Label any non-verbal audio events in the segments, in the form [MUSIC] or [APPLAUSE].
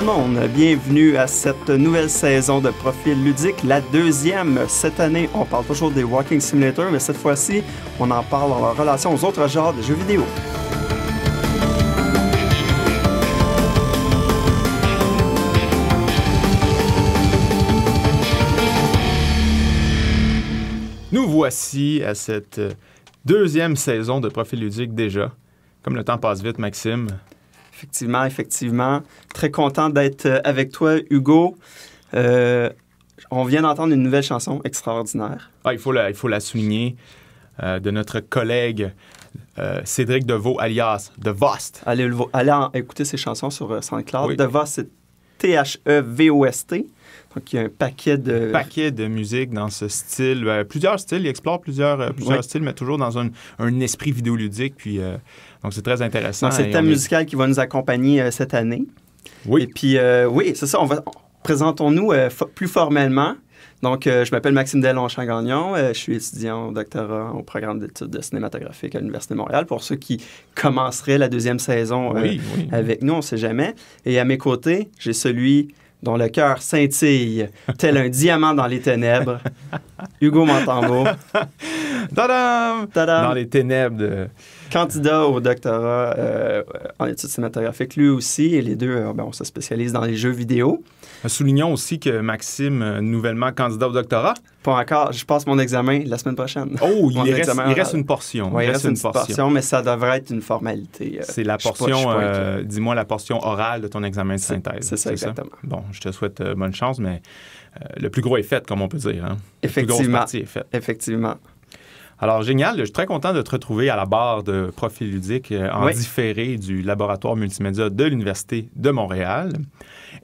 le monde, bienvenue à cette nouvelle saison de Profil ludique, la deuxième cette année. On parle toujours des Walking Simulator, mais cette fois-ci, on en parle en relation aux autres genres de jeux vidéo. Nous voici à cette deuxième saison de Profil ludique déjà. Comme le temps passe vite, Maxime, Effectivement, effectivement. Très content d'être euh, avec toi, Hugo. Euh, on vient d'entendre une nouvelle chanson extraordinaire. Ah, il, faut la, il faut la souligner euh, de notre collègue Cédric Deveau, alias The Vost. Allez, allez écouter ses chansons sur SoundCloud. Oui. The Vost, c'est T-H-E-V-O-S-T. E Donc, il y a un paquet de... Un paquet de musique dans ce style. plusieurs styles. Il explore plusieurs, plusieurs styles, mais toujours dans un, un esprit vidéoludique. Puis, donc, c'est très intéressant. C'est le thème musical qui va nous accompagner euh, cette année. Oui. Et puis, euh, oui, c'est ça. On va... Présentons-nous euh, plus formellement. Donc, je m'appelle Maxime delon gagnon je suis étudiant au doctorat au programme d'études cinématographiques à l'Université de Montréal. Pour ceux qui commenceraient la deuxième saison avec nous, on ne sait jamais. Et à mes côtés, j'ai celui dont le cœur scintille tel un [LAUGHS] diamant dans les ténèbres. Hugo Montembeau. [LAUGHS] Tadam! Tadam! Dans les ténèbres de candidat au doctorat euh, en études cinématographiques, lui aussi, et les deux, euh, ben, on se spécialise dans les jeux vidéo. Euh, soulignons aussi que Maxime, nouvellement candidat au doctorat. Pas encore. Je passe mon examen la semaine prochaine. Oh, il, reste, une portion. il reste, une, portion. mais ça devrait être une formalité. C'est la portion, dis-moi, la portion orale de ton examen de synthèse. C'est ça, exactement. Bon, je te souhaite bonne chance, mais le plus gros est fait, comme on peut dire. Effectivement. Le plus est Effectivement. Alors, génial. Je suis très content de te retrouver à la barre de Profil ludique euh, en différé du laboratoire multimédia de l'Université de Montréal.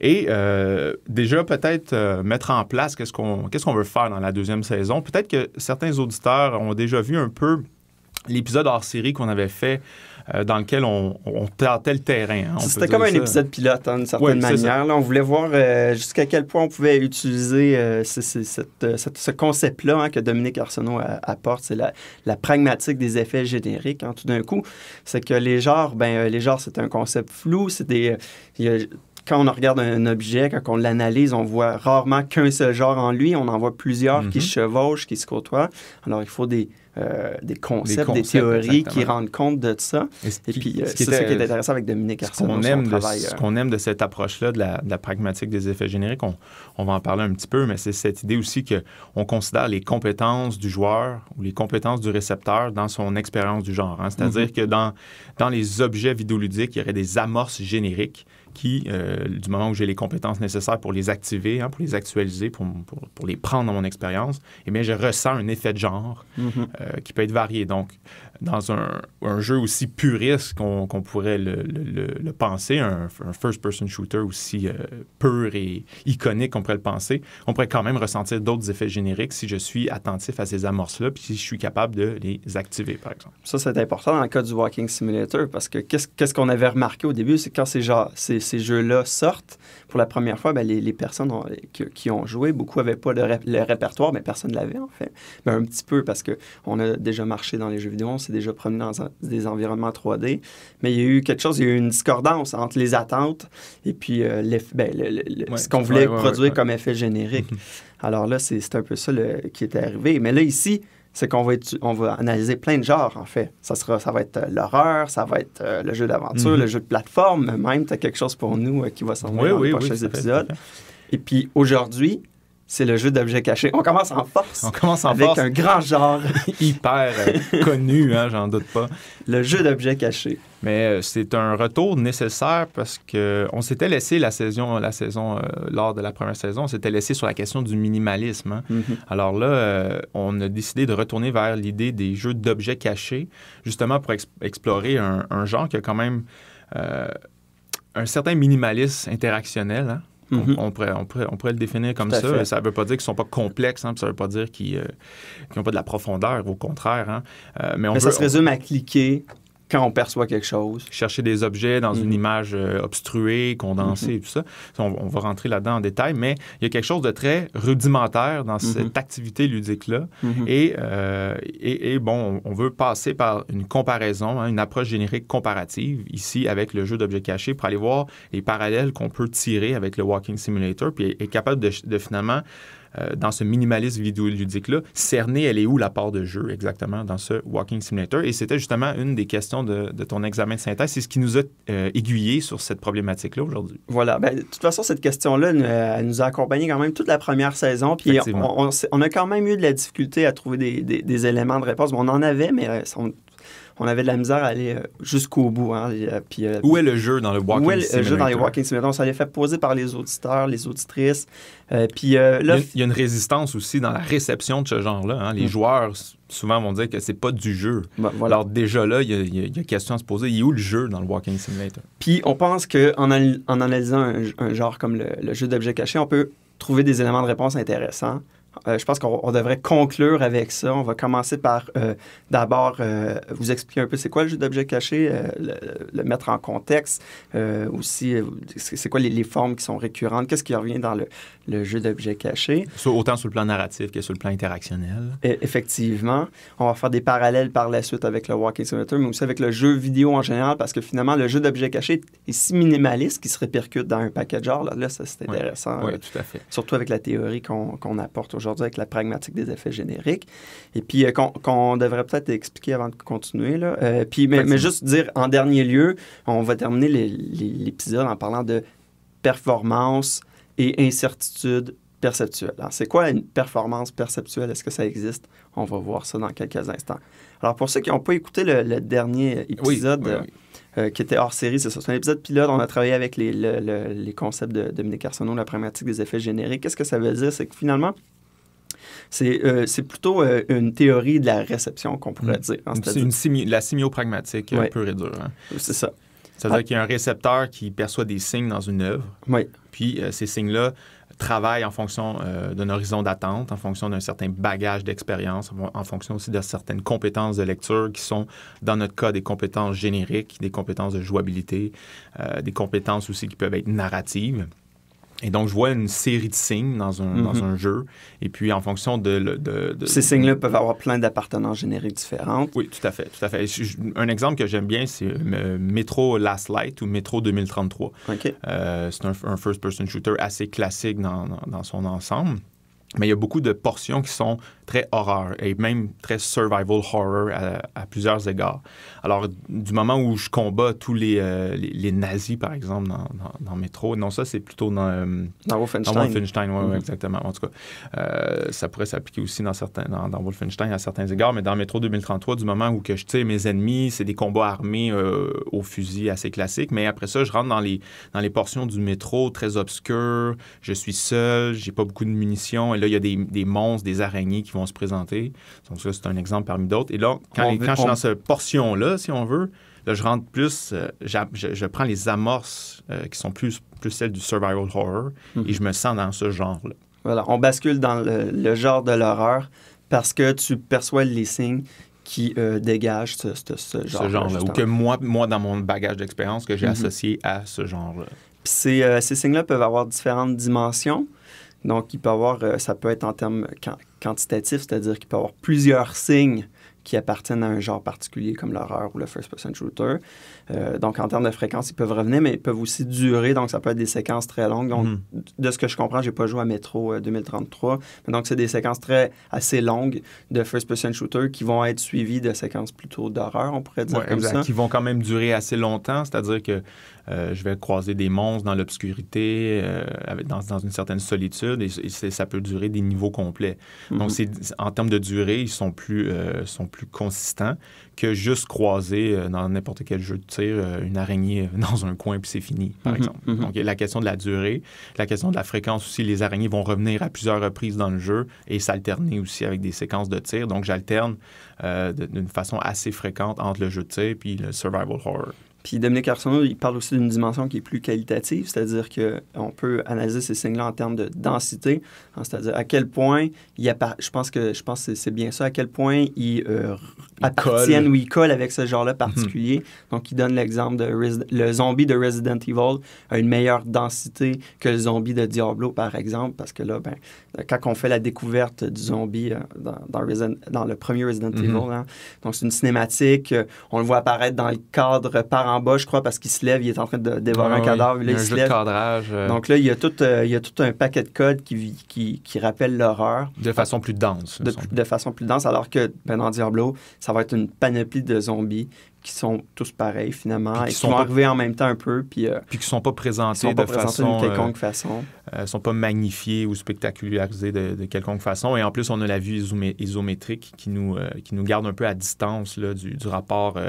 Et euh, déjà, peut-être euh, mettre en place qu'est-ce qu'on veut faire dans la deuxième saison. Peut-être que certains auditeurs ont déjà vu un peu l'épisode hors série qu'on avait fait euh, dans lequel on, on, le terrain. Hein, C'était comme un épisode pilote, hein, d'une certaine manière. on voulait voir euh, jusqu'à quel point on pouvait utiliser euh, ce concept-là hein, que Dominique Arsenault apporte. C'est la, pragmatique des effets génériques. Tout d'un coup, c'est que les genres, ben, les genres, c'est un concept flou. C'est des... quand on regarde un objet, quand on l'analyse, on voit rarement qu'un seul genre en lui. On en voit plusieurs qui se mhm. chevauchent, qui se côtoient. Alors, il faut des, euh, des, concepts, des, théories qui rendent compte de ça. Et, puis, euh, c'est ça qui est intéressant avec Dominique Arsenault, qu'on aime, de, ce euh, qu'on aime de cette approche-là, de la, pragmatique des effets génériques, on, va en parler un petit peu, mais c'est cette idée aussi qu'on considère les compétences du joueur ou les compétences du récepteur dans son expérience du genre. Hein. C'est-à-dire mm-hmm. que dans, dans les objets vidéoludiques, il y aurait des amorces génériques qui, euh, du moment où j'ai les compétences nécessaires pour les activer, hein, pour les actualiser, pour, les prendre dans mon expérience, eh bien, je ressens un effet de genre mm-hmm. euh, qui peut être varié. Donc, dans un, jeu aussi puriste qu'on pourrait le, penser, un, first-person shooter aussi euh, pur et iconique qu'on pourrait le penser, on pourrait quand même ressentir d'autres effets génériques si je suis attentif à ces amorces-là, puis si je suis capable de les activer, par exemple. Ça, c'est important dans le cas du Walking Simulator, parce que qu'est-ce qu'on avait remarqué au début, c'est quand ces, ces, jeux-là sortent, pour la première fois, ben, les, personnes qui, ont joué, beaucoup n'avaient pas le, répertoire, mais personne ne l'avait, en fait. mais ben, un petit peu, parce qu'on a déjà marché dans les jeux vidéo, on c'est déjà promené dans des environnements 3D. Mais il y a eu quelque chose, il y a eu une discordance entre les attentes et puis euh, ben, ce qu'on voulait produire comme effet générique. [LAUGHS] Alors là, c'est un peu ça qui est arrivé. Mais là, ici, c'est qu'on va, on va analyser plein de genres, en fait. Ça, sera, ça va être euh, l'horreur, ça va être euh, le jeu d'aventure, le mm-hmm. jeu de plateforme, même. Tu as quelque chose pour nous qui va s'envoyer dans les prochains épisodes. Et puis aujourd'hui, c'est le jeu d'objets cachés. On commence en force. On commence en avec un grand genre. [LAUGHS] Hyper euh, connu, hein, j'en doute pas. Le jeu d'objets cachés. Mais euh, c'est un retour nécessaire parce qu'on s'était laissé la saison, la saison euh, lors de la première saison, on s'était laissé sur la question du minimalisme. Hein. Mm-hmm. Alors là, on a décidé de retourner vers l'idée des jeux d'objets cachés, justement pour explorer un, genre qui a quand même un certain minimalisme interactionnel. Hein. Mhm. on, pourrait, on, le définir comme ça. Ça ne veut pas dire qu'ils ne sont pas complexes, hein, ça ne veut pas dire qu'ils n'ont euh, pas de la profondeur, au contraire. Hein. Euh, mais, on ça se résume à cliquer on perçoit quelque chose. Chercher des objets dans une mm. image euh, obstruée, condensée mm-hmm. tout ça. On, va rentrer là-dedans en détail, mais il y a quelque chose de très rudimentaire dans mm-hmm. cette activité ludique-là. Mm-hmm. Euh, et, bon, on veut passer par une comparaison, hein, une approche générique comparative ici avec le jeu d'objets cachés pour aller voir les parallèles qu'on peut tirer avec le Walking Simulator, puis est capable de, de finalement euh, dans ce minimalisme vidéoludique-là, cerner elle est où la part de jeu exactement dans ce Walking Simulator. Et c'était justement une des questions de, ton examen de synthèse. C'est ce qui nous a euh, aiguillé sur cette problématique-là aujourd'hui. Voilà. Ben, de toute façon, cette question-là euh, elle nous a accompagnés quand même toute la première saison. Puis on, a quand même eu de la difficulté à trouver des, éléments de réponse. on en avait, mais on avait de la misère à aller euh, jusqu'au bout. Hein, euh, puis, euh, où est le jeu dans le Walking le simulator? jeu dans les Walking Simulator? On s'en fait poser par les auditeurs, les auditrices. puis, là, il, y a, une résistance aussi dans la réception de ce genre-là. Hein. Les mm. joueurs souvent vont dire que c'est pas du jeu. Ben, Alors déjà là, il y, y, a question à se poser. Il est où le jeu dans le Walking Simulator? Puis on pense qu'en analysant un, genre comme le, le jeu d'objets cachés, on peut trouver des éléments de réponse intéressants euh, je pense qu'on devrait conclure avec ça. On va commencer par euh, d'abord euh, vous expliquer un peu c'est quoi le jeu d'objets cachés, le, mettre en contexte, aussi c'est quoi les, formes qui sont récurrentes, qu'est-ce qui revient dans le, le jeu d'objets cachés. autant sur le plan narratif que sur le plan interactionnel. E, effectivement. On va faire des parallèles par la suite avec le Walking Simulator, mais aussi avec le jeu vidéo en général, parce que finalement, le jeu d'objets cachés est si minimaliste qu'il se répercute dans un paquet de genres. Là, c'est intéressant. Oui, euh, tout à fait. Surtout avec la théorie qu'on apporte aujourd'hui, avec la pragmatique des effets génériques. Et puis, euh, qu'on devrait peut-être expliquer avant de continuer. Là. Euh, puis, mais, mais, juste dire, en dernier lieu, on va terminer l'épisode en parlant de performance, et incertitude perceptuelle. Alors, c'est quoi une performance perceptuelle? Est-ce que ça existe? On va voir ça dans quelques instants. Alors, pour ceux qui n'ont pas écouté le, dernier épisode euh, qui était hors série, c'est ça. C'est un épisode pilote. On a travaillé avec les, les concepts de Dominique Arsenault, la pragmatique des effets génériques. Qu'est-ce que ça veut dire? C'est que finalement, c'est euh, plutôt euh, une théorie de la réception qu'on pourrait dire. c'est une la simiopragmatique pure et hein. C'est ça. C'est-à-dire ah. qu'il y a un récepteur qui perçoit des signes dans une œuvre. Oui. Puis euh, ces signes-là travaillent en fonction euh, d'un horizon d'attente, en fonction d'un certain bagage d'expérience, en, fonction aussi de certaines compétences de lecture qui sont, dans notre cas, des compétences génériques, des compétences de jouabilité, euh, des compétences aussi qui peuvent être narratives. Et donc, je vois une série de signes dans un, mhm. jeu. Et puis, en fonction de. Ces signes-là peuvent avoir plein d'appartenances génériques différentes. Oui, tout à fait. Tout à fait. Un exemple que j'aime bien, c'est euh, Metro Last Light ou Metro 2033. Euh, c'est un, first-person shooter assez classique dans son ensemble mais il y a beaucoup de portions qui sont très horreur et même très survival horror à, plusieurs égards. Alors, du moment où je combats tous les, euh, les, nazis, par exemple, dans, dans, non, ça, c'est plutôt dans, euh, dans Wolfenstein. Wolfenstein mhm. exactement. En tout cas, euh, ça pourrait s'appliquer aussi dans, certains, dans, Wolfenstein à certains égards, mais dans Métro 2033, du moment où que je tire mes ennemis, c'est des combats armés au fusil assez classique, mais après ça, je rentre dans les, dans les portions du métro très obscures, je suis seul, j'ai pas beaucoup de munitions, et il y a des, monstres, des araignées qui vont se présenter. Donc, ça, c'est un exemple parmi d'autres. Et là, quand, je suis dans cette portion-là, si on veut, là, je rentre plus, euh, je, prends les amorces euh, qui sont plus, plus celles du survival horror mhm. et je me sens dans ce genre-là. Voilà, on bascule dans le, genre de l'horreur parce que tu perçois les signes qui euh, dégagent ce, ce, ce genre-là. ou que moi, moi, dans mon bagage d'expérience, que j'ai mhm. associé à ce genre-là. Puis ces signes-là peuvent avoir différentes dimensions. Donc, il peut avoir, euh, ça peut être en termes quantitatifs, c'est-à-dire qu'il peut avoir plusieurs signes qui appartiennent à un genre particulier comme l'horreur ou le first-person shooter. Euh, donc, en termes de fréquence, ils peuvent revenir, mais ils peuvent aussi durer. Donc, ça peut être des séquences très longues. Donc, mhm. de ce que je comprends, je n'ai pas joué à Metro 2033. Euh, mais donc, c'est des séquences très assez longues de first-person shooter qui vont être suivies de séquences plutôt d'horreur, on pourrait dire comme ça. Qui vont quand même durer assez longtemps. C'est-à-dire que euh, je vais croiser des monstres dans l'obscurité, euh, dans, une certaine solitude, et, ça peut durer des niveaux complets. Mm-hmm. Donc, c'est, en termes de durée, ils sont plus, euh, sont plus consistants que juste croiser dans n'importe quel jeu de tir une araignée [LAUGHS] dans un coin, puis c'est fini, par mm-hmm. exemple. Mm-hmm. Donc, la question de la durée, la question de la fréquence aussi, les araignées vont revenir à plusieurs reprises dans le jeu et s'alterner aussi avec des séquences de tir. Donc, j'alterne d'une façon assez fréquente entre le jeu de tir et puis le survival horror. Puis Dominique Arsenault, il parle aussi d'une dimension qui est plus qualitative, c'est-à-dire qu'on peut analyser ces signes-là en termes de densité, Hein, c'est-à-dire à quel point il je pense que je pense c'est bien ça, à quel point ils euh, il appartiennent ou ils collent avec ce genre-là mhm. particulier. Donc, il donne l'exemple de le zombie de Resident Evil a une meilleure densité que le zombie de Diablo, par exemple, parce que là, ben, quand on fait la découverte du zombie euh, dans, dans, le premier Resident mhm. Evil, hein, donc c'est une cinématique, euh, on le voit apparaître dans le cadre par en bas, je crois, parce qu'il se lève, il est en train de dévorer un cadavre, là, il, se lève. Cadrage, donc là, il y a tout, il y a tout un paquet de codes qui, qui qui, l'horreur. De façon plus dense. De, façon plus dense, alors que pendant Diablo, ça va être une panoplie de zombies qui sont tous pareils finalement et qui, sont arrivés en même temps un peu. Puis, euh, puis qui ne sont pas présentés de façon. Euh, quelconque façon. ne euh, sont pas magnifiés ou spectacularisés de, de, quelconque façon. Et en plus, on a la vue isométrique qui nous, qui nous garde un peu à distance là, du, rapport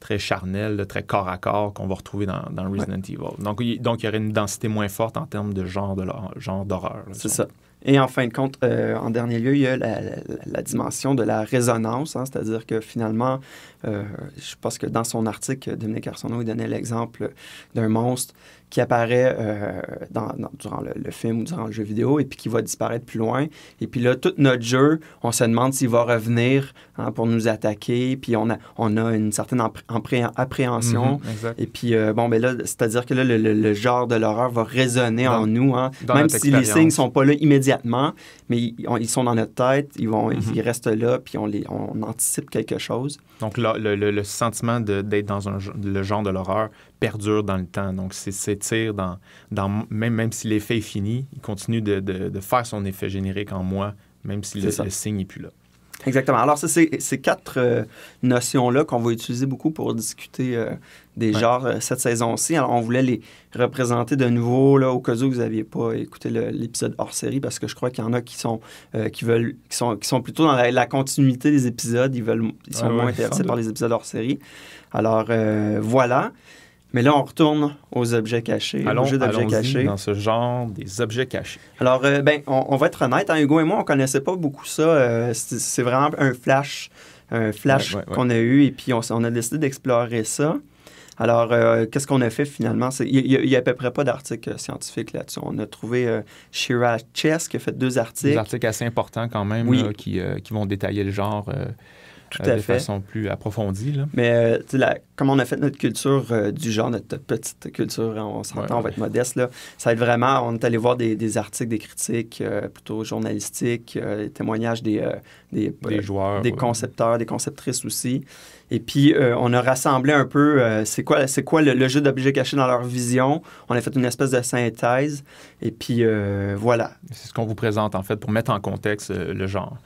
très charnel, très corps à corps qu'on va retrouver dans, Resident Evil. Donc, il, donc, il y aurait une densité moins forte en termes de genre Genre d'horreur. C'est ça. Et en fin de compte, euh, en dernier lieu, il y a la, dimension de la résonance, hein, c'est-à-dire que finalement, euh, je pense que dans son article, Dominique Arsenault il donnait l'exemple d'un monstre qui apparaît euh, dans, durant le, film ou durant le jeu vidéo et puis qui va disparaître plus loin. Et puis là, tout notre jeu, on se demande s'il va revenir hein, pour nous attaquer. Puis on a, on a une certaine appréhension. Mhm, et puis, euh, bon, mais ben là, c'est-à-dire que là, le, genre de l'horreur va résonner en nous. Hein. même si les signes sont pas là immédiatement, mais ils, sont dans notre tête, ils, vont, mhm. restent là, puis on, les, on anticipe quelque chose. Donc, là, le, sentiment d'être dans le genre de l'horreur perdure dans le temps. Donc, s'étire dans, dans même, même si l'effet est fini, il continue de, de, de, faire son effet générique en moi, même si le, signe n'est plus là. Exactement. Alors, ça, c'est ces quatre euh, notions-là qu'on va utiliser beaucoup pour discuter euh, des genres euh, cette saison-ci. Alors, on voulait les représenter de nouveau, là, au cas où vous n'aviez pas écouté l'épisode hors série, parce que je crois qu'il y en a qui sont, qui veulent, qui sont, qui sont plutôt dans la, continuité des épisodes. Ils, veulent, ils sont ah moins intéressés par les épisodes hors série. Alors, voilà. Mais là, on retourne aux objets cachés, allons, aux d'objets cachés. dans ce genre des objets cachés. Alors, euh, ben, on, va être honnête, hein, Hugo et moi, on ne connaissait pas beaucoup ça. Euh, c'est vraiment un flash, un flash qu'on a eu, et puis on, a décidé d'explorer ça. Alors, euh, qu'est-ce qu'on a fait finalement? Il n'y a, à peu près pas d'articles scientifiques là-dessus. On a trouvé Shira Chess qui a fait deux articles. Des articles assez importants quand même qui, qui, vont détailler le genre à de fait. façon plus approfondie. Là. Mais euh, comme on a fait notre culture euh, du genre, notre petite culture, hein, on s'entend, on va être modeste, là, ça va être vraiment, on est allé voir des, articles, des critiques euh, plutôt journalistiques, des témoignages des, des, joueurs, des concepteurs, des conceptrices aussi. Et puis, on a rassemblé un peu c'est quoi, c'est quoi le, jeu d'objets cachés dans leur vision. On a fait une espèce de synthèse. Et puis, voilà. C'est ce qu'on vous présente, en fait, pour mettre en contexte le genre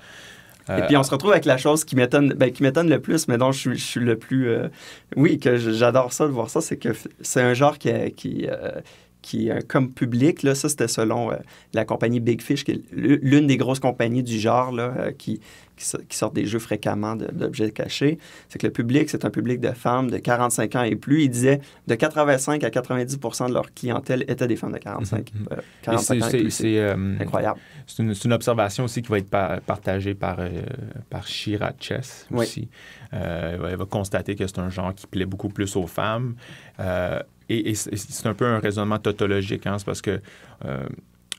et puis on se retrouve avec la chose qui m'étonne, ben, qui m'étonne le plus, mais dont je, suis le plus, euh, oui, que j'adore ça de voir ça, c'est que c'est un genre qui, euh, qui, euh, comme public, là, ça c'était selon la compagnie Big Fish, qui est l'une des grosses compagnies du genre là, qui qui, sortent des jeux fréquemment d'objets cachés, c'est que le public, c'est un public de femmes de 45 ans et plus. Ils disaient de 85 à 90 de leur clientèle étaient des femmes de 45, mhm. euh, ans et C'est euh, incroyable. C'est une, observation aussi qui va être partagée par, euh, par Shira Chess aussi. elle va constater que c'est un genre qui plaît beaucoup plus aux femmes. et, et c'est un peu un raisonnement tautologique, hein, c'est parce que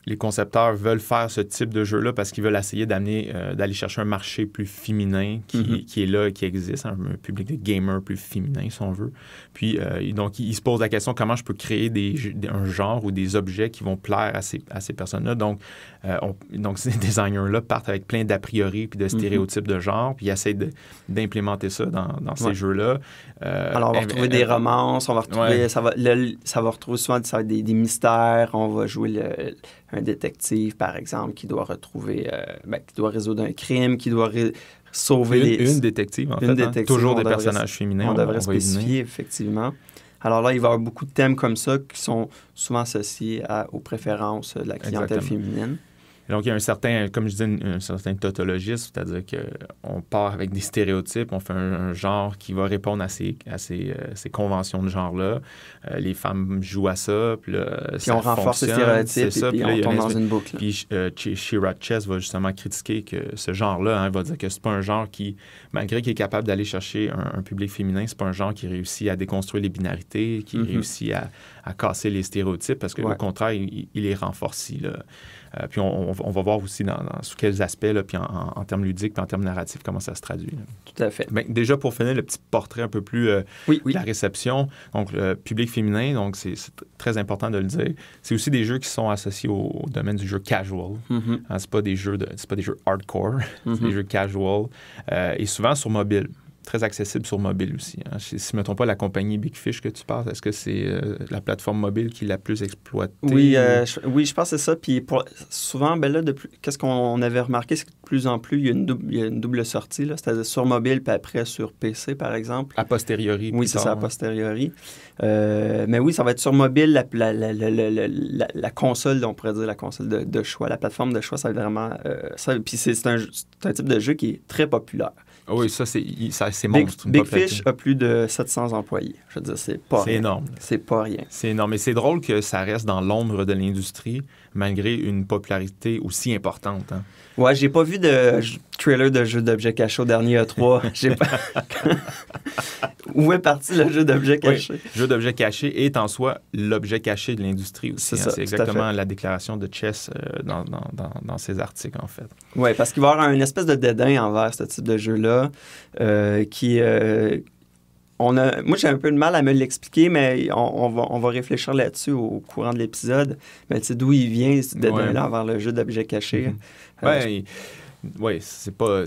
les concepteurs veulent faire ce type de jeu-là parce qu'ils veulent essayer d'amener, euh, d'aller chercher un marché plus féminin qui, mhm. est là, qui existe, un public de gamers plus féminin, si on veut. Puis, euh, donc, ils se posent la question comment je peux créer un genre ou des objets qui vont plaire à ces, personnes-là. Donc, euh, [LAUGHS] ces designers-là partent avec plein d'a priori puis de mhm. stéréotypes de genre, puis ils essayent d'implémenter ça dans, ces jeux-là. Euh, Alors, on va retrouver des romances, on va retrouver, ça, va, retrouver souvent des, mystères, on va jouer un détective, par exemple, qui doit retrouver, ben, qui doit résoudre un crime, qui doit sauver une, détective, en fait. Hein. Toujours des personnages féminins. On, devrait spécifier, effectivement. Alors là, il va y avoir beaucoup de thèmes comme ça qui sont souvent associés aux préférences de la clientèle féminine donc, il y a un certain, comme je dis, un, certain tautologisme, c'est-à-dire qu'on part avec des stéréotypes, on fait un, genre qui va répondre à ces, euh, ces, conventions de genre-là. Euh, les femmes jouent à ça, puis on renforce ces stéréotypes, puis, on tombe dans une boucle. Puis euh, Chess va justement critiquer que ce genre-là, il hein, va dire que c'est pas un genre qui, malgré qu'il est capable d'aller chercher un, public féminin, c'est pas un genre qui réussit à déconstruire les binarités, qui mhm. réussit à, casser les stéréotypes, parce que, au contraire, il, est les renforce. Là. Euh, puis on, va voir aussi dans, sous quels aspects, puis en, termes ludiques, puis en termes narratifs, comment ça se traduit. Tout à fait. Mais ben, déjà, pour finir, le petit portrait un peu plus de euh, la réception, donc le public féminin, donc c'est très important de le dire. C'est aussi des jeux qui sont associés au, domaine du jeu casual. Mm-hmm. Hein, Ce pas des jeux des jeux hardcore, [LAUGHS] c'est mm-hmm. des jeux casual. Euh, et souvent sur mobile très accessible sur mobile aussi. Hein. Si, mettons pas la compagnie Big Fish que tu parles, est-ce que c'est euh, la plateforme mobile qui la plus exploitée? Oui, euh, je, oui je pense que c'est ça. Puis souvent, ben là, qu'est-ce qu'on avait remarqué, c'est que de plus en plus, il y a une, double sortie, c'est-à-dire sur mobile, puis après sur PC, par exemple. A posteriori. Oui, c'est ça, a hein. posteriori. Euh, mais oui, ça va être sur mobile, la, la, console, on pourrait dire, la console de, choix, la plateforme de choix, ça va vraiment... ça, puis c'est un type de jeu qui est très populaire. Ah oui, ça, c'est monstre. Big, Fish a plus de 700 employés. Je veux dire, c'est pas C'est énorme. C'est pas rien. C'est énorme. Mais c'est drôle que ça reste dans l'ombre de l'industrie, malgré une popularité aussi importante. Oui, hein. Ouais, j'ai pas vu de trailer de jeu d'objets cachés au dernier E3. [LAUGHS] [LAUGHS] Où est parti le jeu d'objets cachés? le jeu d'objets cachés est en soi l'objet caché de l'industrie aussi. C'est hein. exactement la déclaration de Chess euh, dans, dans, dans, ses articles, en fait. Oui, parce qu'il va y avoir une espèce de dédain envers ce type de jeu-là euh, qui... Euh, moi, j'ai un peu de mal à me l'expliquer, mais on, va, on va réfléchir là-dessus au courant de l'épisode. Mais tu d'où il vient, de ouais. là vers le jeu d'objets cachés. Mhm. Euh, ben, oui, c'est pas.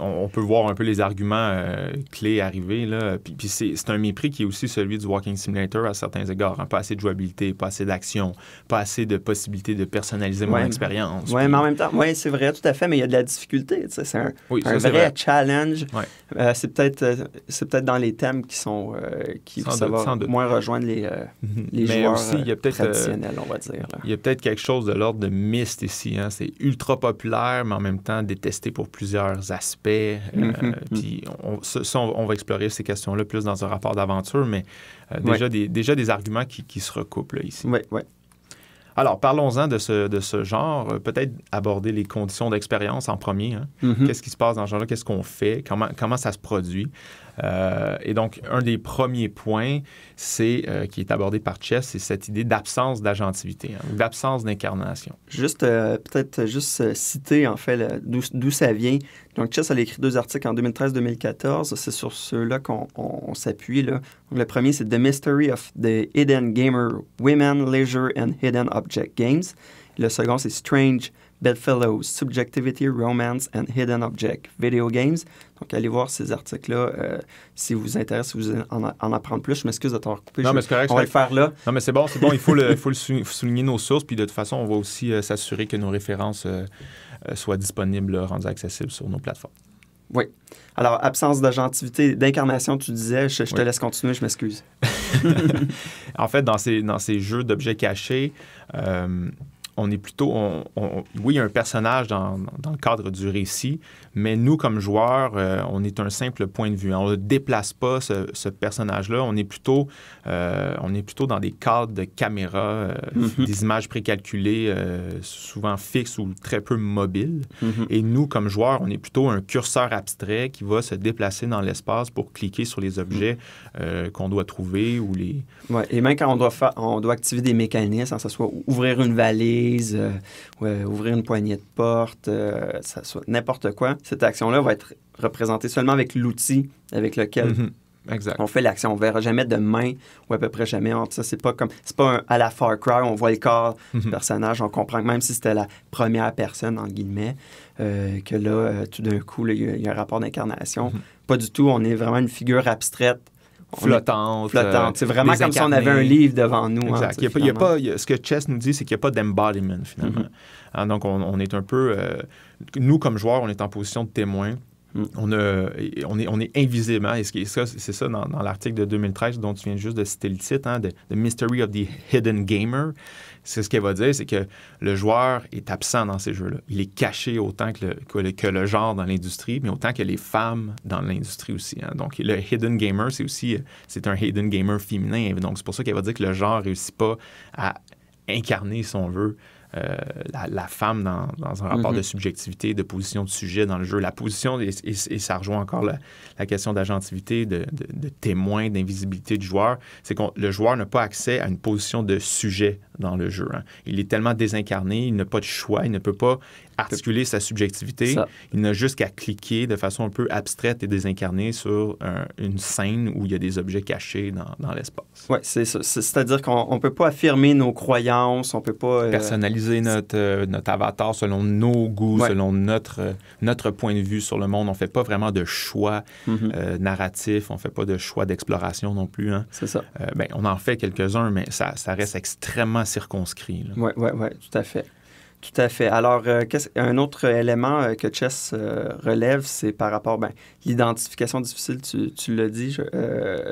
On, peut voir un peu les arguments euh, clés arriver. Là. Puis, c'est un mépris qui est aussi celui du Walking Simulator à certains égards. Hein. Pas assez de jouabilité, pas assez d'action, pas assez de possibilité de personnaliser mon expérience. Oui, mais en même temps, ouais c'est vrai, tout à fait, mais il y a de la difficulté. C'est un, vrai, challenge. Euh, c'est peut-être euh, peut dans les thèmes qui sont qui sans moins rejoindre les, mhm. les joueurs y a traditionnels, on va dire. Il y a peut-être quelque chose de l'ordre de mist ici. Hein. C'est ultra populaire, mais en même temps tester testé pour plusieurs aspects. Euh, mm-hmm. Puis on, on, va explorer ces questions-là plus dans un rapport d'aventure, mais euh, déjà, des, déjà des arguments qui, se recoupent ici. Oui, oui. Alors, parlons-en de ce, de ce genre. Euh, peut-être aborder les conditions d'expérience en premier. Hein. Mm-hmm. Qu'est-ce qui se passe dans ce genre-là? Qu'est-ce qu'on fait? Comment, comment ça se produit? Euh, et donc, un des premiers points, c'est euh, qui est abordé par Chess, c'est cette idée d'absence d'agentivité, hein, d'absence d'incarnation. Juste, euh, peut-être juste citer en fait d'où ça vient. Donc, Chess a écrit deux articles en 2013-2014. C'est sur ceux-là qu'on s'appuie. Le premier, c'est The Mystery of the Hidden Gamer Women, Leisure and Hidden Object Games. Le second, c'est Strange Bedfellows, Subjectivity, Romance and Hidden Object, Video Games. Donc, allez voir ces articles-là euh, si vous intéressez, si vous en, en apprendre plus. Je m'excuse de t'avoir coupé. Non, mais c'est correct. On va le faire là. Non, mais c'est bon, c'est bon. Il faut, le, faut, le souligner nos sources. Puis de toute façon, on va aussi euh, s'assurer que nos références euh, soient disponibles, rendues accessibles sur nos plateformes. Oui. Alors, absence d'agentivité, d'incarnation, tu disais, je, te laisse continuer, je m'excuse. [LAUGHS] en fait, dans ces, dans ces jeux d'objets cachés, on est plutôt. oui, il y a un personnage dans, le cadre du récit, mais nous, comme joueurs, euh, on est un simple point de vue. Hein. On ne déplace pas ce, personnage-là. On, est plutôt, euh, on est plutôt dans des cadres de caméra, euh, mm-hmm. des images précalculées, souvent fixes ou très peu mobiles. Mm-hmm. Et nous, comme joueurs, on est plutôt un curseur abstrait qui va se déplacer dans l'espace pour cliquer sur les mm-hmm. objets qu'on doit trouver ou les. et même quand on doit, on doit activer des mécanismes, hein, que ce soit ouvrir une vallée, euh, ouvrir une poignée de porte, euh, ça soit n'importe quoi, cette action-là va être représentée seulement avec l'outil avec lequel mhm. on fait l'action. On verra jamais de main ou à peu près jamais. ça, c'est pas comme pas à la Far Cry, on voit le corps du mhm. personnage, on comprend que même si c'était la première personne, en guillemets, euh, que là, tout d'un coup, il y, a un rapport d'incarnation. Mhm. Pas du tout, on est vraiment une figure abstraite flottante. C'est vraiment euh, comme si on avait un livre devant nous. Hein, y a, pas, ce que Chess nous dit, c'est qu'il n'y a pas d'embodiment, finalement. Mm-hmm. Hein, donc, on, on, est un peu. Euh, nous, comme joueurs, on est en position de témoin. Mm. On, a, on, est, on est invisiblement hein, et c'est ça, ça dans, dans l'article de 2013 dont tu viens juste de citer le titre, de, The Mystery of the Hidden Gamer c'est ce qu'elle va dire, c'est que le joueur est absent dans ces jeux-là. Il est caché autant que le, que le, genre dans l'industrie, mais autant que les femmes dans l'industrie aussi. Hein. Donc, le hidden gamer, c'est aussi, euh, c'est un hidden gamer féminin. Donc, c'est pour ça qu'elle va dire que le genre réussit pas à incarner, son vœu euh, la, femme dans, un rapport mhm. de subjectivité, de position de sujet dans le jeu. La position, et, ça rejoint encore la, question d'agentivité, de, témoin, d'invisibilité du joueur, c'est que le joueur n'a pas accès à une position de sujet dans le jeu. Hein. Il est tellement désincarné, il n'a pas de choix, il ne peut pas articuler sa subjectivité. Il n'a juste qu'à cliquer de façon un peu abstraite et désincarnée sur une scène où il y a des objets cachés dans, l'espace. Oui, c'est ça. C'est-à-dire qu'on ne peut pas affirmer nos croyances, on peut pas... Euh, Personnaliser notre, euh, notre avatar selon nos goûts, selon notre, euh, notre point de vue sur le monde. On ne fait pas vraiment de choix narratifs, mm-hmm. narratif, on ne fait pas de choix d'exploration non plus. Hein. C'est ça. Ben, on en fait quelques-uns, mais ça, ça reste extrêmement circonscrit. Oui, oui, oui, tout à fait. Tout à fait. Alors, euh, un autre élément euh, que Chess euh, relève, c'est par rapport à ben, l'identification difficile, tu, tu l'as dit,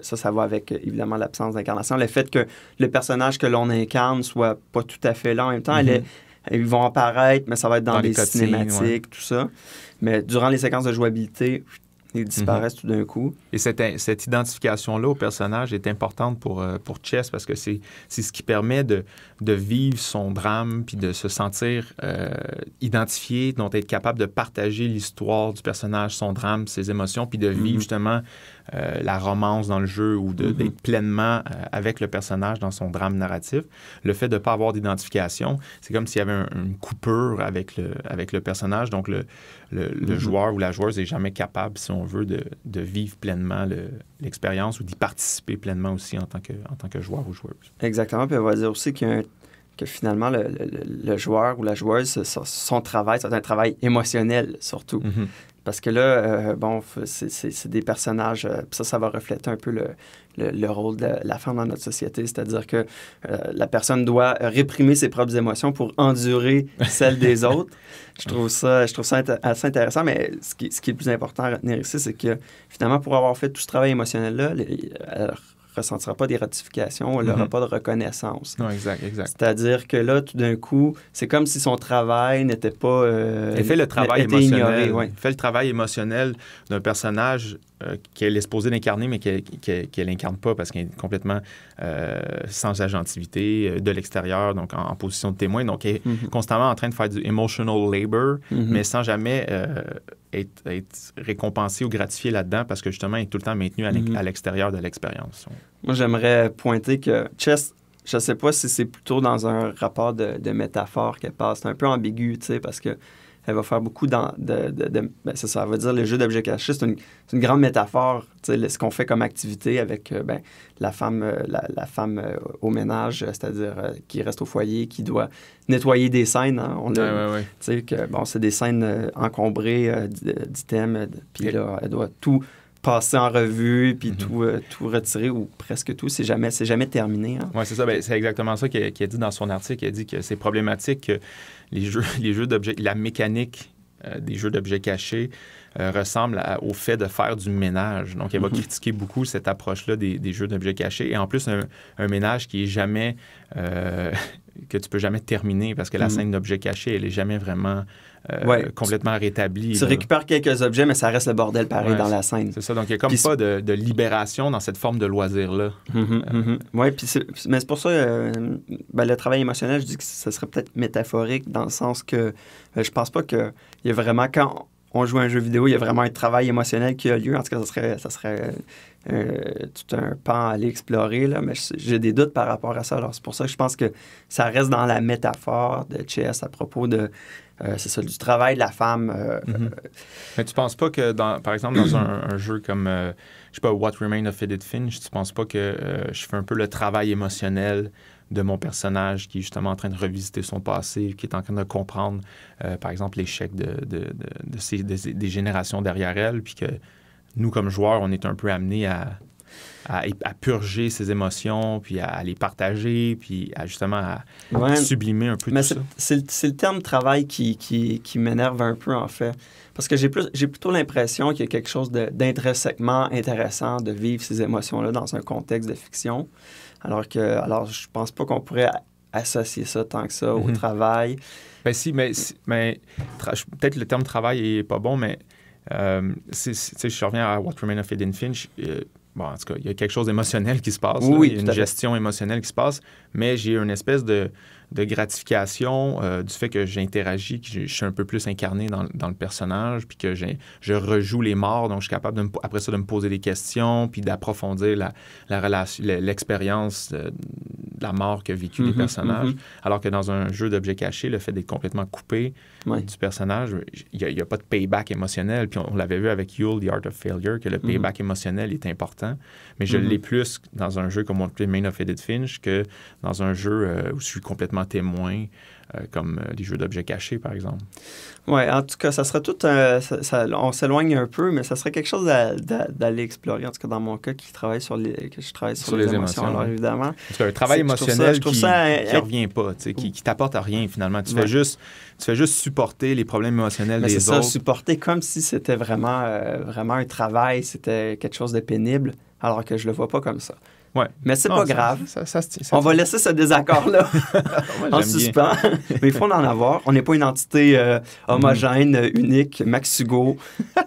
ça, ça va avec évidemment l'absence d'incarnation, le fait que le personnage que l'on incarne soit pas tout à fait là en même temps, mm-hmm. ils vont apparaître, mais ça va être dans, des les, cinématiques, tout ça. Mais durant les séquences de jouabilité, ils mhm. disparaissent tout d'un coup. Et cette, cette identification-là au personnage est importante pour, euh, pour Chess parce que c'est ce qui permet de, vivre son drame puis de se sentir euh, identifié, donc être capable de partager l'histoire du personnage, son drame, ses émotions, puis de vivre mhm. justement euh, la romance dans le jeu ou mm-hmm. d'être pleinement euh, avec le personnage dans son drame narratif. Le fait de ne pas avoir d'identification, c'est comme s'il y avait une coupure avec le, avec le personnage. Donc, le, mm-hmm. joueur ou la joueuse n'est jamais capable, si on veut, de, vivre pleinement l'expérience ou d'y participer pleinement aussi en tant, que, en tant que joueur ou joueuse. Exactement. Puis on va dire aussi que finalement, le, joueur ou la joueuse, son, travail, c'est un travail émotionnel surtout. Mm-hmm. Parce que là, euh, bon, c'est des personnages, euh, ça, ça va refléter un peu le, rôle de la femme dans notre société, c'est-à-dire que euh, la personne doit réprimer ses propres émotions pour endurer [LAUGHS] celles des autres. Je trouve ça, je trouve ça assez intéressant, mais ce qui, ce qui, est le plus important à retenir ici, c'est que finalement, pour avoir fait tout ce travail émotionnel-là, ressentira pas des ratifications, elle n'aura mm-hmm. pas de reconnaissance. exact, exact. C'est-à-dire que là, tout d'un coup, c'est comme si son travail n'était pas. Euh, fait le travail émotionnel. fait le travail émotionnel d'un personnage euh, qu'elle est supposée d'incarner, mais qu'elle n'incarne pas parce qu'elle est complètement euh, sans agentivité, euh, de l'extérieur, donc en, position de témoin. Donc, elle est mm-hmm. constamment en train de faire du emotional labor, mm-hmm. mais sans jamais être, récompensée ou gratifiée là-dedans parce que justement, elle est tout le temps maintenue à mm-hmm. l'extérieur de l'expérience. Moi, j'aimerais pointer que Chess je ne sais pas si c'est plutôt dans un rapport de, de métaphore qu'elle passe. C'est un peu ambigu, tu sais, parce que elle va faire beaucoup dans, de, de, ben, ça, ça, veut dire le jeu d'objets cachés, c'est une, grande métaphore, ce qu'on fait comme activité avec euh, ben, la femme, euh, la, femme euh, au ménage, c'est-à-dire qui reste au foyer, qui doit nettoyer des scènes. Hein, on que bon, c'est des scènes encombrées d'items, puis là, elle doit tout passer en revue, puis mm-hmm. tout, tout retirer, ou presque tout. C'est jamais, jamais terminé. Hein. Oui, c'est ça. Ben, c'est exactement ça qu'elle dit dans son article. Elle dit que c'est problématique les jeux, [LAUGHS] les jeux d'objets, la mécanique euh, des jeux d'objets cachés euh, ressemble au fait de faire du ménage. Donc, elle va mhm. critiquer beaucoup cette approche-là des, jeux d'objets cachés. Et en plus, un, ménage qui est jamais... Euh, [LAUGHS] que tu peux jamais terminer parce que la mhm. scène d'objets cachés, elle est jamais vraiment euh, complètement rétabli. Tu récupères quelques objets, mais ça reste le bordel pareil dans la scène. C'est ça. Donc, il n'y a comme pas de, libération dans cette forme de loisir-là. Mm-hmm, mm-hmm. euh, oui, puis mais c'est pour ça, euh, ben, le travail émotionnel, je dis que ce serait peut-être métaphorique dans le sens que je pense pas qu'il y a vraiment, quand on joue un jeu vidéo, il y a vraiment un travail émotionnel qui a lieu. En tout cas, ça serait. Ça serait tout un pan à aller explorer, là, mais j'ai des doutes par rapport à ça. Alors, c'est pour ça que je pense que ça reste dans la métaphore de Chess à propos de euh, c'est ça, du travail de la femme. Euh, mhm. euh, Mais tu penses pas que, dans, par exemple, dans un, jeu comme, je sais pas, What Remains of Edith Finch, tu penses pas que je fais un peu le travail émotionnel de mon personnage qui est justement en train de revisiter son passé, qui est en train de comprendre, par exemple, l'échec de, de, des générations derrière elle, puis que nous, comme joueurs, on est un peu amenés à à, purger ses émotions, puis à, les partager, puis justement à, sublimer un peu tout ça. C'est le, terme travail qui, qui, m'énerve un peu, en fait. Parce que j'ai plutôt l'impression qu'il y a quelque chose d'intrinsèquement intéressant de vivre ces émotions-là dans un contexte de fiction. Alors que, alors je pense pas qu'on pourrait associer ça tant que ça au mm-hmm. travail. Ben si, mais, mais peut-être le terme travail est pas bon, mais euh, si, je reviens à What Remains of Eden Finch, euh, bon, en tout cas, il y a quelque chose d'émotionnel qui se passe. une gestion émotionnelle qui se passe, mais j'ai une espèce de, gratification euh, du fait que j'interagis, que je, suis un peu plus incarné dans, le personnage, puis que je rejoue les morts, donc je suis capable, de après ça, de me poser des questions, puis d'approfondir la, l'expérience de, la mort que vécu les mhm, personnages. Mhm. Alors que dans un jeu d'objets cachés, le fait d'être complètement coupé, du personnage, il n'y a, pas de payback émotionnel. Puis on, l'avait vu avec Yule, The Art of Failure, que le mhm. payback émotionnel est important. Mais je mhm. l'ai plus dans un jeu comme on Main of Edith Finch que dans un jeu euh, où je suis complètement témoin. Euh, comme euh, des jeux d'objets cachés, par exemple. Oui, en tout cas, ça serait tout. Ça, on s'éloigne un peu, mais ça serait quelque chose d'aller explorer, en tout cas dans mon cas, qui travaille sur les, que je travaille sur, les, émotions, alors, évidemment. C'est un travail émotionnel qui ne revient pas, qui, ne t'apporte à rien, finalement. Tu, fais juste, tu fais juste supporter les problèmes émotionnels des autres. C'est ça, supporter comme si c'était vraiment, euh, vraiment un travail, c'était quelque chose de pénible, alors que je le vois pas comme ça. Ouais. Mais c'est pas ah, grave. on va laisser ce désaccord-là [LAUGHS] en suspens. Mais il faut en avoir. On n'est pas une entité euh, mhm. homogène, unique, Max Hugo,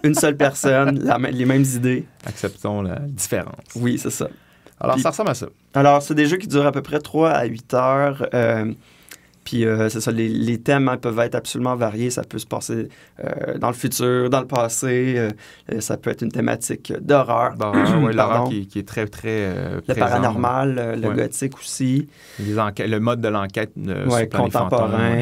une seule personne, les mêmes idées. Acceptons la différence. Oui, c'est ça. Alors, ça ressemble à ça. Alors, c'est des jeux qui durent à peu près 3 à 8 heures. Euh, puis euh, c'est ça, les, les thèmes hein, peuvent être absolument variés. Ça peut se passer euh, dans le futur, dans le passé. Euh, ça peut être une thématique d'horreur. D'horreur, l'horreur qui, qui, est très, très. le paranormal, le gothique aussi. Les le mode de l'enquête contemporain.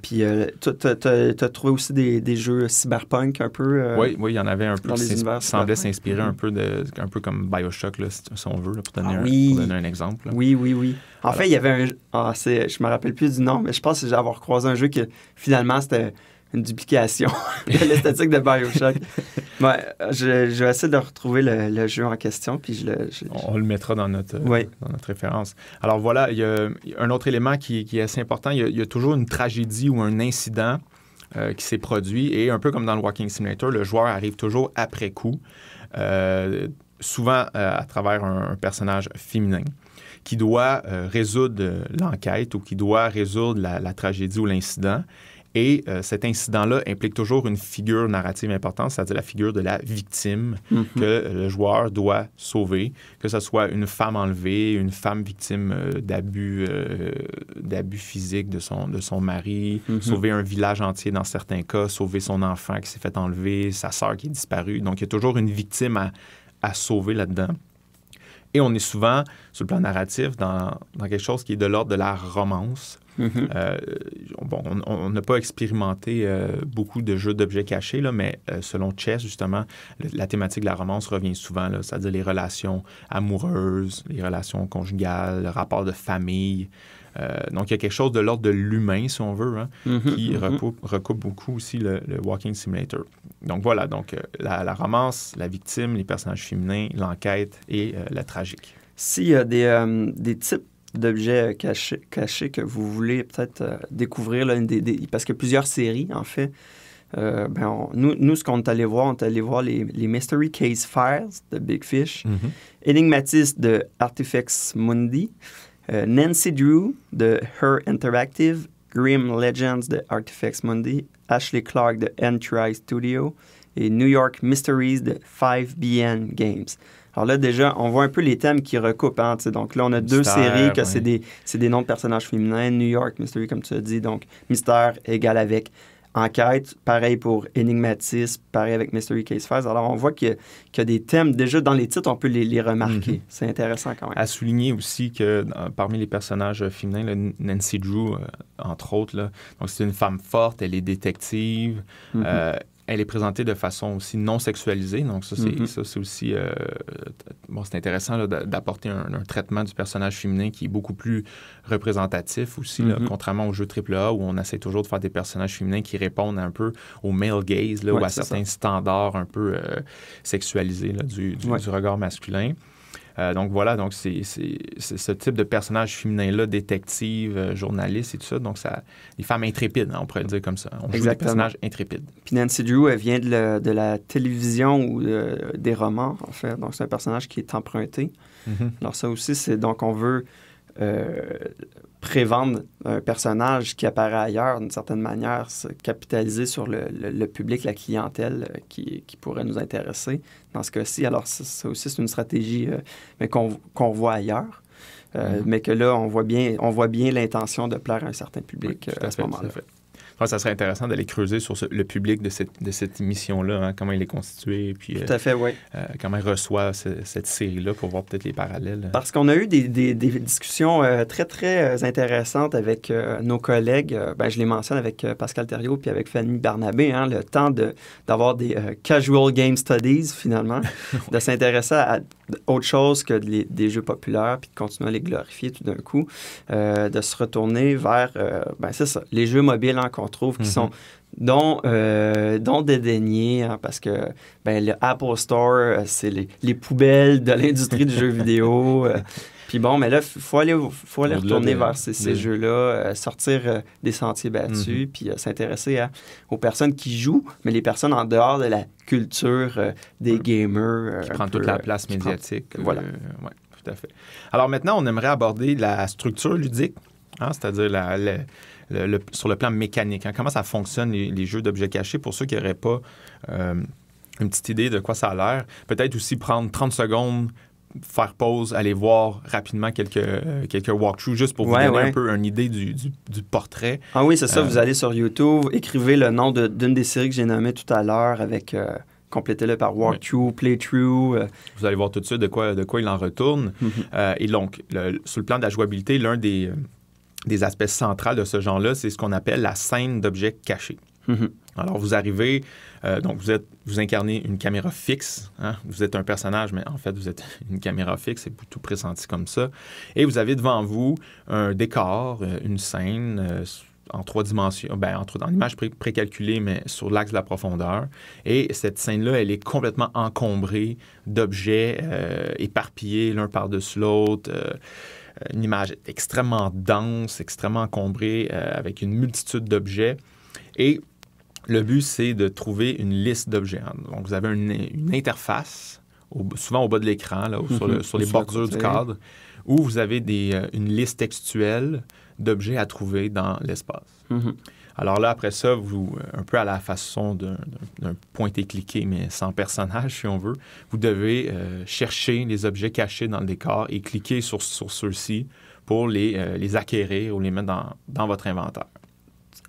puis tu as trouvé aussi des, des, jeux cyberpunk un peu. oui, oui, il y en avait un peu. qui semblait s'inspirer un mhm. peu de, un peu comme Bioshock, là, si on veut, ah pour, donner un, exemple. Oui, oui, oui. En fait, il y avait un. Ah, c'est, je me rappelle plus du nom, mais je pense que j'ai avoir croisé un jeu que finalement c'était une duplication [LAUGHS] de l'esthétique de Bioshock. [LAUGHS] je, je, vais essayer de retrouver le, jeu en question, puis je le... on, le mettra dans notre, dans notre référence. Alors voilà, il y a un autre élément qui, est assez important. Il y, a, toujours une tragédie ou un incident euh, qui s'est produit, et un peu comme dans le Walking Simulator, le joueur arrive toujours après coup, euh, souvent euh, à travers un personnage féminin qui doit euh, résoudre euh, l'enquête ou qui doit résoudre la, tragédie ou l'incident. Et euh, cet incident-là implique toujours une figure narrative importante, c'est-à-dire la figure de la victime mhm. que le joueur doit sauver, que ce soit une femme enlevée, une femme victime d'abus, d'abus physiques de son, de son mari, mhm. sauver un village entier dans certains cas, sauver son enfant qui s'est fait enlever, sa sœur qui est disparue. Donc, il y a toujours une victime à, à sauver là-dedans. Et on est souvent, sur le plan narratif, dans, quelque chose qui est de l'ordre de la romance. Mhm. Euh, bon, on n'a pas expérimenté euh, beaucoup de jeux d'objets cachés, là, mais euh, selon Chess, justement, la thématique de la romance revient souvent, c'est-à-dire les relations amoureuses, les relations conjugales, le rapport de famille, euh, donc, il y a quelque chose de l'ordre de l'humain, si on veut, hein, mhm, qui mhm. recoupe, beaucoup aussi le, Walking Simulator. Donc, voilà, donc euh, la, romance, la victime, les personnages féminins, l'enquête et euh, la tragique. S'il y a des, types d'objets cachés, que vous voulez peut-être découvrir, parce qu'il y a plusieurs séries, en fait. Ben, nous, ce qu'on est allé voir, on est allé voir les, Mystery Case Files de Big Fish, mm de Artifacts Mundi, euh, Nancy Drew de Her Interactive, Grim Legends de Artifacts Monday, Ashley Clark de n Studio et New York Mysteries de 5BN Games. Alors là, déjà, on voit un peu les thèmes qui recoupent. Hein, donc là, on a deux séries que c'est des, des noms de personnages féminins. New York Mystery, comme tu as dit, donc Mystère égale avec Enquête, pareil pour Énigmatisme, pareil avec Mystery Case Files. Alors, on voit qu'il y, a des thèmes, déjà dans les titres, on peut les, remarquer. Mhm. C'est intéressant quand même. À souligner aussi que parmi les personnages féminins, Nancy Drew, euh, entre autres, là, donc c'est une femme forte, elle est détective, mhm. euh, elle est présentée de façon aussi non sexualisée. Donc, ça, c'est, mm-hmm. aussi. Euh, c'est intéressant d'apporter un, traitement du personnage féminin qui est beaucoup plus représentatif aussi, mm-hmm. contrairement au jeu AAA où on essaie toujours de faire des personnages féminins qui répondent un peu au male gaze ou à certains standards un peu euh, sexualisés du, regard masculin. Euh, donc voilà, donc c'est ce type de personnage féminin-là, détective, euh, journaliste et tout ça. Donc ça, les femmes intrépides, hein, on pourrait le dire comme ça. On Exactement. joue personnages Puis Nancy Drew, elle vient de, la télévision ou euh, des romans, en fait. Donc c'est un personnage qui est emprunté. Mm-hmm. Alors ça aussi, c'est donc on veut euh, prévendre un personnage qui apparaît ailleurs, d'une certaine manière, capitaliser sur le, le, public, la clientèle euh, qui, qui, pourrait nous intéresser dans ce cas-ci. Alors, ça, aussi, c'est une stratégie euh, mais qu'on, voit ailleurs. Mm-hmm. Mais que là, on voit bien, on voit bien l'intention de plaire à un certain public à, ce moment-là. Ah, ça serait intéressant d'aller creuser sur le public de cette, de cette émission-là, hein, comment il est constitué, puis à fait, euh, euh, comment il reçoit cette série-là pour voir peut-être les parallèles. Hein. Parce qu'on a eu des, des, discussions euh, très, très intéressantes avec nos collègues. Ben, je les mentionne avec Pascal Thériault puis avec Fanny Barnabé, hein, le temps d'avoir des casual game studies, finalement, [LAUGHS] de s'intéresser à autre chose que des, jeux populaires, puis de continuer à les glorifier tout d'un coup, de se retourner vers, ben, ça, les jeux mobiles en trouve qui mhm. sont dont, euh, dont dédaignés hein, parce que ben, le Apple Store, euh, c'est les, les, poubelles de l'industrie du jeu vidéo. [LAUGHS] Euh. puis bon, mais là, il faut aller, faut aller retourner vers ces, jeux-là, euh, sortir des sentiers battus, mhm. puis s'intéresser aux personnes qui jouent, mais les personnes en dehors de la culture des gamers. qui prend toute la place médiatique. voilà. Ouais, tout à fait. Alors maintenant, on aimerait aborder la structure ludique, hein, c'est-à-dire la sur le plan mécanique. Hein. comment ça fonctionne, les, jeux d'objets cachés, pour ceux qui n'auraient pas euh, une petite idée de quoi ça a l'air. Peut-être aussi prendre 30 secondes faire pause, aller voir rapidement quelques, euh, quelques walkthroughs juste pour vous donner un peu une idée du, du, portrait. Ah oui, c'est ça. Euh, vous allez sur YouTube, écrivez le nom d'une des séries que j'ai nommées tout à l'heure avec. Complétez-le par walkthrough, playthrough. Vous allez voir tout de suite de quoi, de quoi il en retourne. Mm-hmm. et donc, sur le plan de la jouabilité, l'un des, des aspects centrales de ce genre-là, c'est ce qu'on appelle la scène d'objets cachés. Mm-hmm. Alors, vous arrivez, euh, donc vous, êtes, vous incarnez une caméra fixe. Hein. Vous êtes un personnage, mais en fait, vous êtes [LAUGHS] une caméra fixe et tout pressenti comme ça. Et vous avez devant vous un décor, euh, une scène euh, en trois dimensions, ben, en, en image précalculée, mais sur l'axe de la profondeur. Et cette scène-là, elle est complètement encombrée d'objets éparpillés l'un par-dessus l'autre. Euh, une image extrêmement dense, extrêmement encombrée, euh, avec une multitude d'objets. Et le but, c'est de trouver une liste d'objets. Hein. Donc, vous avez une, interface, souvent au bas de l'écran, mhm. sur, les bordures du cadre, où vous avez des, euh, une liste textuelle d'objets à trouver dans l'espace. Mhm. Alors là, après ça, vous, euh, un peu à la façon d'un pointé-cliqué, mais sans personnage, si on veut, vous devez euh, chercher les objets cachés dans le décor et cliquer sur, sur ceux-ci pour les, euh, acquérir ou les mettre dans, votre inventaire.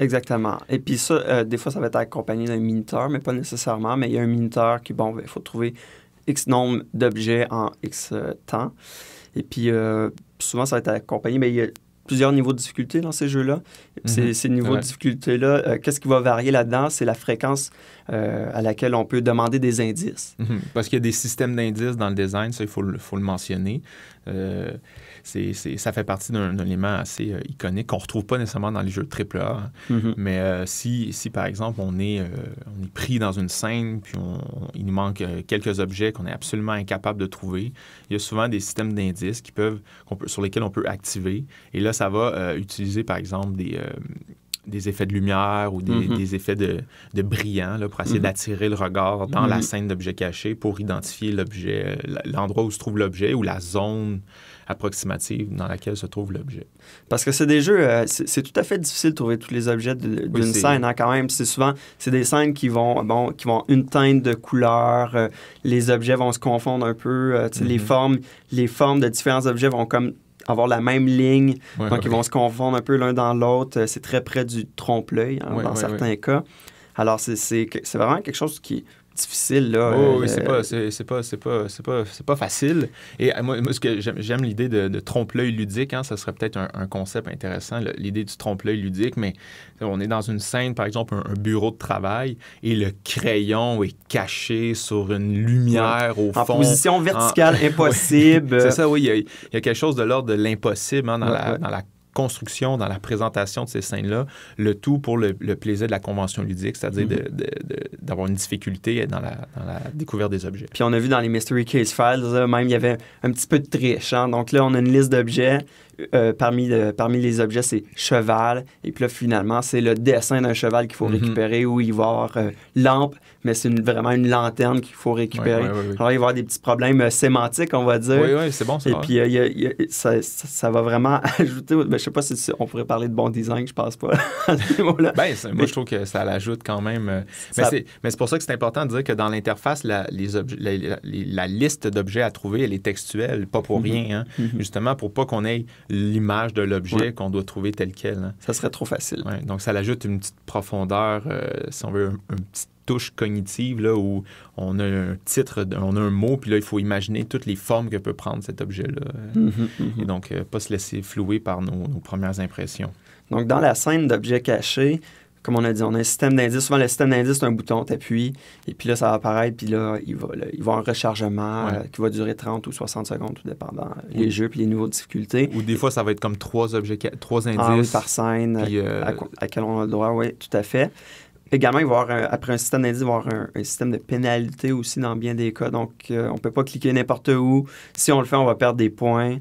Exactement. Et puis ça, des fois, ça va être accompagné d'un minuteur, mais pas nécessairement. Mais il y a un minuteur qui, bon, ben, il faut trouver X nombre d'objets en X temps. Et puis, souvent, ça va être accompagné, mais il y a plusieurs niveaux de difficulté dans ces jeux-là. Mhm. Ces, niveaux de difficulté-là, euh, qu'est-ce qui va varier là-dedans? C'est la fréquence euh, à laquelle on peut demander des indices. Mhm. Parce qu'il y a des systèmes d'indices dans le design, ça, il faut le mentionner. Euh, c'est, ça fait partie d'un élément assez euh, iconique qu'on ne retrouve pas nécessairement dans les jeux AAA. Hein. Mm-hmm. Mais euh, si, si, par exemple, on est, on est pris dans une scène, puis il nous manque quelques objets qu'on est absolument incapable de trouver, il y a souvent des systèmes d'indices qui peuvent, sur lesquels on peut activer. Et là, ça va utiliser, par exemple, des des effets de lumière ou des, mhm. effets de, brillant pour essayer mhm. d'attirer le regard dans la mhm. scène d'objets cachés pour identifier l'objet, l'endroit où se trouve l'objet ou la zone approximative dans laquelle se trouve l'objet. Parce que c'est des jeux, euh, c'est tout à fait difficile de trouver tous les objets d'une scène hein, quand même. C'est souvent, c'est des scènes qui vont, bon, qui vont une teinte de couleur, euh, les objets vont se confondre un peu, euh, les formes, les formes de différents objets vont comme avoir la même ligne. donc, ils vont se confondre un peu l'un dans l'autre. C'est très près du trompe-l'œil hein, dans certains cas. Alors, c'est vraiment quelque chose qui, difficile. Là, oui, euh, c'est pas, c'est, pas, c'est pas, c'est pas, pas, facile. Et euh, moi, ce que j'aime, l'idée de, trompe-l'œil ludique, hein, ça serait peut-être un, concept intéressant, l'idée du trompe-l'œil ludique, mais on est dans une scène, par exemple, un, bureau de travail, et le crayon est caché sur une lumière au fond. En position verticale [LAUGHS] impossible. c'est ça, oui, il y, a, quelque chose de l'ordre de l'impossible hein, dans la construction, dans la présentation de ces scènes-là, le tout pour le, plaisir de la convention ludique, c'est-à-dire mhm. d'avoir une difficulté dans la, découverte des objets. Puis on a vu dans les Mystery Case Files, même il y avait un petit peu de triche. Hein. Donc là, on a une liste d'objets. Euh, parmi, parmi les objets, c'est cheval. Et puis là, finalement, c'est le dessin d'un cheval qu'il faut mhm. récupérer ou y voir euh, lampe, mais c'est vraiment une lanterne qu'il faut récupérer. Alors, il va y avoir des petits problèmes euh, sémantiques, on va dire. Oui, oui, c'est bon, ça. Et puis, ça, va vraiment [LAUGHS] ajouter. Je ben, je sais pas si on pourrait parler de bon design, je pense pas [LAUGHS] là ben, moi, je trouve que ça l'ajoute quand même. Euh, mais c'est pour ça que c'est important de dire que dans l'interface, la, la, liste d'objets à trouver, elle est textuelle, pas pour mm-hmm. rien. Hein. Mm-hmm. Justement, pour pas qu'on ait l'image de l'objet qu'on doit trouver tel quel. Hein. Ça serait trop facile. donc, ça l'ajoute une petite profondeur, euh, si on veut, un, un petit cognitive, là, où on a un titre, on a un mot, puis là, il faut imaginer toutes les formes que peut prendre cet objet-là. Mhm, mhm. Et donc, euh, pas se laisser flouer par nos, premières impressions. Donc, dans la scène d'objets cachés, comme on a dit, on a un système d'indices. Souvent, le système d'indices, c'est un bouton, tu appuies, et puis là, ça va apparaître, puis là, il va, là, il va un rechargement euh, qui va durer 30 ou 60 secondes, tout dépendant euh, les jeux, puis les nouvelles difficultés. Ou des fois, ça va être comme trois, objets, trois ah indices. par scène, à, quel on a le droit, oui, tout à fait. Également, il après un système d'indice, il va avoir un, système de pénalité aussi dans bien des cas. Donc, euh, on ne peut pas cliquer n'importe où. Si on le fait, on va perdre des points.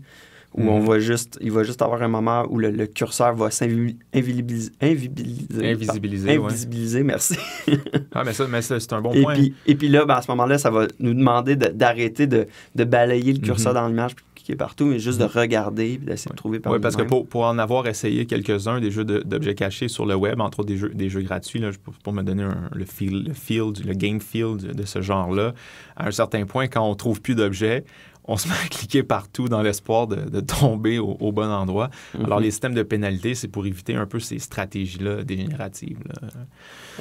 Ou on mhm. va juste, il va juste avoir un moment où le, curseur va s'invisibiliser. Invisibiliser. Invisibiliser, merci. [LAUGHS] ah, mais ça, mais ça c'est un bon et point. Puis, et puis là, ben, à ce moment-là, ça va nous demander d'arrêter de, balayer le mhm. curseur dans l'image partout, mais juste de mm. regarder et d'essayer de trouver par Oui, parce que pour, pour, en avoir essayé quelques-uns, des jeux d'objets cachés sur le web, entre autres des jeux, des jeux gratuits, pour, me donner le, feel, le le mm. game field de ce genre-là, à un certain point, quand on trouve plus d'objets, on se [LAUGHS] met à cliquer partout dans l'espoir de, tomber au, bon endroit. Alors, mm-hmm. les systèmes de pénalité, c'est pour éviter un peu ces stratégies-là dégénératives. Là.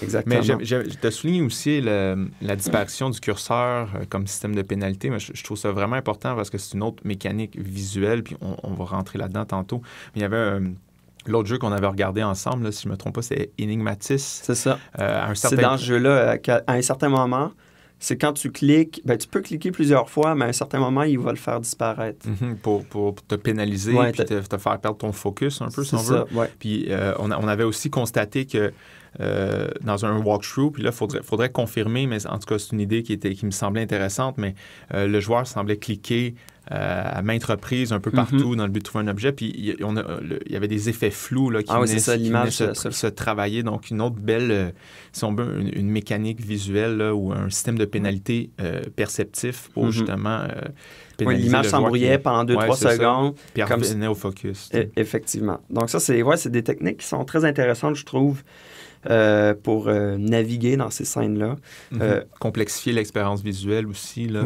Exactement. Mais je, te souligne aussi la disparition du curseur euh, comme système de pénalité. Mais je, trouve ça vraiment important parce que c'est une autre mécanique visuelle, puis on, va rentrer là-dedans tantôt. Mais il y avait euh, L'autre jeu qu'on avait regardé ensemble, si je ne me trompe pas, c'est Enigmatis. C'est ça. Euh, certain... C'est dans ce jeu-là, euh, à un certain moment, c'est quand tu cliques, ben, tu peux cliquer plusieurs fois, mais à un certain moment, il va le faire disparaître. Mm-hmm, pour, te pénaliser et te, te, faire perdre ton focus un peu, si on ça, veut. Ouais. Puis on, on, avait aussi constaté que euh, dans un walkthrough. Puis là, il faudrait, faudrait, confirmer, mais en tout cas, c'est une idée qui, était, qui me semblait intéressante, mais euh, le joueur semblait cliquer euh, à maintes reprises un peu mhm. partout dans le but de trouver un objet. Puis il, y avait des effets flous là, qui ah, venaient, se, travailler. Donc, une autre belle, si on veut, une, mécanique visuelle ou un système de pénalité perceptif pour mhm. justement. l'image s'embrouillait pendant 2-3 secondes. Puis elle comme... au focus. E, effectivement. Donc, ça, c'est des techniques qui sont très intéressantes, je trouve. Euh, pour euh, naviguer dans ces scènes-là. Mhm. Euh, Complexifier l'expérience visuelle aussi. Là,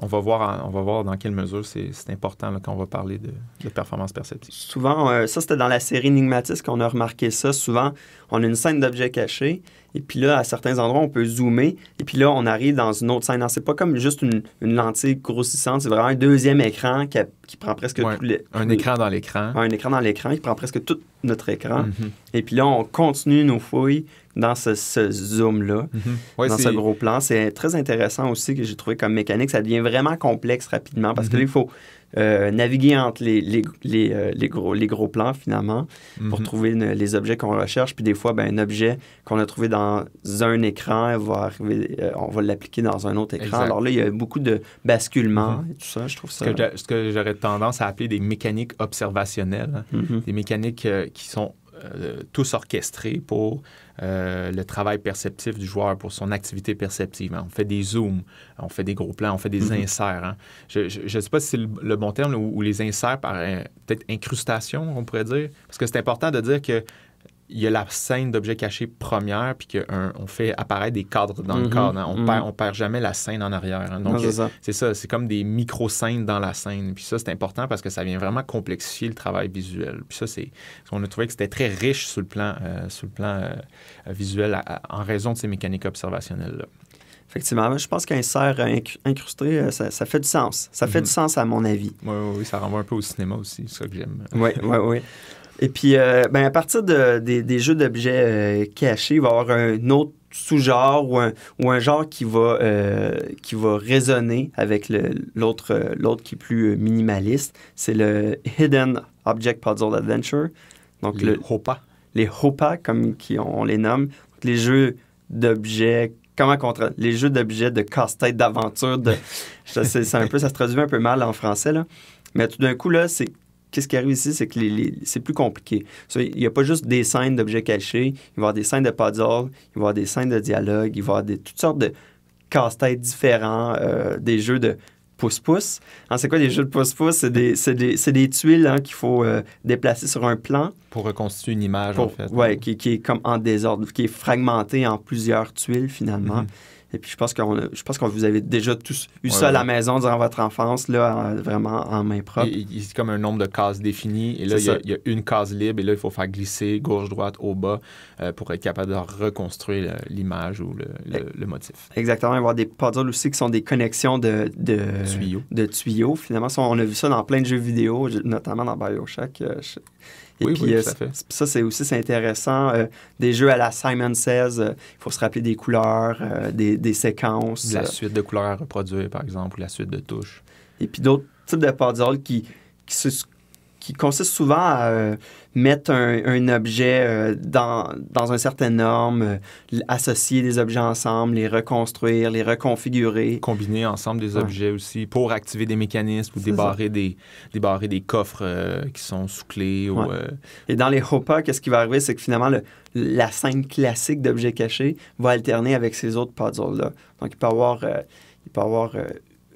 On va, voir, on va voir dans quelle mesure c'est important quand on va parler de, performance perceptive. Souvent, ça c'était dans la série Enigmatis qu'on a remarqué ça. Souvent, on a une scène d'objet caché et puis là, à certains endroits, on peut zoomer. Et puis là, on arrive dans une autre scène. Non, c'est pas comme juste une, lentille grossissante. C'est vraiment un deuxième écran qui, prend presque tout Un écran dans l'écran. Un écran dans l'écran qui prend presque tout notre écran. Mm-hmm. Et puis là, on continue nos fouilles dans ce, zoom-là, mhm. dans ce gros plan. C'est très intéressant aussi que j'ai trouvé comme mécanique. Ça devient vraiment complexe rapidement parce qu'il mhm. faut euh, naviguer entre les, euh, les, gros, les gros plans, finalement, pour mhm. trouver les objets qu'on recherche. Puis des fois, ben, un objet qu'on a trouvé dans un écran, va euh, on va l'appliquer dans un autre écran. Alors là, il y a beaucoup de basculements et tout ça, je trouve ça... Ce que j'aurais tendance à appeler des mécaniques observationnelles, hein. des mécaniques qui sont euh, tous orchestrés pour euh, le travail perceptif du joueur, pour son activité perceptive. Hein. On fait des zooms, on fait des gros plans, on fait des mm-hmm. inserts. Hein. Je ne sais pas si c'est le, bon terme, ou, les inserts par euh, peut-être incrustation, on pourrait dire. Parce que c'est important de dire que il y a la scène d'objets cachés première, puis qu'on fait apparaître des cadres dans le mhm. cadre. Hein. On, ne mhm. perd, perd jamais la scène en arrière. Hein. Donc, euh, c'est ça. C'est comme des micro-scènes dans la scène. Puis ça, c'est important parce que ça vient vraiment complexifier le travail visuel. Puis ça, c'est... On a trouvé que c'était très riche sur le plan, euh, sur le plan euh, visuel en raison de ces mécaniques observationnelles-là. Effectivement, je pense qu'un cerf incrusté, ça, fait du sens. Ça fait du mhm. sens à mon avis. Oui, oui, oui, ça renvoie un peu au cinéma aussi, c'est ça que j'aime. oui, oui, oui. Et puis, euh, ben, à partir des, jeux d'objets euh, cachés, il va y avoir un autre sous-genre ou un, genre qui va, euh, qui va résonner avec l'autre qui est plus minimaliste. C'est le Hidden Object Puzzle Adventure. Donc, les le, HOPA. Les HOPA, comme qui on, les nomme. les jeux d'objets comment on les jeux d'objets de casse-tête d'aventure de [LAUGHS] c'est ça se traduit un peu mal en français là mais tout d'un coup là c'est qu'est-ce qui arrive ici, c'est que c'est plus compliqué. Il n'y a pas juste des scènes d'objets cachés, il va y avoir des scènes de puzzle, il va y avoir des scènes de dialogue, il va y avoir des, toutes sortes de casse-têtes différents, euh, des jeux de pouce-pouce. Hein, c'est quoi les jeux de pouce-pouce? C'est des, tuiles hein, qu'il faut euh, déplacer sur un plan. Pour reconstituer une image, en fait. Oui, qui, est comme en désordre, qui est fragmenté en plusieurs tuiles, finalement. Mhm. Et puis je pense qu'on je pense qu'on vous avez déjà tous eu ça à la maison durant votre enfance, là, vraiment en main propre. C'est comme un nombre de cases définies. Et là, il y, a, une case libre et là, il faut faire glisser gauche-droite au bas euh, pour être capable de reconstruire l'image ou le, motif. Exactement. Il y avoir des puzzles aussi qui sont des connexions de, de, tuyaux. de tuyaux. Finalement, on a vu ça dans plein de jeux vidéo, notamment dans Bioshock. Euh, et oui, puis, oui, ça, euh, ça c'est aussi intéressant. Euh, des jeux à la Simon Says, euh, il faut se rappeler des couleurs, des, des, séquences. La suite de couleurs à reproduire, par exemple, ou la suite de touches. Et puis d'autres types de puzzles qui, qui se qui consiste souvent à euh, mettre un, objet euh, dans, dans un certain norme, euh, associer des objets ensemble, les reconstruire, les reconfigurer. Combiner ensemble des objets aussi pour activer des mécanismes ou débarrer des, des coffres qui sont sous clé. Et dans les HOPA, qu'est-ce qui va arriver? C'est que finalement, la scène classique d'objets cachés va alterner avec ces autres puzzles-là. Donc, il peut y avoir, il peut avoir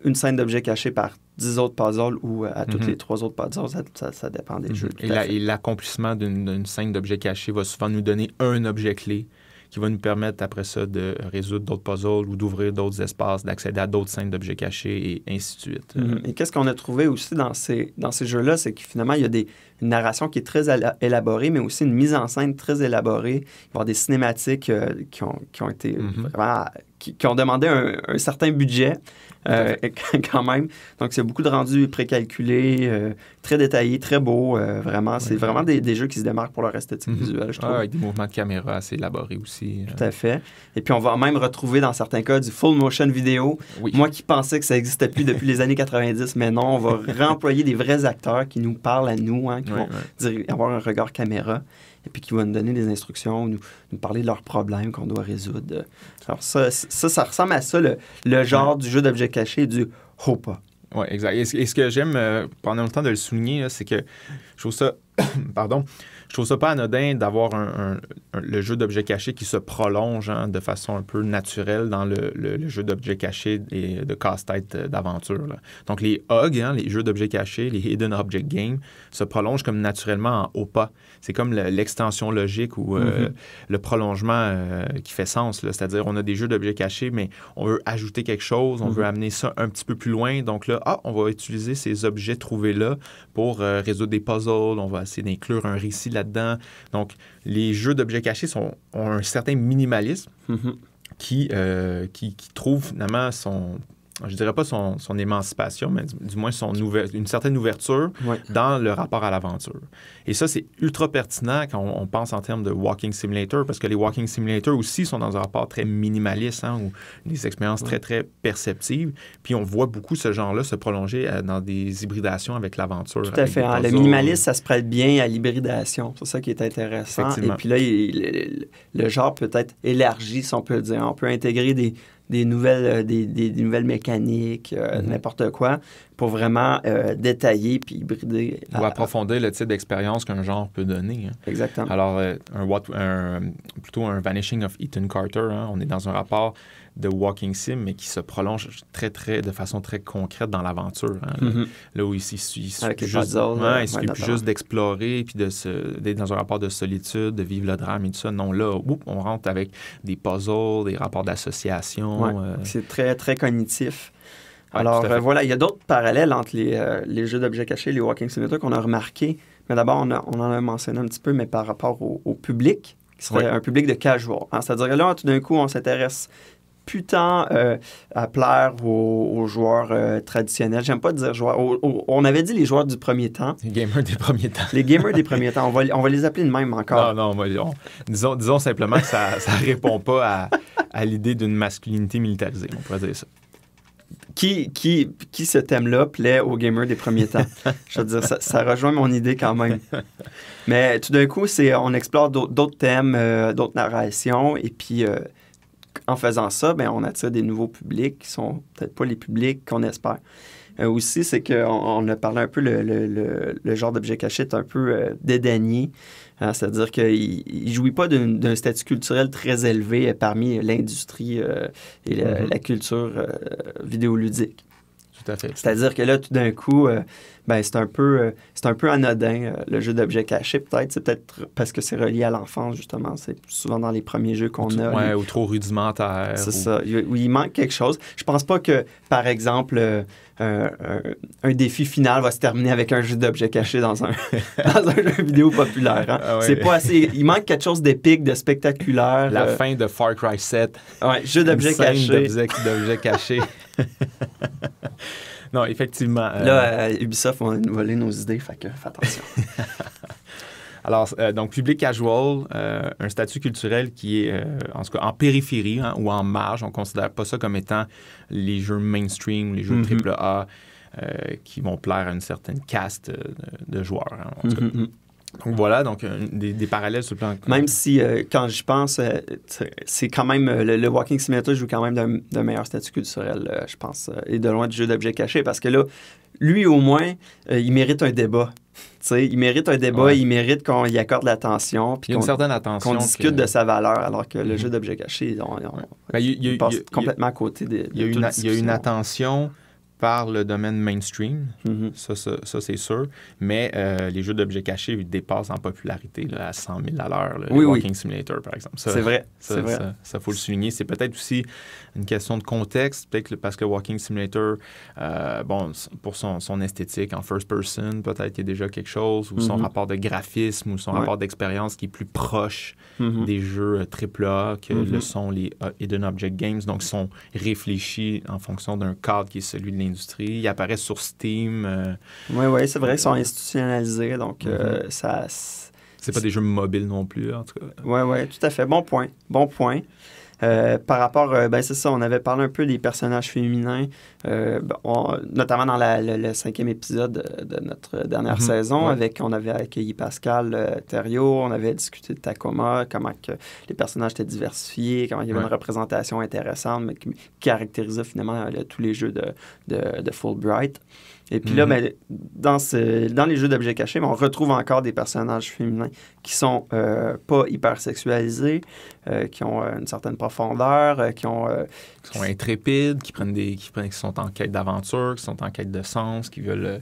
une scène d'objets cachés par 10 autres puzzles ou euh, à toutes mhm. les trois autres puzzles. Ça, dépend des mhm. jeux. et l'accomplissement d'une scène d'objets cachés va souvent nous donner un objet clé qui va nous permettre après ça de résoudre d'autres puzzles ou d'ouvrir d'autres espaces, d'accéder à d'autres scènes d'objets cachés et ainsi de suite. Mhm. Euh, et qu'est-ce qu'on a trouvé aussi dans ces, dans ces jeux-là, c'est que finalement, il y a des, une narration qui est très élaborée, mais aussi une mise en scène très élaborée. voire des cinématiques euh, qui, ont, qui, ont, été vraiment, qui, ont demandé un, un certain budget. Euh, [LAUGHS] quand même. Donc, c'est beaucoup de rendus précalculés, euh, très détaillés, très beaux. Euh, vraiment, c'est vraiment des, jeux qui se démarquent pour leur esthétique mhm. visuelle, je ah, trouve. avec des mouvements de caméra assez élaborés aussi. Tout à fait. Et puis, on va même retrouver dans certains cas du full motion vidéo. Moi qui pensais que ça n'existait plus depuis les années 90, mais non, on va [LAUGHS] réemployer des vrais acteurs qui nous parlent à nous, hein, qui vont avoir un regard caméra puis qui vont nous donner des instructions, nous, nous parler de leurs problèmes qu'on doit résoudre. Alors ça, ça, ressemble à ça, le, genre du jeu d'objets cachés et du HOPA. Oui, exact. Et ce que j'aime euh, pendant le temps de le souligner, c'est que je trouve ça, [COUGHS] pardon, je trouve ça pas anodin d'avoir un, le jeu d'objets cachés qui se prolonge hein, de façon un peu naturelle dans le, le, jeu d'objets cachés et de casse-tête euh, d'aventure. Donc les HOG, hein, les jeux d'objets cachés, les Hidden Object games » se prolongent comme naturellement en OPA c'est comme l'extension logique ou euh, mm-hmm. le prolongement euh, qui fait sens. C'est-à-dire, on a des jeux d'objets cachés, mais on veut ajouter quelque chose, on veut mm-hmm. amener ça un petit peu plus loin. Donc là, ah, on va utiliser ces objets trouvés-là pour euh, résoudre des puzzles, on va essayer d'inclure un récit là-dedans. Donc, les jeux d'objets cachés ont un certain minimalisme. Mm-hmm. qui, qui, trouve finalement son, je dirais pas son, émancipation, mais du, moins son une certaine ouverture dans le rapport à l'aventure. Et ça, c'est ultra pertinent quand on, pense en termes de walking simulator, parce que les walking simulator aussi sont dans un rapport très minimaliste, hein, ou des expériences très, très perceptives. Puis on voit beaucoup ce genre-là se prolonger dans des hybridations avec l'aventure. Tout à fait. Hein. le minimaliste, ça se prête bien à l'hybridation. C'est ça qui est intéressant. Et puis là, le genre peut être élargi, si on peut dire. On peut intégrer des des nouvelles, euh, des, nouvelles mécaniques, euh, mhm. n'importe quoi, pour vraiment euh, détailler puis brider. Ou approfondir le type d'expérience qu'un genre peut donner. Hein. Exactement. Alors, un, plutôt un Vanishing of Ethan Carter, hein, on est dans un rapport de walking sim, mais qui se prolonge très, très, de façon très concrète dans l'aventure. Hein. Mm-hmm. là, où il, s'occupe juste, euh, juste d'explorer, puis d'être dans un rapport de solitude, de vivre le drame et tout ça. Non, là, on rentre avec des puzzles, des rapports d'association. Euh. C'est très, très cognitif. Alors euh, voilà, il y a d'autres parallèles entre les, les jeux d'objets cachés les walking simulators qu'on a remarqué. Mais d'abord, on, on, en a mentionné un petit peu, mais par rapport au, public, qui serait un public de casual. Hein, C'est-à-dire là, tout d'un coup, on s'intéresse plus tant euh, à plaire aux, joueurs euh, traditionnels. J'aime pas dire joueurs. on avait dit les joueurs du premier temps. Les gamers des premiers temps. les gamers des premiers [LAUGHS] temps. On va, les appeler de même encore. Non, non, disons, simplement que ça ne répond pas à, l'idée d'une masculinité militarisée. On pourrait dire ça. Qui, qui, qui ce thème-là plaît aux gamers des premiers temps? Je veux dire, ça, rejoint mon idée quand même. [LAUGHS] Mais tout d'un coup, c'est on explore d'autres thèmes, euh, d'autres narrations, et puis en faisant ça, ben, on attire des nouveaux publics qui sont peut-être pas les publics qu'on espère. Euh, aussi, c'est qu'on on a parlé un peu, le, genre d'objet caché est un peu euh, dédaigné. Euh, c'est-à-dire qu'il ne jouit pas d'un statut culturel très élevé parmi l'industrie et la mm-hmm. culture vidéoludique. C'est-à-dire que là, tout d'un coup, euh, ben, c'est un, peu, euh, un peu anodin, euh, le jeu d'objets cachés, peut-être. C'est peut-être parce que c'est relié à l'enfance, justement. C'est souvent dans les premiers jeux qu'on a. Ouais, ou trop rudimentaire. C'est ça. Où il manque quelque chose. Je pense pas que, par exemple, un, défi final va se terminer avec un jeu d'objets cachés dans un, [LAUGHS] jeu vidéo populaire. Hein. Ah c'est pas assez. Il manque quelque chose d'épique, de spectaculaire. La fin de Far Cry 7. Ouais, jeu d'objets cachés. D'objets cachés. [LAUGHS] [LAUGHS] non, effectivement. Euh, Là, euh, Ubisoft va voler nos idées, fait que fais attention. [LAUGHS] Alors, euh, donc, Public Casual, un statut culturel qui est, en, tout cas, en périphérie hein, ou en marge. On ne considère pas ça comme étant les jeux mainstream, les jeux AAA mm-hmm. qui vont plaire à une certaine caste de, joueurs. Hein, mm-hmm, mm-hmm. Donc voilà, donc euh, des, parallèles sur le plan. Même si, euh, quand je pense, euh, c'est quand même le, Walking Simulator joue quand même d'un meilleur statut culturel, je pense, et de loin du jeu d'objets cachés, parce que là, lui au moins, il mérite un débat. il mérite un débat, il mérite qu'on y accorde l'attention, puis qu'on discute de sa valeur, alors que le mhm. jeu d'objets cachés, on, passe complètement à côté des. Il y, a une attention par le domaine mainstream, mhm. ça, c'est sûr, mais euh, les jeux d'objets cachés dépassent en popularité à 100 000 à l'heure, Walking Simulator par exemple. C'est vrai, c'est vrai. Ça, ça, faut le souligner. C'est peut-être aussi une question de contexte, peut-être parce que Walking Simulator, euh, bon, pour son, son, esthétique en first person, peut-être qu'il y a déjà quelque chose, ou son mm-hmm. rapport de graphisme, ou son rapport d'expérience qui est plus proche mm-hmm. des jeux AAA euh, que le mm-hmm. sont les euh, Hidden Object Games. Donc, sont réfléchis en fonction d'un cadre qui est celui de l'industrie. Ils apparaissent sur Steam. ouais oui, oui, c'est vrai qu'ils sont institutionnalisés, donc ça... C'est pas des jeux mobiles non plus, en tout cas. Oui, oui, tout à fait. Bon point. Bon point. Euh, par rapport, euh, ben, c'est ça, on avait parlé un peu des personnages féminins, euh, ben, notamment dans le, cinquième épisode de, notre dernière mhm. saison, avec on avait accueilli Pascal Thériault, on avait discuté de Tacoma, comment que les personnages étaient diversifiés, comment il y avait une représentation intéressante, mais qui caractérisait finalement tous les jeux de Fulbright. Et puis là, mhm. ben, dans, les jeux d'objets cachés, ben, on retrouve encore des personnages féminins qui sont euh, pas hyper sexualisés, euh, qui ont euh, une certaine profondeur, qui ont... sont intrépides, qui, prennent des, qui, qui sont en quête d'aventure, qui sont en quête de sens, qui veulent...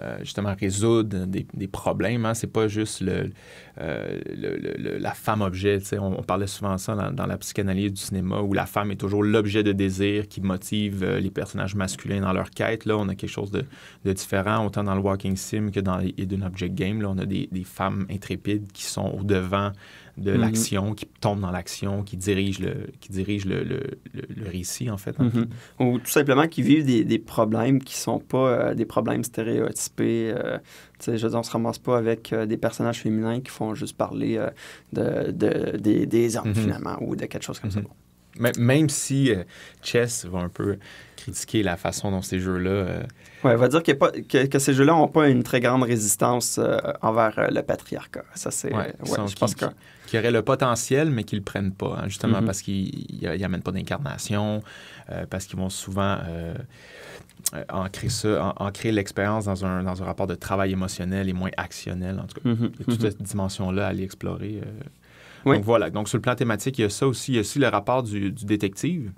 Euh, justement résoudre des, problèmes. Hein. C'est pas juste le, euh, la femme objet. On, on, parlait souvent ça dans, la psychanalyse du cinéma où la femme est toujours l'objet de désir qui motive euh, les personnages masculins dans leur quête. Là, on a quelque chose de, différent autant dans le Walking Sim que dans Hidden Object Game. Là, on a des, des femmes intrépides qui sont au devant de mhm. l'action, qui tombe dans l'action, qui dirige le, qui dirige le, le, récit, en mhm. fait. Ou tout simplement qui vivent des, des problèmes qui sont pas euh, des problèmes stéréotypés. Euh, je veux on se ramasse pas avec euh, des personnages féminins qui font juste parler euh, de, de, des, des hommes, mhm. finalement, ou de quelque chose comme ça. Même si Chess va un peu critiquer la façon dont ces jeux-là. Oui, Ouais, va dire pas, que, que, ces jeux-là n'ont pas une très grande résistance envers le patriarcat. Ça, c'est. je pense que qui auraient le potentiel, mais qu'ils ne le prennent pas, hein, justement mhm. parce qu'ils n'amènent pas d'incarnation, euh, parce qu'ils vont souvent euh, euh, ancrer ancrer l'expérience dans un, rapport de travail émotionnel et moins actionnel. En tout cas, mhm, il y a toute mhm. cette dimension-là à aller explorer. Donc voilà, donc sur le plan thématique, il y a ça aussi, il y a aussi le rapport du, détective.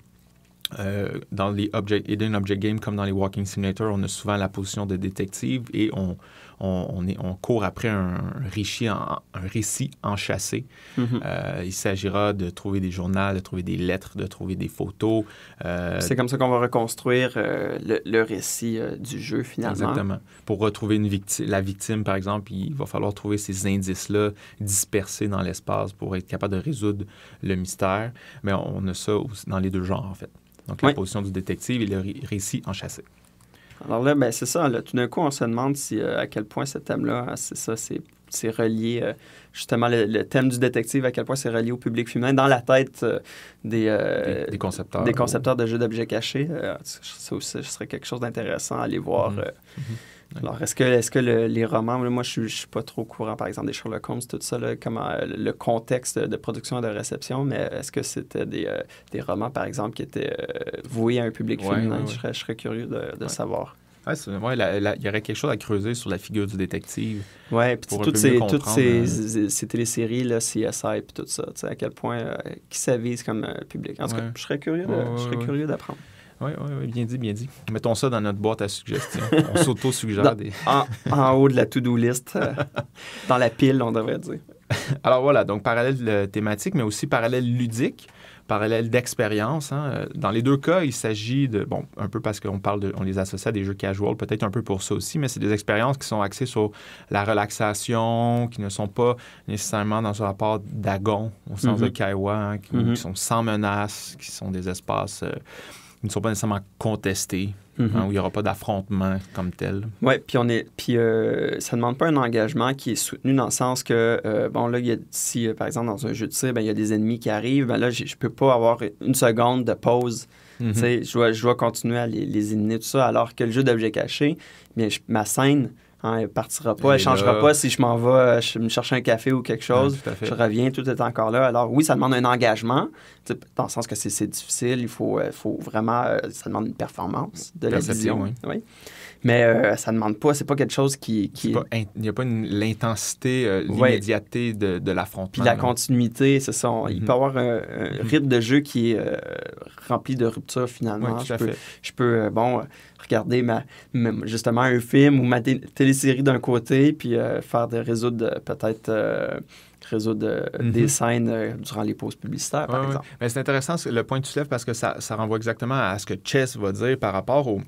dans les object, Hidden Object Game comme dans les Walking Simulator, on a souvent la position de détective et on, on, court après un, récit, enchâssé. Mhm. Euh, il s'agira de trouver des journaux, de trouver des lettres, de trouver des photos. Euh, C'est comme ça qu'on va reconstruire euh, le, récit du jeu, finalement. Exactement. Pour retrouver une la victime, par exemple, il va falloir trouver ces indices-là dispersés dans l'espace pour être capable de résoudre le mystère. Mais on a ça dans les deux genres, en fait. Donc, la position du détective et le récit enchâssé. Alors là, ben, c'est ça. tout d'un coup, on se demande si, euh, à quel point ce thème-là, hein, c'est ça, c'est relié euh, justement le, thème du détective, à quel point c'est relié au public féminin, dans la tête euh, des, concepteurs, des concepteurs de jeux d'objets cachés. ça aussi, ce serait quelque chose d'intéressant à aller voir. Mm-hmm. Mm-hmm. Alors, est-ce que, est que les romans, moi, je ne suis pas trop courant, par exemple, des Sherlock Holmes, tout ça, comment, le contexte de production et de réception, mais est-ce que c'était des, euh, romans, par exemple, qui étaient euh, voués à un public féminin? Je, serais, curieux de, de savoir. il y aurait quelque chose à creuser sur la figure du détective. Oui, puis toutes, ces, toutes ces, euh, téléséries, là, CSI, puis tout ça, à quel point, qui s'avise comme public. En tout cas, je serais curieux d'apprendre. Oui, oui, bien dit, bien dit. Mettons ça dans notre boîte à suggestions. [LAUGHS] on s'auto-suggère des. en, haut de la to-do list, euh, dans la pile, on devrait dire. [LAUGHS] Alors voilà, donc parallèle thématique, mais aussi parallèle ludique parallèle d'expérience. Hein. Euh, dans les deux cas, il s'agit de, bon, un peu parce qu'on parle de, on les associe à des jeux casual, peut-être un peu pour ça aussi, mais c'est des expériences qui sont axées sur la relaxation, qui ne sont pas nécessairement dans un rapport d'agon au sens de mm-hmm. Kaiwa, hein, mm-hmm. qui, sont sans menace, qui sont des espaces euh, ne sont pas nécessairement contestés, hein, mhm. où il n'y aura pas d'affrontement comme tel. Oui, puis on est, puis euh, ça demande pas un engagement qui est soutenu dans le sens que euh, bon là, si euh, par exemple dans un jeu de tir, ben, il y a des ennemis qui arrivent, ben là je peux pas avoir une seconde de pause. Mhm. Je dois, continuer à les, éliminer, tout ça, alors que le jeu d'objets cachés, ma scène, Hein, elle partira pas, elle, changera pas si je m'en vais euh, je me chercher un café ou quelque chose. je reviens, tout est encore là. Alors oui, ça demande un engagement, dans le sens que c'est difficile, il faut, euh, faut vraiment, euh, ça demande une performance de la vision. Oui. oui mais euh, ça demande pas, c'est pas quelque chose qui... Il n'y a pas l'intensité, euh, l'immédiateté de, de l'affrontement. Puis la continuité, c'est ça. Il mhm. peut y avoir un, mhm. rythme de jeu qui est euh, rempli de ruptures finalement. je, peux, je, peux, bon, regarder ma, justement un film ou ma télésérie d'un côté, puis faire des résoudre peut-être résoudre des mhm. scènes durant les pauses publicitaires, par exemple. Mais c'est intéressant le point que tu lèves parce que ça, ça renvoie exactement à ce que Chess va dire par rapport au,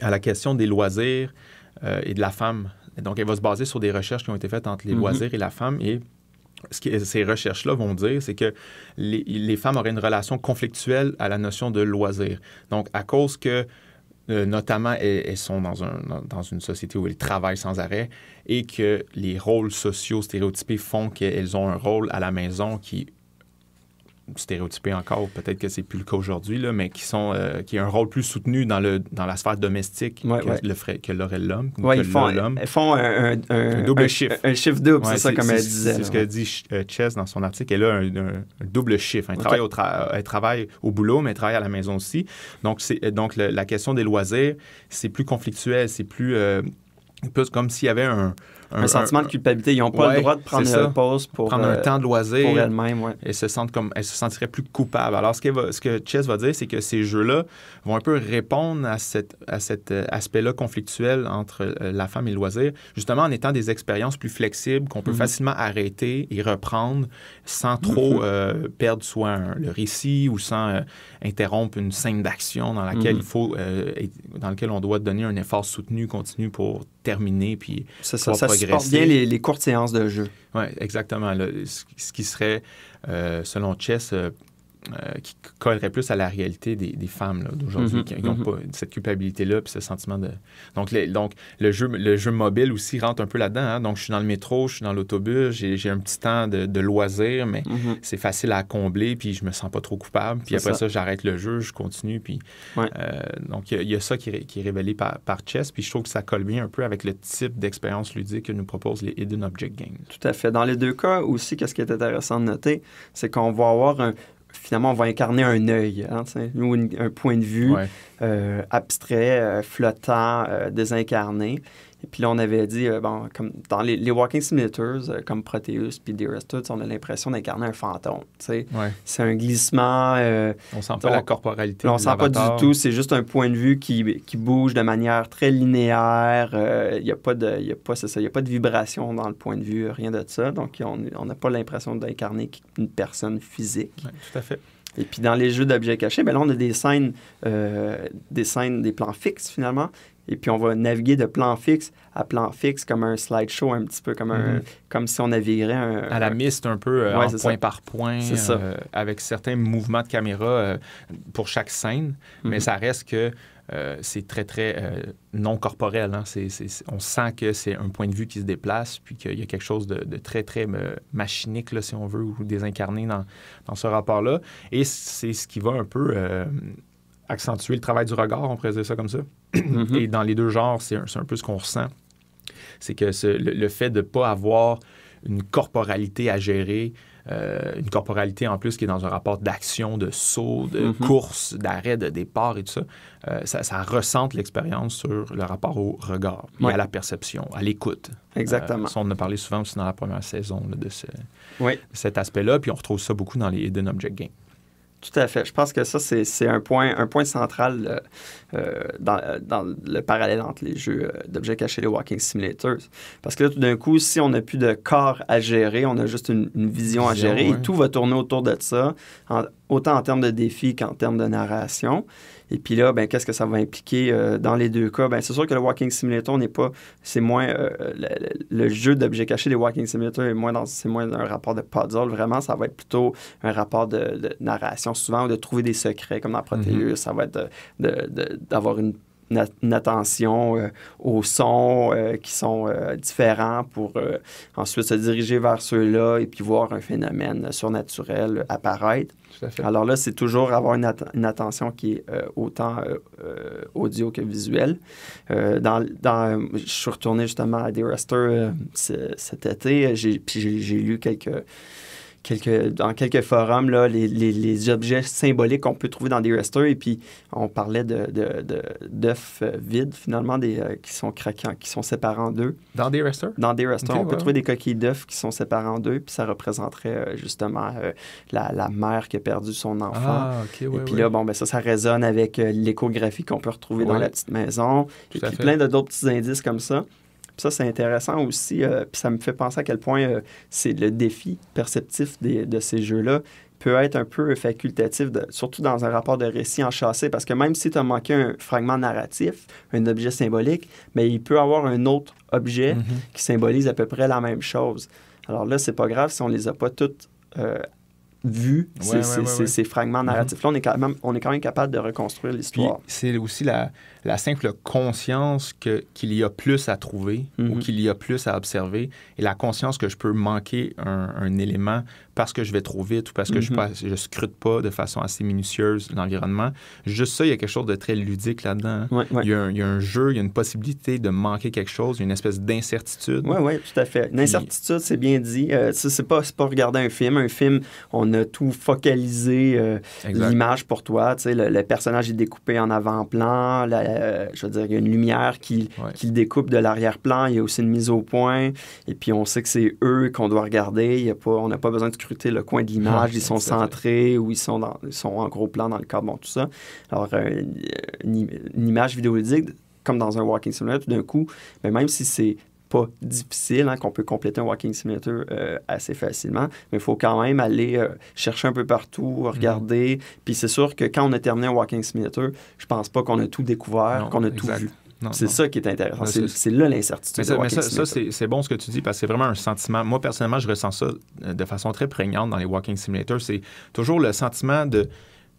à la question des loisirs euh, et de la femme. donc, elle va se baser sur des recherches qui ont été faites entre les mhm. loisirs et la femme et ce que ces recherches-là vont dire, c'est que les, femmes auraient une relation conflictuelle à la notion de loisir. Donc, à cause que, euh, notamment, elles, sont dans, un, dans, une société où elles travaillent sans arrêt et que les rôles sociaux stéréotypés font qu'elles ont un rôle à la maison qui stéréotypés encore, peut-être que c'est plus le cas aujourd'hui, mais qui sont euh, qui ont un rôle plus soutenu dans le dans la sphère domestique que, Le l'aurait l'homme. que font, un, double chiffre. Un chiffre double, c'est ça comme elle disait. C'est ce que dit euh, Chess dans son article. Elle a un, double chiffre. Elle, travaille au au boulot, mais elle travaille à la maison aussi. Donc, euh, donc la question des loisirs, c'est plus conflictuel, c'est plus... plus comme s'il y avait un, un, sentiment de culpabilité. Ils n'ont pas le droit de prendre une pause pour prendre un euh, temps de loisir pour elles-mêmes. Et se sentent comme elles se sentiraient plus coupables. Alors ce que ce que Chess va dire, c'est que ces jeux-là vont un peu répondre à cette à cet euh, aspect-là conflictuel entre euh, la femme et le loisir, justement en étant des expériences plus flexibles qu'on peut mhm. facilement arrêter et reprendre sans trop mhm. perdre soit le récit ou sans interrompre une scène d'action dans laquelle mhm. il faut dans laquelle on doit donner un effort soutenu continu pour terminé, puis ça, ça, ça supporte bien les, courtes séances de jeu. Oui, exactement. ce, qui serait, euh, selon Chess, euh, euh, qui collerait plus à la réalité des, femmes d'aujourd'hui, mhm, qui n'ont mhm. pas cette culpabilité-là, puis ce sentiment de... Donc, donc le, jeu, le jeu mobile aussi rentre un peu là-dedans. Hein. Donc, je suis dans le métro, je suis dans l'autobus, j'ai un petit temps de, loisir, mais mhm. c'est facile à combler, puis je me sens pas trop coupable. Puis après ça, j'arrête le jeu, je continue. Puis, euh, donc, il y, a ça qui, est, qui révélé par, par, Chess, puis je trouve que ça colle bien un peu avec le type d'expérience ludique que nous propose les Hidden Object Games. Tout à fait. Dans les deux cas aussi, qu'est-ce qui est intéressant de noter, c'est qu'on va avoir un, finalement, on va incarner un œil, hein, un point de vue euh, abstrait, euh, flottant, euh, désincarné. Et puis là, on avait dit, euh, bon, comme dans les, Walking Simulators, euh, comme Proteus puis Dearest on a l'impression d'incarner un fantôme. C'est un glissement. On euh, on sent pas la corporalité. On sent pas du tout. C'est juste un point de vue qui, qui bouge de manière très linéaire. Il n'y a pas de, a pas, a pas de vibration dans le point de vue, rien de ça. Donc, on n'a pas l'impression d'incarner une personne physique. tout à fait. Et puis dans les jeux d'objets cachés, ben là, on a des scènes, des scènes, des plans fixes finalement, et puis on va naviguer de plan fixe à plan fixe comme un slideshow, un petit peu comme, mhm. comme si on naviguerait à la miste un peu euh, en point par point, euh, avec certains mouvements de caméra euh, pour chaque scène, mhm. mais ça reste que c'est très très non corporel. Hein. on sent que c'est un point de vue qui se déplace, puis qu'il y a quelque chose de, très très machinique si on veut, ou désincarné dans, dans ce rapport-là. Et c'est ce qui va un peu accentuer le travail du regard, on pourrait dire ça comme ça. Mm-hmm. Et dans les deux genres, c'est un, peu ce qu'on ressent. C'est que le, fait de ne pas avoir une corporalité à gérer, euh, une corporalité en plus qui est dans un rapport d'action, de saut, de mm-hmm. course, d'arrêt, de départ et tout euh, ça, ça, ressente l'expérience sur le rapport au regard, et à la perception, à l'écoute. Exactement. Euh, on en a parlé souvent aussi dans la première saison de, ce, cet aspect-là, puis on retrouve ça beaucoup dans les Hidden Object Games. Tout à fait. Je pense que ça, c'est un point, un point central euh, euh, dans, le parallèle entre les jeux euh, d'objets cachés et les walking simulators. Parce que là, tout d'un coup, si on n'a plus de corps à gérer, on a juste une, vision à gérer et tout va tourner autour de ça, autant en termes de défis qu'en termes de narration. Et puis là, ben, qu'est-ce que ça va impliquer euh, dans les deux cas? Ben, c'est sûr que le Walking Simulator n'est pas. C'est moins. Euh, le, jeu d'objets cachés des Walking Simulator est moins dans. C'est moins un rapport de puzzle. Vraiment, ça va être plutôt un rapport de, narration, souvent, ou de trouver des secrets, comme dans Proteus. Mm-hmm. Ça va être d'avoir une une attention euh, aux sons euh, qui sont euh, différents pour ensuite se diriger vers ceux-là et puis voir un phénomène surnaturel apparaître. Alors là, c'est toujours avoir une, attention qui est autant audio que visuelle. dans, je suis retourné justement à Dear cet été, puis j'ai lu quelques quelques, dans quelques forums là, les, les, les objets symboliques qu'on peut trouver dans des restos. Et puis, on parlait d'œufs de, de, euh, vides, finalement, des, euh, qui sont craquants, qui sont séparés en deux. Dans des restos? Dans des restos. on peut trouver des coquilles d'œufs qui sont séparés en deux. Puis, ça représenterait euh, justement la, la, mère qui a perdu son enfant. Ah, et puis là, bon, ben, ça, ça résonne avec l'échographie qu'on peut retrouver dans la petite maison. et puis, plein d'autres petits indices comme ça ça, c'est intéressant aussi. Euh, ça me fait penser à quel point euh, c'est le défi perceptif de ces jeux-là peut être un peu facultatif, surtout dans un rapport de récit enchâssé, parce que même si tu as manqué un fragment narratif, un objet symbolique, mais il peut avoir un autre objet mm-hmm. qui symbolise à peu près la même chose. Alors là, c'est pas grave si on les a pas toutes euh, vues, ces, fragments mm-hmm. narratifs. Là, on est, quand même, on est quand même capable de reconstruire l'histoire. C'est aussi la, la simple conscience qu'il y a plus à trouver ou mhm. qu'il y a plus à observer et la conscience que je peux manquer un, un élément parce que je vais trop vite ou parce que je ne mhm. je scrute pas de façon assez minutieuse l'environnement. Juste ça, il y a quelque chose de très ludique là-dedans. Hein. il, y a un jeu, il y a une possibilité de manquer quelque chose, une espèce d'incertitude. Oui, oui, tout à fait. L'incertitude, c'est bien dit. Euh, c'est pas, pas regarder un film. Un film, on a tout focalisé euh, l'image pour toi. le, personnage est découpé en avant-plan. Euh, je veux dire, il y a une lumière qui, qui le découpe de l'arrière-plan. Il y a aussi une mise au point. Et puis, on sait que c'est eux qu'on doit regarder. Il y a pas, on n'a pas besoin de scruter le coin de l'image, ils sont centrés ou ils sont, sont en gros plan dans le cadre, bon, tout ça. Alors, euh, une, image vidéoludique, comme dans un walking simulator, tout d'un coup, mais même si c'est pas difficile, hein, qu'on peut compléter un walking simulator euh, assez facilement, mais il faut quand même aller euh, chercher un peu partout, mhm. regarder. Puis c'est sûr que quand on a terminé un walking simulator, je pense pas qu'on a tout découvert, qu'on a tout vu. C'est ça qui est intéressant. C'est là l'incertitude. Mais, ça, c'est bon ce que tu dis parce que c'est vraiment un sentiment. Moi, personnellement, je ressens ça euh, de façon très prégnante dans les Walking Simulators. C'est toujours le sentiment de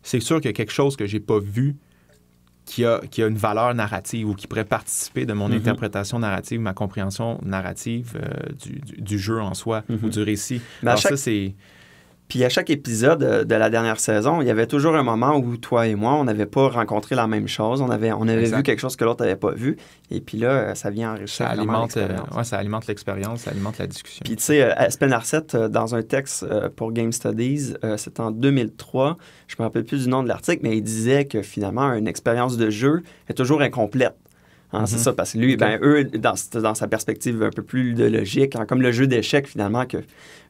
c'est sûr qu'il y a quelque chose que j'ai pas vu qui a, une valeur narrative ou qui pourrait participer de mon mm-hmm. interprétation narrative, ma compréhension narrative euh, du, jeu en soi ou mm-hmm. du récit. Alors ça, c'est... Puis à chaque épisode euh, de la dernière saison, il y avait toujours un moment où toi et moi, on n'avait pas rencontré la même chose. On avait, on avait vu quelque chose que l'autre n'avait pas vu. Et puis là, euh, ça vient enrichir. Euh, l'expérience. ouais, ça alimente l'expérience, ça alimente la discussion. Puis tu sais, Aspen Arset, dans un texte pour Game Studies, c'est en 2003, je me rappelle plus du nom de l'article, mais il disait que finalement, une expérience de jeu est toujours incomplète Hein, c'est mm-hmm. ça, parce que lui, ben, eux, dans, dans, sa perspective un peu plus de logique, hein, comme le jeu d'échecs, finalement, que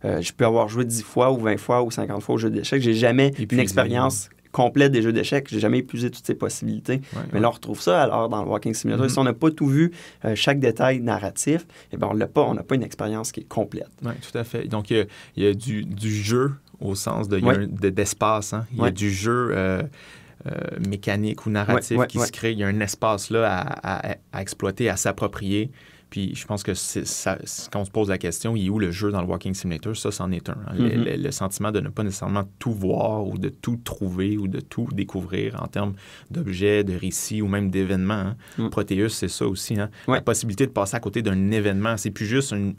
euh, je peux avoir joué 10 fois ou 20 fois ou 50 fois au jeu d'échecs, j'ai jamais une expérience complète des jeux d'échecs, j'ai jamais épuisé toutes ces possibilités. Mais là, on retrouve ça alors dans le Walking Simulator. Mm-hmm. Si on n'a pas tout vu, euh, chaque détail narratif, eh ben, on n'a pas, on pas une expérience qui est complète. Oui, tout à fait. Donc, il y, a, du, jeu au sens de, d'espace. Il y a hein. du jeu. Euh, euh, mécanique ou narratif qui se crée. Il y a un espace là à, exploiter, à s'approprier. Puis je pense que ça, quand on se pose la question, il est où le jeu dans le Walking Simulator, ça, c'en est un. Hein. Mm-hmm. le, sentiment de ne pas nécessairement tout voir ou de tout trouver ou de tout découvrir en termes d'objets, de récits ou même d'événements. Hein. Mm. Proteus, c'est ça aussi. Hein. La possibilité de passer à côté d'un événement, c'est plus juste un,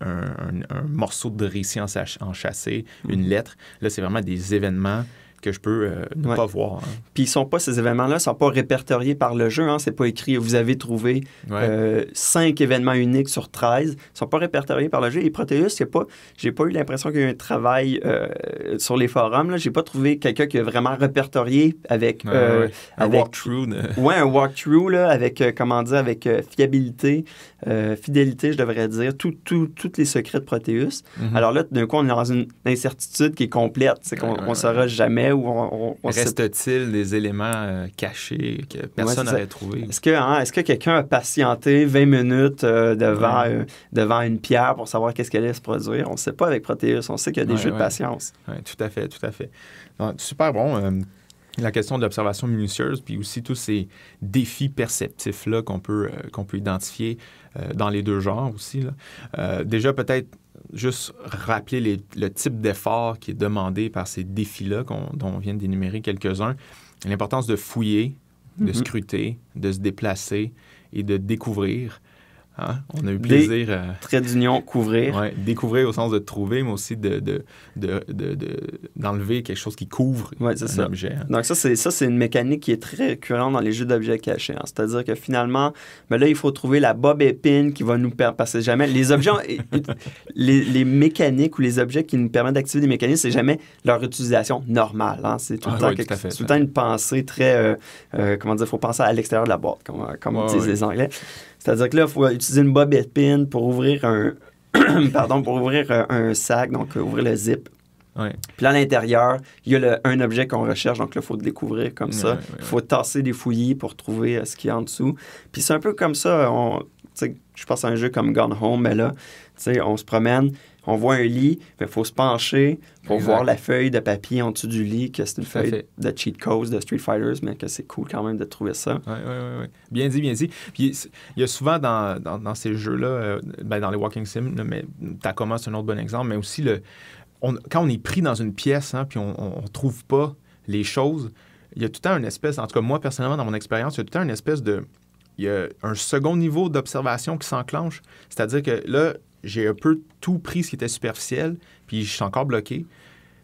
morceau de récit enchâssé, en mm-hmm. une lettre. Là, c'est vraiment des événements que je peux euh, ne pas voir. Hein. Puis ils sont pas ces événements-là, sont pas répertoriés par le jeu. Hein, c'est pas écrit. Vous avez trouvé euh, cinq événements uniques sur 13. Ils sont pas répertoriés par le jeu. Et Proteus, c'est pas. J'ai pas eu l'impression qu'il y a eu un travail euh, sur les forums. Là, j'ai pas trouvé quelqu'un qui a vraiment répertorié avec, un walkthrough. through [LAUGHS] Ouais, un walkthrough là, avec comment dire, avec fiabilité, fidélité, je devrais dire, tous les secrets de Proteus. Mm-hmm. Alors là, d'un coup, on est dans une incertitude qui est complète. C'est qu'on ne saura jamais où on... Reste-t-il des éléments euh, cachés que personne n'aurait trouvé? Est-ce que, hein, que quelqu'un a patienté 20 minutes euh, devant, euh, devant une pierre pour savoir qu'est-ce qu'elle allait se produire? On ne sait pas avec Proteus, on sait qu'il y a des jeux de patience. tout à fait, tout à fait. super bon la question de l'observation minutieuse, puis aussi tous ces défis perceptifs-là qu'on peut, qu'on peut identifier dans les deux genres aussi. déjà, peut-être juste rappeler le type d'effort qui est demandé par ces défis-là dont on vient d'énumérer quelques-uns, l'importance de fouiller, de mhm. scruter, de se déplacer et de découvrir Hein? On a eu plaisir à. Euh, d'union, couvrir. Ouais, découvrir au sens de trouver, mais aussi d'enlever de, de, quelque chose qui couvre l'objet. un ça. objet. Hein. Donc, ça, c'est une mécanique qui est très récurrente dans les jeux d'objets cachés. Hein. C'est-à-dire que finalement, mais ben là, il faut trouver la bob épine qui va nous permettre. Parce que jamais. Les objets. les, les, mécaniques ou les objets qui nous permettent d'activer des mécanismes, c'est jamais leur utilisation normale. C'est tout, ah tout, le temps une pensée très. Euh, euh, comment dire Il faut penser à l'extérieur de la boîte, comme, comme disent les Anglais. C'est-à-dire que là, il faut utiliser une bobette pin pour ouvrir un, [CLEARS THROAT] pardon, pour ouvrir euh, un, sac, donc euh, ouvrir le zip. Puis à l'intérieur, il y a un objet qu'on recherche, donc là, il faut le découvrir comme ça. Il faut tasser des fouillis pour trouver euh, ce qu'il y a en dessous. Puis c'est un peu comme ça, on, je pense à un jeu comme Gone Home, mais là, on se promène, on voit un lit, il faut se pencher pour voir la feuille de papier en dessous du lit, que c'est une feuille de cheat codes de Street Fighters, mais que c'est cool quand même de trouver ça. Oui, oui, oui. Bien dit, bien dit. Puis il y a souvent dans, ces jeux-là, euh, ben, dans les Walking Sims, mais tu c'est un autre bon exemple, mais aussi le, quand on est pris dans une pièce, hein, puis on ne trouve pas les choses, il y a tout le temps une espèce, en tout cas moi personnellement, dans mon expérience, il y a tout le temps une espèce de, il y a un second niveau d'observation qui s'enclenche. C'est-à-dire que là, j'ai un peu tout pris ce qui était superficiel, puis je suis encore bloqué.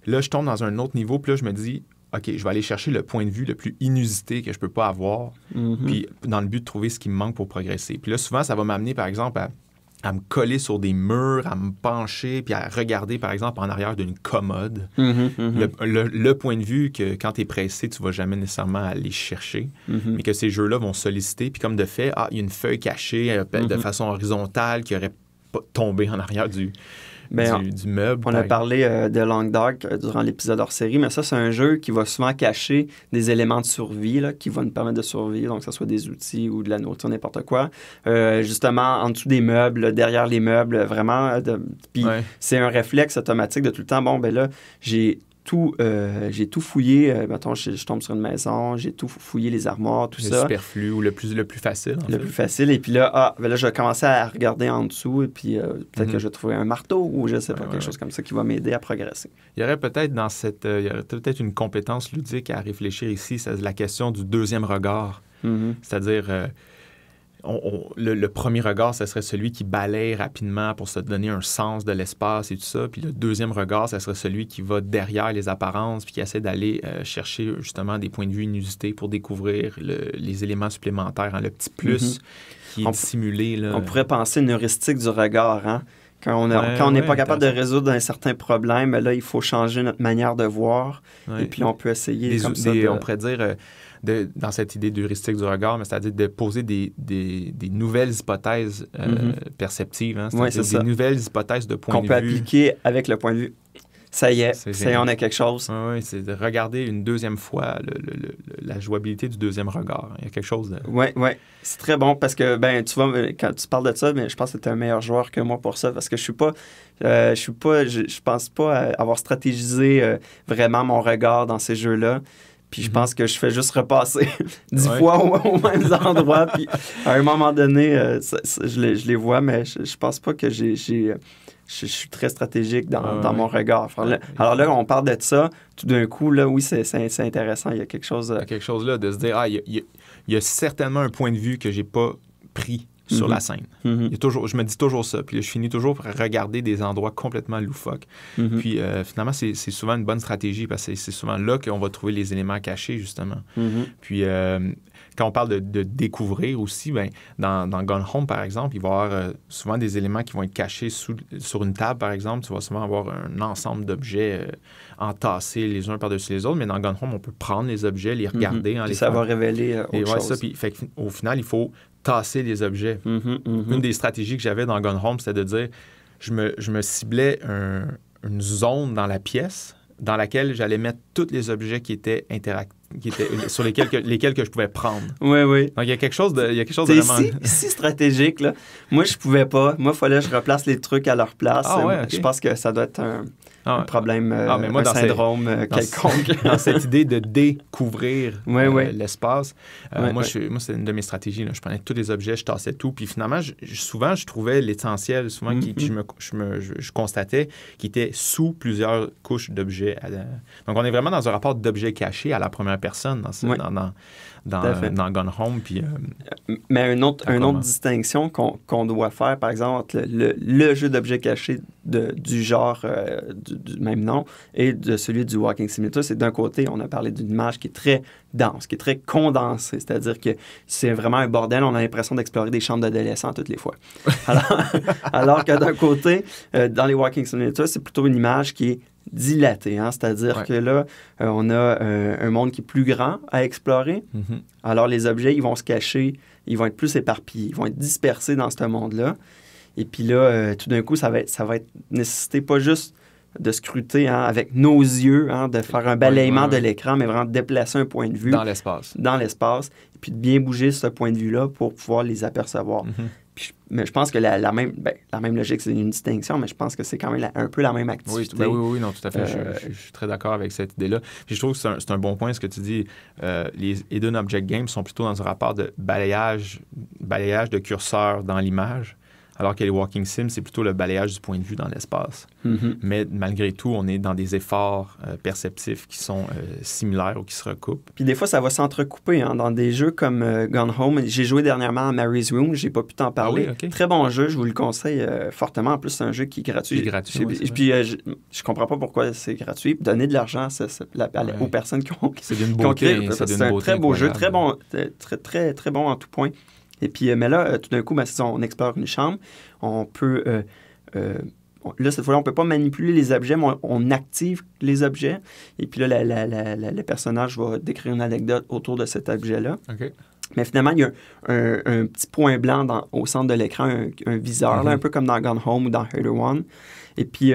Là, je tombe dans un autre niveau, puis là, je me dis, OK, je vais aller chercher le point de vue le plus inusité que je peux pas avoir, mhm. puis dans le but de trouver ce qui me manque pour progresser. Puis là, souvent, ça va m'amener, par exemple, à, me coller sur des murs, à me pencher, puis à regarder, par exemple, en arrière d'une commode. Mhm, mhm. Le, point de vue que quand tu es pressé, tu vas jamais nécessairement aller chercher, mais que ces jeux-là vont solliciter. Puis comme de fait, ah, il y a une feuille cachée euh, de façon horizontale qui aurait tomber en arrière ben, du, meuble. On a ben, parlé euh, de Long Dark euh, durant l'épisode hors série, mais ça, c'est un jeu qui va souvent cacher des éléments de survie qui vont nous permettre de survivre, donc que ce soit des outils ou de la nourriture, n'importe quoi. Euh, justement, en dessous des meubles, derrière les meubles, vraiment. Puis c'est un réflexe automatique de tout le temps. Bon, ben là, j'ai euh, j'ai tout fouillé. Euh, je, tombe sur une maison, j'ai tout fouillé les armoires, tout ça. Le superflu ou le plus, le plus facile. le plus facile. Et puis là, ah, ben là, je vais commencer à regarder en dessous et puis euh, peut-être que mhm. je vais trouver un marteau ou je sais pas, quelque chose comme ça qui va m'aider à progresser. Il y aurait peut-être dans cette, il y aurait peut-être une compétence ludique à réfléchir ici, c'est la question du deuxième regard. Mhm. C'est-à-dire, le, premier regard, ce serait celui qui balaye rapidement pour se donner un sens de l'espace et tout ça. Puis le deuxième regard, ce serait celui qui va derrière les apparences, puis qui essaie d'aller euh, chercher justement des points de vue inusités pour découvrir les éléments supplémentaires, hein, le petit plus mm-hmm. qui est on, dissimulé. Là. On pourrait penser une heuristique du regard. Hein. Quand on n'est pas capable de résoudre un certain problème, là, il faut changer notre manière de voir. Et puis, on peut essayer comme ça de... On pourrait dire... Euh, dans cette idée d'heuristique du regard, mais c'est-à-dire de poser des, des, nouvelles hypothèses euh, mm-hmm. perceptives, hein, cest des nouvelles hypothèses de point de vue. Qu'on peut appliquer avec le point de vue. Ça y est, ça y on a quelque chose. c'est de regarder une deuxième fois la jouabilité du deuxième regard. Il y a quelque chose de... Oui, C'est très bon parce que, ben, tu vois, quand tu parles de ça, mais je pense que tu es un meilleur joueur que moi pour ça parce que je suis pas... Euh, je suis pas... Je, pense pas avoir stratégisé euh, vraiment mon regard dans ces jeux-là. Puis je mhm. pense que je fais juste repasser [LAUGHS] dix fois aux, au mêmes [LAUGHS] endroits. Puis à un moment donné, euh, je, les, vois, mais je, pense pas que j'ai. Je, suis très stratégique dans, mon regard. alors là, on parle de ça. Tout d'un coup, là, oui, c'est, intéressant. Il y a quelque chose. Euh, il y a quelque chose là de se dire, ah, il y, il y a certainement un point de vue que j'ai pas pris sur la mhm. scène. Mhm. toujours, je me dis toujours ça. Puis je finis toujours par regarder des endroits complètement loufoques. Mhm. Puis euh, finalement, c'est souvent une bonne stratégie parce que c'est souvent là qu'on va trouver les éléments cachés, justement. Puis euh, quand on parle de, découvrir aussi, bien, dans, dans, Gone Home, par exemple, il va y avoir euh, souvent des éléments qui vont être cachés sur une table, par exemple. Tu vas souvent avoir un ensemble d'objets entassés les uns par-dessus les autres. Mais dans Gone Home, on peut prendre les objets, les regarder. les ça va révéler autre et, Ça, puis, fait, au final, il faut tasser les objets. Mhm, mhm. Une des stratégies que j'avais dans Gone Home, c'était de dire je me, ciblais une zone dans la pièce dans laquelle j'allais mettre tous les objets qui étaient interactifs qui étaient, sur lesquels que, lesquels que je pouvais prendre. Oui, [LAUGHS] oui. Donc, il y a quelque chose de, il y a quelque chose de vraiment... si, stratégique, là. Moi, je pouvais pas. Moi, il fallait que je replace les trucs à leur place. Ah euh, je pense que ça doit être un ah, un problème, ah, mais euh, moi, dans syndrome euh, quelconque. [LAUGHS] Dans, cette idée de découvrir l'espace, moi, c'est une de mes stratégies. Je prenais tous les objets, je tassais tout. Puis finalement, souvent, je trouvais l'essentiel, souvent, mm-hmm. je, constatais, qui était sous plusieurs couches d'objets. Donc, on est vraiment dans un rapport d'objets cachés à la première personne dans, ce, dans, dans, Gone Home. Puis, euh, Mais une autre, un autre distinction qu'on doit faire, par exemple, le, jeu d'objets cachés de, du genre euh, du, même nom et de celui du Walking Simulator, c'est d'un côté, on a parlé d'une image qui est très dense, qui est très condensée, c'est-à-dire que c'est vraiment un bordel, on a l'impression d'explorer des chambres d'adolescents toutes les fois. [LAUGHS] Alors, alors que d'un côté, euh, dans les Walking Simulator, c'est plutôt une image qui est dilaté, hein. c'est-à-dire que là, euh, on a euh, un monde qui est plus grand à explorer. Mm-hmm. Alors les objets, ils vont se cacher, ils vont être plus éparpillés, ils vont être dispersés dans ce monde-là. Et puis là, euh, tout d'un coup, ça va être, ça va être nécessité pas juste de scruter hein, avec nos yeux, hein, de faire un balayement de l'écran, mais vraiment de déplacer un point de vue. Dans l'espace. Dans l'espace, puis de bien bouger ce point de vue-là pour pouvoir les apercevoir. Mm-hmm mais je pense que la, même, ben, la même logique, c'est une distinction, mais je pense que c'est quand même un peu la même activité. Ben oui, oui, oui, non, tout à fait. Euh, je, suis très d'accord avec cette idée-là. Puis je trouve que c'est un, un, bon point ce que tu dis. Euh, les Eden Object Games sont plutôt dans un rapport de balayage, balayage de curseur dans l'image alors que les walking sims, c'est plutôt le balayage du point de vue dans l'espace. Mm-hmm. Mais malgré tout, on est dans des efforts euh, perceptifs qui sont euh, similaires ou qui se recoupent. Puis des fois, ça va s'entrecouper. Hein, dans des jeux comme euh, Gone Home, j'ai joué dernièrement à Mary's Room, j'ai pas pu t'en ah parler. Très bon jeu, je vous le conseille fortement. En plus, c'est un jeu qui est gratuit. gratuit. puis je, comprends pas pourquoi c'est gratuit. Donner de l'argent aux personnes qui ont. C'est C'est un très beau jeu, très bon, très, très, très bon en tout point. Et puis, euh, mais là, euh, tout d'un coup, ben, on explore une chambre. On peut. Euh, là, cette fois-là, on ne peut pas manipuler les objets, mais on, active les objets. Et puis là, le personnage va décrire une anecdote autour de cet objet-là. Ok. Mais finalement, il y a un, petit point blanc au centre de l'écran, un, viseur, mm-hmm. un peu comme dans Gone Home ou dans Hater One. Et puis,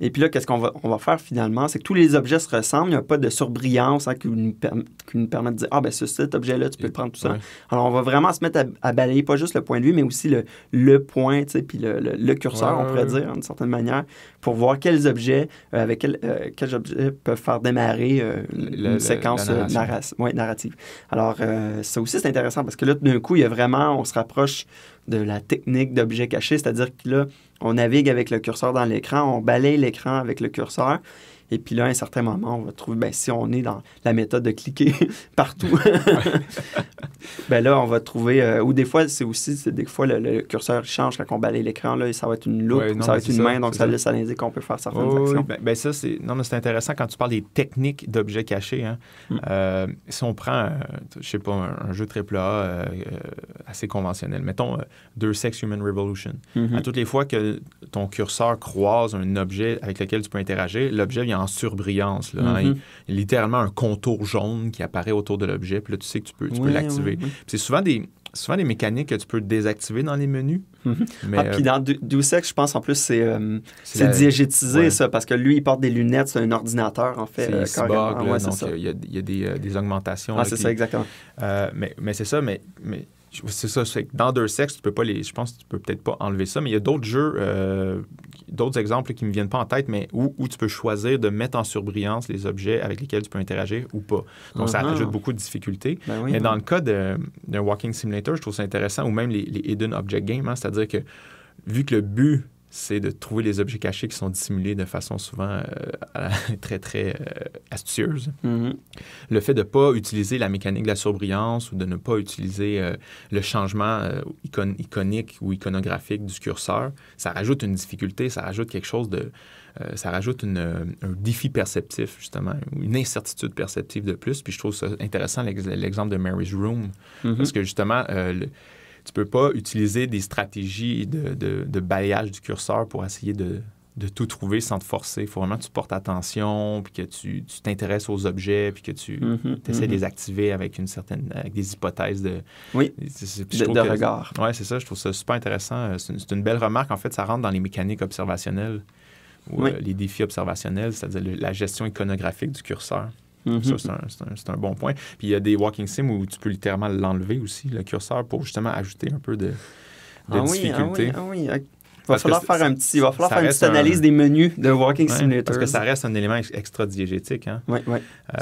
et puis là, qu'est-ce qu'on va, faire finalement? C'est que tous les objets se ressemblent. Il n'y a pas de surbrillance hein, qui, nous permet de dire Ah, ben, ce, cet objet-là, tu peux le prendre tout ça. Alors, on va vraiment se mettre à, balayer pas juste le point de vue, mais aussi le, le point, tu sais, puis le, curseur, on pourrait dire, d'une certaine manière, pour voir quels objets, euh, avec quel, euh, objets peuvent faire démarrer euh, une séquence narrative. Alors, ça aussi, c'est intéressant parce que là, d'un coup, il y a vraiment, on se rapproche de la technique d'objet caché, c'est-à-dire que là, on navigue avec le curseur dans l'écran, on balaye l'écran avec le curseur. Et puis là, à un certain moment, on va trouver, ben, si on est dans la méthode de cliquer [LAUGHS] partout, ben là, on va trouver, euh, ou des fois, c'est aussi, c'est des fois, le, curseur change quand on balaye l'écran, là, et ça va être une loupe, ça va être une main, donc ça, laisse à qu'on peut faire certaines actions. Ben, ben ça, c'est, non, mais c'est intéressant quand tu parles des techniques d'objets cachés. Hein. Mm. Euh, si on prend, je euh, je sais pas, un, jeu très plat, assez conventionnel, mettons deux Sex Human Revolution, mm-hmm. à toutes les fois que ton curseur croise un objet avec lequel tu peux interagir, l'objet vient en surbrillance. Là, hein. mm-hmm. y a littéralement un contour jaune qui apparaît autour de l'objet. Puis là, tu sais que tu peux, tu peux l'activer. C'est souvent des, souvent des mécaniques que tu peux désactiver dans les menus. Mm-hmm. Mais, ah, puis euh, dans Sex, je pense en plus c'est euh, diégétisé, ça, parce que lui, il porte des lunettes, c'est un ordinateur, en fait. donc il y, a, des, euh, augmentations. Ah, c'est ça, exactement. Euh, mais, mais c'est ça, mais... mais c'est ça, c'est dans deux Sex, tu peux pas les. Je pense que tu peux peut-être pas enlever ça, mais il y a d'autres jeux, d'autres exemples qui ne me viennent pas en tête, mais où, où, tu peux choisir de mettre en surbrillance les objets avec lesquels tu peux interagir ou pas. Donc, ça uh-huh. ajoute beaucoup de difficultés. et ben mais dans le cas d'un walking simulator, je trouve ça intéressant, ou même les, hidden object games, hein. c'est-à-dire que vu que le but c'est de trouver les objets cachés qui sont dissimulés de façon souvent euh, [LAUGHS] très, très euh, astucieuse. Mm-hmm. Le fait de ne pas utiliser la mécanique de la surbrillance ou de ne pas utiliser euh, le changement iconique ou iconographique du curseur, ça rajoute une difficulté, ça rajoute quelque chose de... ça rajoute un défi perceptif, justement, une incertitude perceptive de plus. Puis je trouve ça intéressant l'exemple de Mary's Room, mm-hmm. parce que justement, tu peux pas utiliser des stratégies de, de, balayage du curseur pour essayer de, tout trouver sans te forcer. Il faut vraiment que tu portes attention, puis que tu t'intéresses aux objets, puis que tu mhm, essaies de mhm. les activer avec une certaine des hypothèses de regard. Oui, c'est ça. Je trouve ça super intéressant. Euh, c'est une, belle remarque. En fait, ça rentre dans les mécaniques observationnelles ou euh, les défis observationnels, c'est-à-dire la gestion iconographique du curseur. Ça, mhm. c'est un, bon point. Puis il y a des walking sims où tu peux littéralement l'enlever aussi, le curseur, pour justement ajouter un peu de, de difficulté. Oui, ah oui, ah oui. Il va falloir faire un petit, va falloir faire une petite analyse des menus de Walking Simulator. parce que ça reste un élément extra-diégétique. Hein? Oui, oui.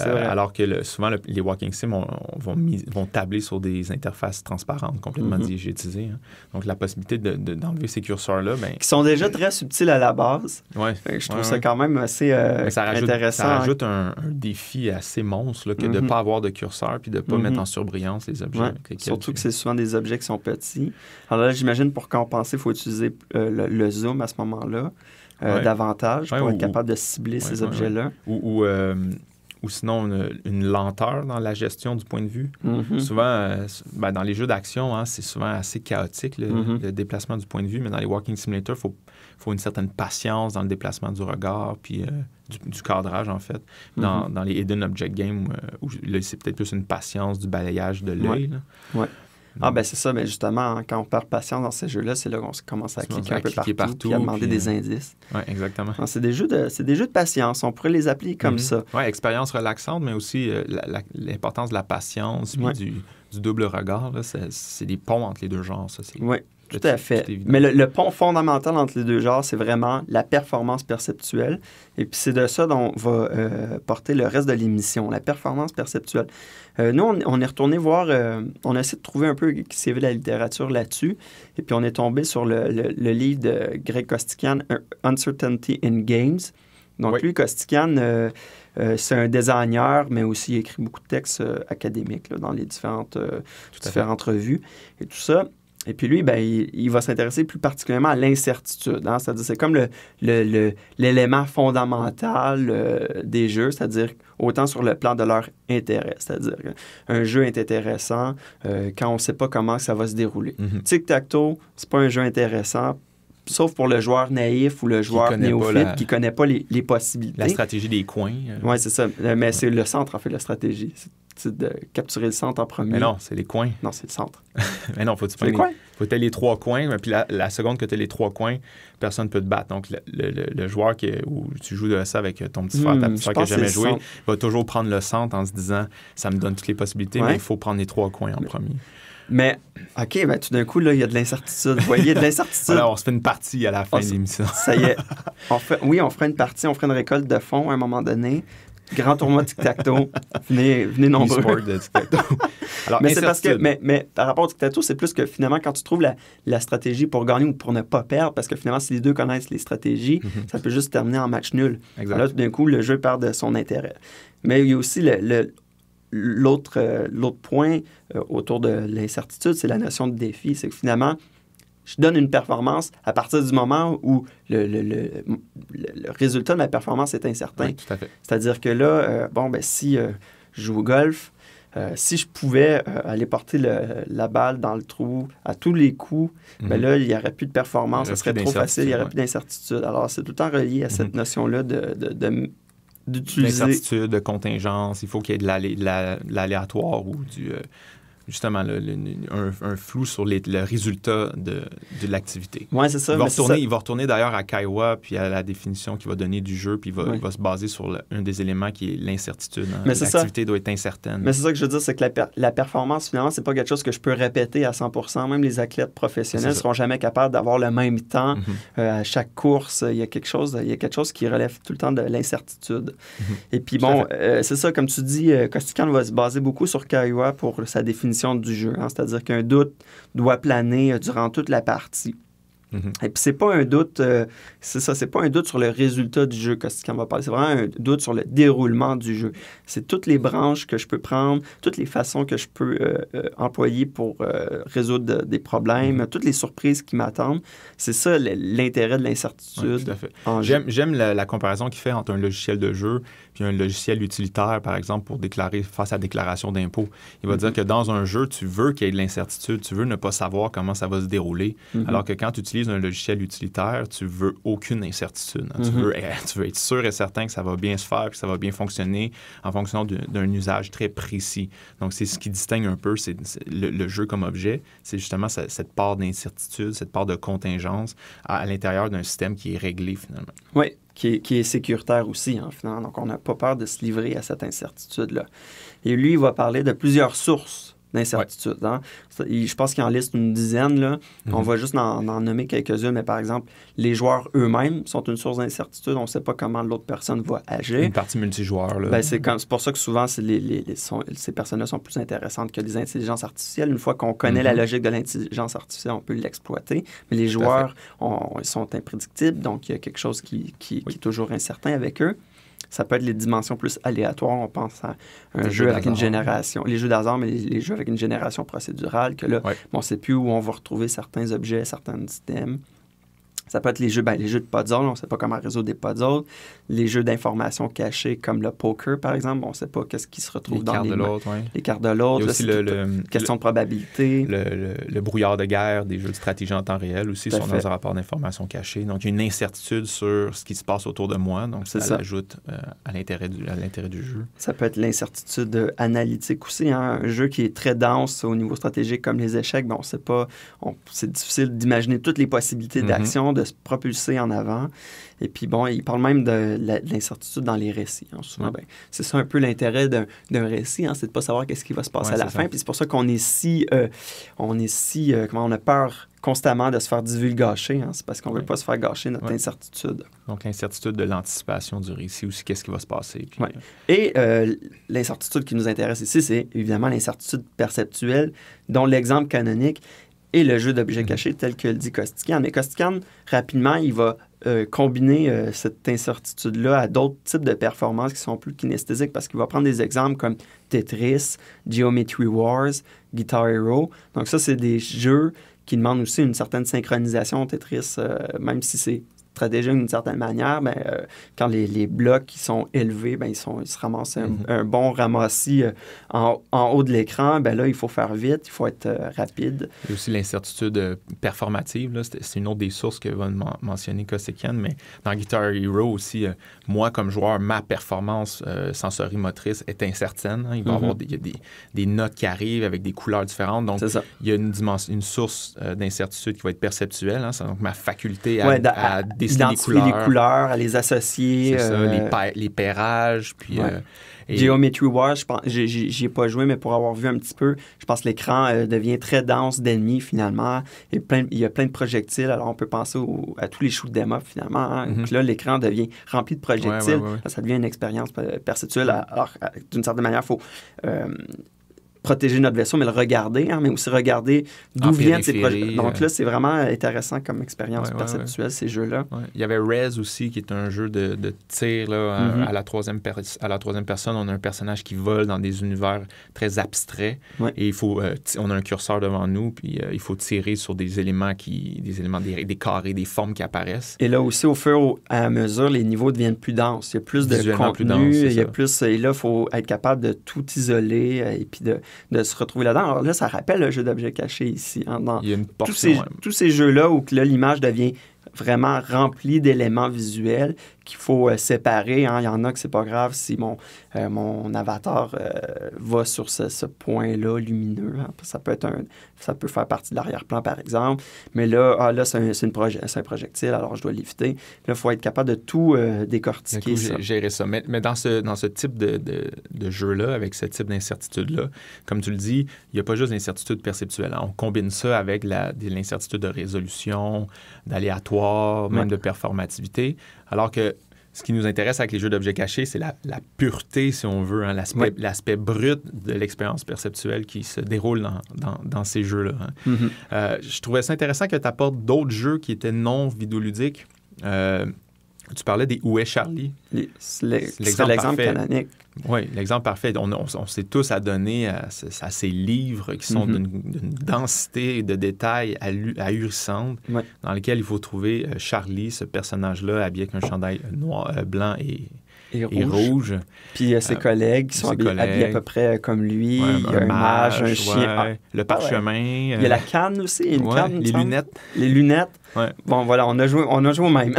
Euh, alors que le, souvent, les Walking Sim vont, vont, tabler sur des interfaces transparentes, complètement mm-hmm. diégétisées. Hein. Donc, la possibilité d'enlever de, ces curseurs-là. Ben, Qui sont déjà très subtils à la base. Ouais, je trouve ça quand même assez euh, intéressant. Ça hein. rajoute un, défi assez monstre là, que de ne mm-hmm. pas avoir de curseur puis de ne pas mettre mm-hmm. en surbrillance les objets. Surtout que c'est souvent des objets qui sont petits. Alors là, j'imagine pour compenser, il faut utiliser euh, le, zoom à ce moment-là euh, davantage pour être capable de cibler ces objets-là. Ou, ou, euh, sinon, une, lenteur dans la gestion du point de vue. Mhm. Souvent, euh, ben, dans les jeux d'action, hein, c'est souvent assez chaotique mhm. le, déplacement du point de vue, mais dans les walking simulator il faut, faut, une certaine patience dans le déplacement du regard, puis. Du, cadrage, en fait. Mhm. Dans, dans les Hidden Object Games, où, c'est peut-être plus une patience du balayage de l'œil. Ah, ben c'est ça, mais ben, justement, quand on perd patience dans ces jeux-là, c'est là, qu'on commence à cliquer un peu partout, à demander des euh, indices. Oui, exactement. Ah, c'est des, jeux de, des jeux de patience. On pourrait les appeler comme mhm. ça. Oui, expérience relaxante, mais aussi euh, l'importance de la patience, puis du, double regard. C'est des ponts entre les deux genres, ça. Oui, tout à fait. Mais le, pont fondamental entre les deux genres, c'est vraiment la performance perceptuelle. Et puis c'est de ça dont on va euh, porter le reste de l'émission, la performance perceptuelle. Euh, nous, on, est retourné voir, euh, on a essayé de trouver un peu qui s'est la littérature là-dessus, et puis on est tombé sur le, livre de Greg Kostikian, Uncertainty in Games. Donc lui, Kostikian, euh, c'est un designer, mais aussi il écrit beaucoup de textes académiques dans les différentes, différentes revues et tout ça. Et puis lui, ben, il, va s'intéresser plus particulièrement à l'incertitude. Hein. C'est-à-dire, c'est comme le, l'élément fondamental euh, des jeux, c'est-à-dire autant sur le plan de leur intérêt. C'est-à-dire un jeu est intéressant euh, quand on ne sait pas comment ça va se dérouler. Mm-hmm. Tic-tac-toe, c'est pas un jeu intéressant sauf pour le joueur naïf ou le joueur néophyte qui connaît pas les, possibilités. La stratégie des coins. Euh. Ouais, Oui, c'est ça. Mais c'est le centre, en fait, la stratégie de capturer le centre en premier. Mais non, c'est les coins. Non, c'est le centre. [LAUGHS] mais non, faut tu les, Faut les trois coins. Puis la, seconde que tu as les trois coins, personne ne peut te battre. Donc, le, joueur qui, où tu joues de ça avec ton petit frère, ta hmm, petite qui n'a jamais joué, va toujours prendre le centre en se disant ça me donne toutes les possibilités, mais il faut prendre les trois coins en premier. Mais, OK, ben, tout d'un coup, là, il y a de l'incertitude. Vous voyez, de l'incertitude. Alors, [LAUGHS] on se fait une partie à la fin de l'émission. ça y est. [LAUGHS] oui, on fera une partie, on fera une récolte de fonds à un moment donné. Grand tournoi tic-tac-toe. venez, nombreux. de tic [LAUGHS] mais que, mais, par rapport au tic-tac-toe, c'est plus que finalement, quand tu trouves la, stratégie pour gagner ou pour ne pas perdre, parce que finalement, si les deux connaissent les stratégies, mhm. ça peut juste terminer en match nul. Là, tout d'un coup, le jeu perd de son intérêt. Mais il y a aussi le, l'autre, euh, l'autre point euh, autour de l'incertitude, c'est la notion de défi. C'est que finalement, je donne une performance à partir du moment où le, résultat de ma performance est incertain. C'est-à-dire que là, euh, bon, ben, si euh, je joue au golf, euh, si je pouvais aller porter la balle dans le trou à tous les coups, ben mhm. là, il n'y aurait plus de performance, ce serait trop facile, il n'y aurait plus d'incertitude. Alors, c'est tout le temps relié à cette mhm. notion-là de, de, de d'utiliser. D'incertitude, de contingence, il faut qu'il y ait de l'aléatoire ou du, justement un, flou sur le résultat de, de l'activité. Oui, c'est ça. Il va retourner, d'ailleurs à Kaiwa, puis à la définition qu'il va donner du jeu, puis il va, se baser sur un des éléments qui est l'incertitude. Hein. L'activité doit être incertaine. Mais c'est ça que je veux dire, c'est que la, performance, finalement, c'est pas quelque chose que je peux répéter à 100 Même les athlètes professionnels ne seront jamais capables d'avoir le même temps mm-hmm. euh, à chaque course. Il y, a quelque chose, il y a quelque chose qui relève tout le temps de l'incertitude. Mm-hmm. Et puis bon, euh, c'est ça, comme tu dis, euh, Costican va se baser beaucoup sur Kaiwa pour sa définition du jeu. Hein. C'est-à-dire qu'un doute doit planer euh, durant toute la partie. Mhm. Et puis, c'est pas un doute, euh, c'est ça, c'est pas un doute sur le résultat du jeu quand va parler, c'est vraiment un doute sur le déroulement du jeu. C'est toutes les branches que je peux prendre, toutes les façons que je peux euh, euh, employer pour résoudre des problèmes, mhm. toutes les surprises qui m'attendent. C'est ça l'intérêt de l'incertitude. J'aime la, comparaison qu'il fait entre un logiciel de jeu puis un logiciel utilitaire, par exemple, pour déclarer face à déclaration d'impôt. Il va mhm. dire que dans un jeu, tu veux qu'il y ait de l'incertitude, tu veux ne pas savoir comment ça va se dérouler, alors que quand tu utilises d'un un logiciel utilitaire, tu veux aucune incertitude. Hein. Mhm. E, [LAUGHS] tu, veux, être sûr et certain que ça va bien se faire, que ça va bien fonctionner en fonction d'un usage très précis. Donc, c'est ce qui distingue un peu c'est le, jeu comme objet. C'est justement cette, part d'incertitude, cette part de contingence à, l'intérieur d'un système qui est réglé finalement. Oui, qui est, sécuritaire aussi, hein, finalement. Donc, on n'a pas peur de se livrer à cette incertitude-là. Et lui, il va parler de plusieurs sources d'incertitudes. Hein. Je pense qu'il en liste une dizaine. Là. Mhm. On va juste en, nommer quelques-unes, mais par exemple, les joueurs eux-mêmes sont une source d'incertitude. On ne sait pas comment l'autre personne va agir. Une partie multijoueur. Ben, c'est pour ça que souvent, ces personnes-là sont plus intéressantes que les intelligences artificielles. Une fois qu'on connaît la mhm. logique de l'intelligence artificielle, on peut l'exploiter. Mais les joueurs ils sont imprédictibles, donc il y a quelque chose qui, qui est toujours incertain avec eux ça peut être les dimensions plus aléatoires. On pense à un jeu avec une génération, les jeux d'hasard, mais les, jeux avec une génération procédurale, que là, on ne sait plus où on va retrouver certains objets, certains items. Ça peut être les jeux, ben, les jeux de puzzle, on ne sait pas comment résoudre des puzzles. Les jeux d'informations cachées, comme le poker, par exemple, on ne sait pas qu'est-ce qui se retrouve les dans cartes de l'autre, les cartes de l'autre. Il y a aussi le, question de probabilité. Le, brouillard de guerre des jeux de stratégie en temps réel aussi sont dans un rapport d'informations cachées. Donc, il y a une incertitude sur ce qui se passe autour de moi. Donc, ça, ajoute euh, à l'intérêt du, jeu. Ça peut être l'incertitude analytique aussi. Hein? Un jeu qui est très dense au niveau stratégique, comme les échecs, ben, on pas, c'est difficile d'imaginer toutes les possibilités mm-hmm. d'action de se propulser en avant. Et puis, bon, il parle même de, l'incertitude dans les récits. Hein, souvent, ben, c'est ça un peu l'intérêt d'un récit, hein, c'est de ne pas savoir qu'est-ce qui va se passer à la fin. Puis c'est pour ça qu'on est si, euh, on est si, euh, comment on a peur constamment de se faire divulgacher. Hein. c'est parce qu'on ne veut pas se faire gâcher notre incertitude. Donc, l'incertitude de l'anticipation du récit aussi, qu'est-ce qui va se passer. Euh, Et l'incertitude qui nous intéresse ici, c'est évidemment l'incertitude perceptuelle, dont l'exemple canonique et le jeu d'objets mhm. cachés tel que le dit En Mais rapidement, il va euh, combiner euh, cette incertitude-là à d'autres types de performances qui sont plus kinesthésiques parce qu'il va prendre des exemples comme Tetris, Geometry Wars, Guitar Hero. Donc ça, c'est des jeux qui demandent aussi une certaine synchronisation Tetris, euh, même si c'est stratégie d'une certaine manière, mais ben, euh, quand les, blocs qui sont élevés, ben, ils, sont, se ramassent un, mhm. bon ramassis euh, en, en, haut de l'écran. Ben, là, il faut faire vite, il faut être euh, rapide. Il y a aussi l'incertitude performative. C'est une autre des sources que va mentionner Kosekian, mais dans Guitar Hero aussi, moi, comme joueur, ma performance sensorimotrice est incertaine. Hein. Il va y avoir mhm. des, des, notes qui arrivent avec des couleurs différentes. Donc, il y a une, une source d'incertitude qui va être perceptuelle. Hein. Donc, ma faculté à, à identifier les couleurs. les couleurs, à les associer. Ça, les, euh, pa pairages, puis... Euh, Geometry Wars, je pense, j'y ai pas joué, mais pour avoir vu un petit peu, je pense que l'écran euh, devient très dense d'ennemis finalement. Et plein, il y a plein de projectiles, alors on peut penser à tous les shoots d'emo finalement. Hein. Mm-hmm. là, l'écran devient rempli de projectiles. ça devient une expérience perceptuelle. Mm. Alors, d'une certaine manière, il faut protéger notre vaisseau, mais le regarder, hein, mais aussi regarder d'où viennent ces projets. Donc euh. là, c'est vraiment intéressant comme expérience perceptuelle, ces jeux-là. Il y avait Rez aussi, qui est un jeu de, de tir là, à, mm-hmm. la troisième à la troisième personne. On a un personnage qui vole dans des univers très abstraits. Et il faut, euh, on a un curseur devant nous, puis euh, il faut tirer sur des éléments, qui, des, éléments des, carrés, des formes qui apparaissent. Et là aussi, au fur et à mesure, les niveaux deviennent plus denses. Il y a plus de contenu, plus il y a plus... Et là, il faut être capable de tout isoler et puis de de se retrouver là-dedans. Alors là, ça rappelle le jeu d'objets cachés ici. Hein, dans Il a tous, ces, tous ces jeux-là où l'image devient vraiment rempli d'éléments visuels qu'il faut euh, séparer. Hein. Il y en a que c'est pas grave si mon, euh, mon avatar euh, va sur ce, point-là lumineux. Hein. Ça peut être un, ça peut faire partie de l'arrière-plan, par exemple. Mais là, ah, là c'est un, un, projectile, alors je dois l'éviter. il faut être capable de tout décortiquer. ça. Gérer ça. Mais, dans, ce, dans ce type de, de, de jeu-là, avec ce type d'incertitude-là, comme tu le dis, il n'y a pas juste l'incertitude perceptuelle. Hein. On combine ça avec l'incertitude de résolution, d'aléatoire, même de performativité. Alors que ce qui nous intéresse avec les jeux d'objets cachés, c'est la, pureté, si on veut, hein, l'aspect brut de l'expérience perceptuelle qui se déroule dans, ces jeux-là. Hein. Mm-hmm. Euh, je trouvais ça intéressant que tu apportes d'autres jeux qui étaient non vidéoludiques. Euh, tu parlais des Où est Charlie? l'exemple canonique. Oui, l'exemple parfait. On, s'est tous adonnés à, ces livres qui sont mhm. d'une densité de détails ahurissante, dans lesquels il faut trouver euh, Charlie, ce personnage-là, habillé avec un chandail euh, noir, euh, blanc et et, et rouge. il Puis a ses euh, collègues qui sont habillés, à peu près comme lui. il y a un mage, un chien. Ah, le ah, parchemin. Il y a la euh, canne aussi. Une canne, les lunettes. Les lunettes. Bon, voilà, on a joué, on a joué au même.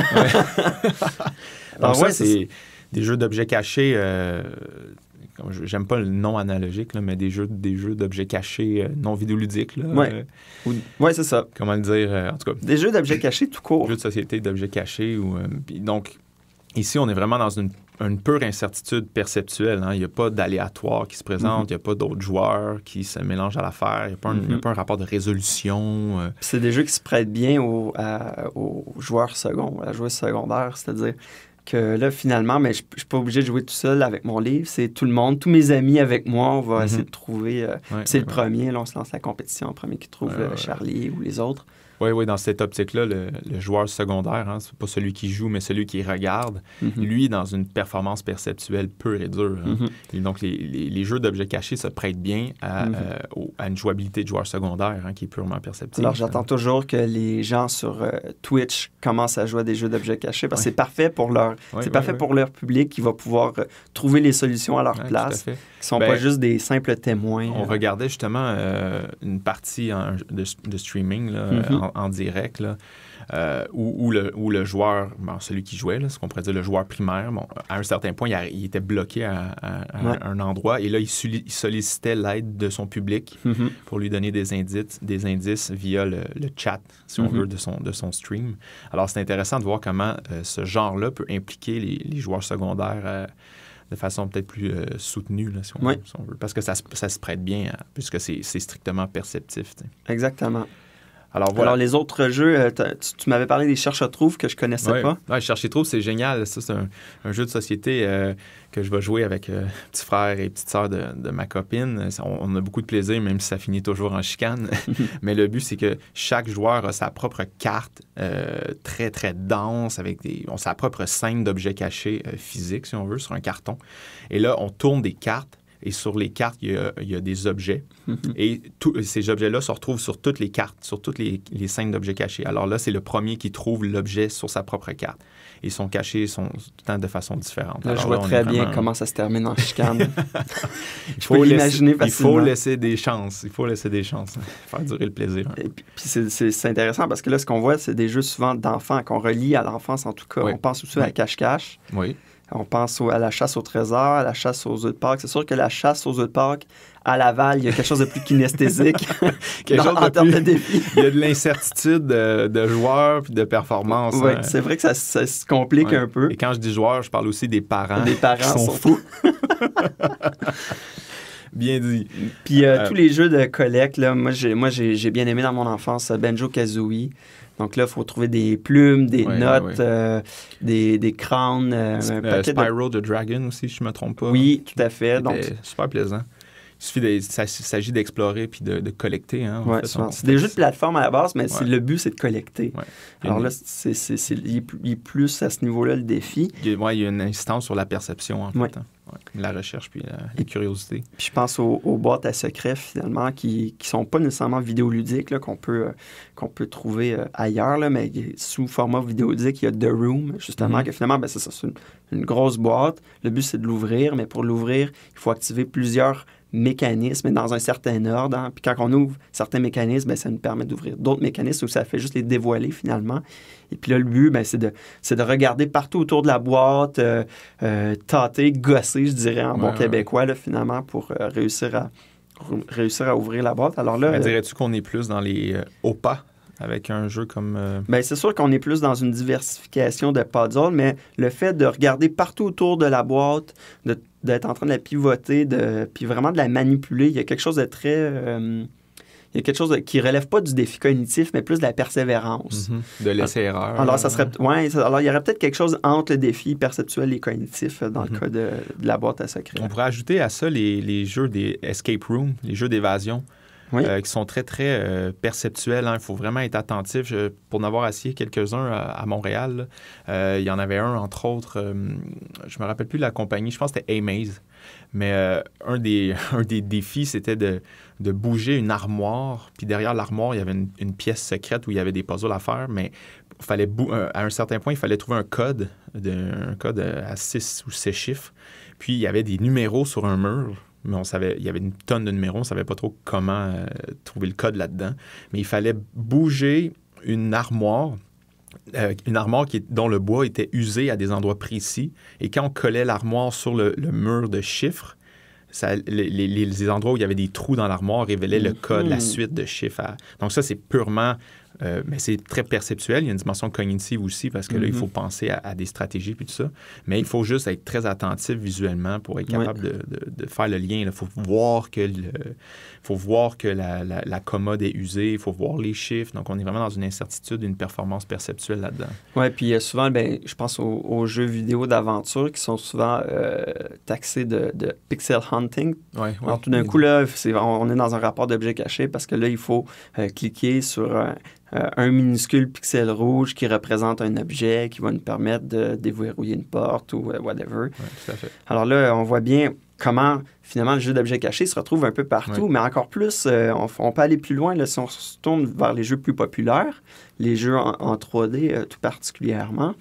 [LAUGHS] Alors, c'est des jeux d'objets cachés. Euh, j'aime pas le nom analogique, mais des jeux des jeux d'objets cachés non vidéoludiques. Oui, ouais, c'est ça. Comment le dire, en tout cas. Des jeux d'objets cachés tout court. jeux de société d'objets cachés. Ou, donc, ici, on est vraiment dans une une pure incertitude perceptuelle. Hein. Il n'y a pas d'aléatoire qui se présente, mhm. il n'y a pas d'autres joueurs qui se mélangent à l'affaire, il n'y a, mhm. pas un rapport de résolution. Euh. C'est des jeux qui se prêtent bien aux, joueurs secondaires, à la joueuse secondaire, c'est-à-dire que là, finalement, mais je ne suis pas obligé de jouer tout seul avec mon livre, c'est tout le monde, tous mes amis avec moi, on va mhm. essayer de trouver. Euh, c'est le premier, là, on se lance la compétition, le premier qui trouve euh, Charlie ou les autres. Oui, oui, dans cette optique-là, le, joueur secondaire, hein, c'est pas celui qui joue, mais celui qui regarde, mhm. lui, dans une performance perceptuelle pure et dure. Hein. Mhm. donc, les, jeux d'objets cachés se prêtent bien à, mhm. euh, une jouabilité de joueur secondaire hein, qui est purement perceptive. Alors, j'attends euh. toujours que les gens sur euh, Twitch commencent à jouer à des jeux d'objets cachés parce que c'est parfait pour leur, c'est pour leur public qui va pouvoir trouver les solutions à leur place. Tout qui sont pas ben, juste des simples témoins. On euh. regardait justement euh, une partie de, streaming mm-hmm. en, direct euh, où, le, joueur, celui qui jouait, ce qu'on pourrait dire le joueur primaire, bon, à un certain point, il, était bloqué à, un endroit et là, il, sollicitait l'aide de son public mm-hmm. pour lui donner des indices, des indices via le, chat, si on mm-hmm. veut, de son, de son stream. Alors, c'est intéressant de voir comment ce genre-là peut impliquer les joueurs secondaires de façon peut-être plus euh, soutenue, si, on, veut. Parce que ça, ça se prête bien, puisque c'est strictement perceptif. Exactement. Alors, les autres jeux, euh, tu, m'avais parlé des Cherche-Trouve que je connaissais pas. Oui, Cherche-Trouve, c'est génial. Ça, c'est un, jeu de société euh, je vais jouer avec euh, [LAUGHS] petit frère et petite sœur de, ma copine. On, a beaucoup de plaisir, même si ça finit toujours en chicane. [LAUGHS] Mais le but, c'est que chaque joueur a sa propre carte euh, très, très dense, avec des, on, sa propre scène d'objets cachés euh, physiques, si on veut, sur un carton. Et là, on tourne des cartes et sur les cartes, il y a, des objets. Mhm. Et tous ces objets-là se retrouvent sur toutes les cartes, sur toutes les, les scènes d'objets cachés. Alors là, c'est le premier qui trouve l'objet sur sa propre carte. Ils sont cachés sont, tout le temps de façon différente. Là, je vois très bien comment ça se termine en chicane. [LAUGHS] il faut l'imaginer Il faut laisser des chances. Il faut laisser des chances. Hein. Faire durer le plaisir. Hein. Et puis, c'est intéressant parce que là, ce qu'on voit, c'est des jeux souvent d'enfants, qu'on relie à l'enfance en tout cas. On pense de suite à cache-cache. Oui. On pense à la chasse au trésor, à la chasse aux œufs de parc. C'est sûr que la chasse aux œufs de parc à Laval, il y a quelque chose de plus kinesthésique [LAUGHS] quelque [LAUGHS] dans, chose [LAUGHS] il y a de l'incertitude de, joueurs puis de performance. Oui, hein. c'est vrai que ça, se complique un peu. Et quand je dis joueurs, je parle aussi des parents. Des parents sont, fous. bien dit. Puis euh, euh, tous les jeux de collecte, moi j'ai, bien aimé dans mon enfance euh, Benjo Kazooie. Donc là, il faut trouver des plumes, des notes, euh, des, des, crânes. Euh, un paquet Spyro euh, de... the Dragon aussi, je ne me trompe pas. Oui, tout à fait. Donc, super plaisant il s'agit d'explorer puis de, collecter. Hein, c'est des jeux de plateforme à la base, mais le but, c'est de collecter. Alors là, c'est, y a plus à ce niveau-là le défi. Il, il y a une instance sur la perception, en fait. temps, hein. La recherche puis la, curiosité. je pense aux, boîtes à secrets, finalement, qui ne sont pas nécessairement vidéoludiques, là, qu'on peut, qu'on peut trouver euh, ailleurs, là, mais sous format vidéoludique, il y a The Room, justement, mm-hmm. que finalement, ben, c'est une grosse boîte. Le but, c'est de l'ouvrir, mais pour l'ouvrir, il faut activer plusieurs mécanismes dans un certain ordre. Hein. Puis quand on ouvre certains mécanismes, ben, ça nous permet d'ouvrir d'autres mécanismes ou ça fait juste les dévoiler finalement. Et puis là, le but, ben, c'est de, de regarder partout autour de la boîte, euh, euh, tâter, gosser, je dirais, en bon québécois, finalement, pour euh, réussir, à, réussir à ouvrir la boîte. Alors là... Dirais-tu qu'on est plus dans les OPA avec un jeu comme. Ben, c'est sûr qu'on est plus dans une diversification de puzzles, mais le fait de regarder partout autour de la boîte, de d'être en train de la pivoter, de, puis vraiment de la manipuler. Il y a quelque chose de très... Euh, il y a quelque chose qui relève pas du défi cognitif, mais plus de la persévérance. Mhm. De l'essai-erreur. Euh, alors, ça serait, alors, il y aurait peut-être quelque chose entre le défi perceptuel et cognitif euh, dans le mhm. cas de, la boîte à secret. On pourrait ajouter à ça les, les jeux des escape rooms, les jeux d'évasion. Euh, qui sont très, très euh, perceptuels. Hein. Il faut vraiment être attentif. pour en avoir assis quelques-uns à, Montréal, euh, il y en avait un, entre autres, je me rappelle plus la compagnie, je pense que c'était Amaze. Mais un, des, [LAUGHS] un des défis, c'était de, de, bouger une armoire. Puis derrière l'armoire, il y avait une, pièce secrète où il y avait des puzzles à faire. Mais fallait à un certain point, il fallait trouver un code, un code à 6 ou six chiffres. Puis il y avait des numéros sur un mur mais on savait, il y avait une tonne de numéros, on ne savait pas trop comment euh, trouver le code là-dedans. Mais il fallait bouger une armoire, euh, une armoire qui, dont le bois était usé à des endroits précis. Et quand on collait l'armoire sur le, mur de chiffres, les, endroits où il y avait des trous dans l'armoire révélaient le mm. code, la mm. suite de chiffres. Donc ça, c'est purement euh, mais c'est très perceptuel. Il y a une dimension cognitive aussi parce que là, il mhm. faut penser à, des stratégies et tout ça. Mais il faut juste être très attentif visuellement pour être capable de, faire le lien. Il faut voir que, le, faut voir que la, commode est usée, il faut voir les chiffres. Donc, on est vraiment dans une incertitude, une performance perceptuelle là-dedans. Oui, puis euh, souvent, ben, je pense aux, jeux vidéo d'aventure qui sont souvent euh, taxés de, pixel hunting. Alors, tout d'un coup, là, c'est on, est dans un rapport d'objet caché parce que là, il faut cliquer sur un euh, un minuscule pixel rouge qui représente un objet qui va nous permettre de déverrouiller une porte ou euh, whatever. Alors là, on voit bien comment finalement le jeu d'objets cachés se retrouve un peu partout, mais encore plus, euh, on, peut aller plus loin là, si on se tourne vers les jeux plus populaires, les jeux en, 3D tout particulièrement.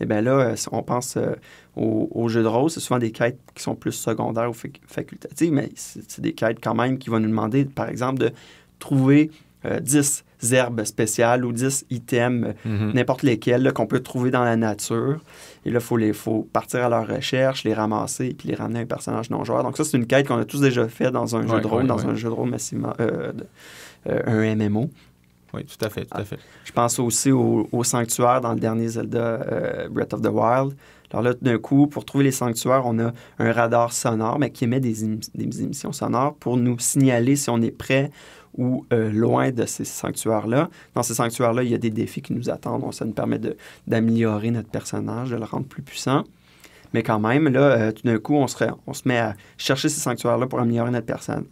Et eh bien là, on pense aux, aux, jeux de rôle, c'est souvent des quêtes qui sont plus secondaires ou facultatives, mais c'est des quêtes quand même qui vont nous demander, par exemple, de trouver 10 euh, herbes spéciales ou 10 items, euh, mhm. n'importe lesquels, qu'on peut trouver dans la nature. Et là, il faut, les, faut partir à leur recherche, les ramasser, puis les ramener à un personnage non-joueur. Donc ça, c'est une quête qu'on a tous déjà fait dans un jeu de rôle, dans un jeu de rôle massivement, euh, un MMO. Oui, tout à fait, tout à ah, fait. Je pense aussi au, sanctuaire dans le dernier Zelda Breath of the Wild. Alors là, d'un coup, pour trouver les sanctuaires, on a un radar sonore, mais qui émet des, émissions sonores pour nous signaler si on est prêt ou euh, loin de ces sanctuaires-là. Dans ces sanctuaires-là, il y a des défis qui nous attendent. Ça nous permet d'améliorer notre personnage, de le rendre plus puissant. Mais quand même, là, euh, tout d'un coup, on, on se met à chercher ces sanctuaires-là pour améliorer notre,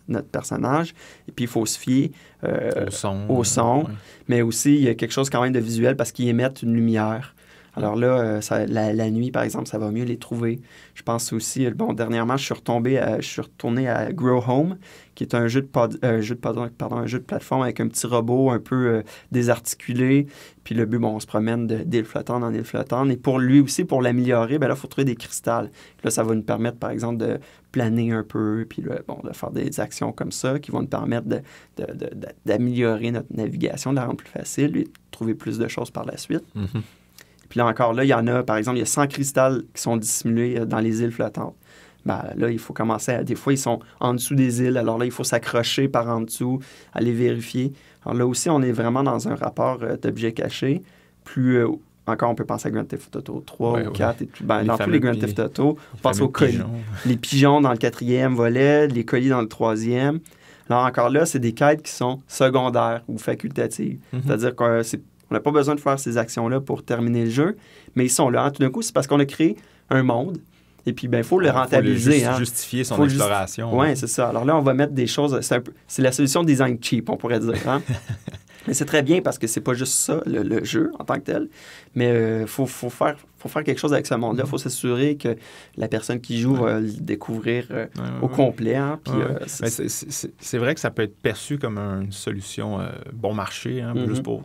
notre personnage. Et puis, il faut se fier euh, au son. Mais aussi, il y a quelque chose quand même de visuel parce qu'ils émettent une lumière. Alors là, euh, la, nuit, par exemple, ça va mieux les trouver. Je pense aussi, euh, bon, dernièrement, je suis retombé, retourné à Grow Home, qui est un jeu de, euh, un jeu de plateforme avec un petit robot un peu désarticulé. Puis le but, bon, on se promène d'île flottante en île flottante. Et pour lui aussi, pour l'améliorer, ben là, il faut trouver des cristals. Là, ça va nous permettre, par exemple, de planer un peu, puis de faire des actions comme ça qui vont nous permettre d'améliorer notre navigation, de la rendre plus facile et de trouver plus de choses par la suite. Mm-hmm. Puis là encore, là, il y en a, par exemple, il y a 100 cristals qui sont dissimulés euh, dans les îles flottantes. Ben, là, il faut commencer à... Des fois, ils sont en dessous des îles. Alors là, il faut s'accrocher par en dessous, aller vérifier. Alors là aussi, on est vraiment dans un rapport euh, d'objets cachés. Plus... Euh, encore, on peut penser à Grand Theft Auto 3 ou 4. Et Ben, dans tous les Grand Theft Auto, on pense aux colis. les pigeons dans le quatrième volet, les colis dans le troisième. Alors encore là, c'est des quêtes qui sont secondaires ou facultatives. Mhm. C'est-à-dire que c'est on n'a pas besoin de faire ces actions-là pour terminer le jeu, mais ils sont là. Hein. Tout d'un coup, c'est parce qu'on a créé un monde. Et puis, il ben, faut le ah, rentabiliser. Il hein. faut justifier son exploration. Hein. oui, c'est ça. Alors là, on va mettre des choses. C'est la solution design cheap, on pourrait dire. [LAUGHS] mais c'est très bien parce que c'est pas juste ça, le, jeu en tant que tel. Mais il euh, faut, faut, faire, faut faire quelque chose avec ce monde-là. Il mm-hmm. faut s'assurer que la personne qui joue va le découvrir au complet. c'est vrai que ça peut être perçu comme une solution euh, bon marché, hein, mm-hmm.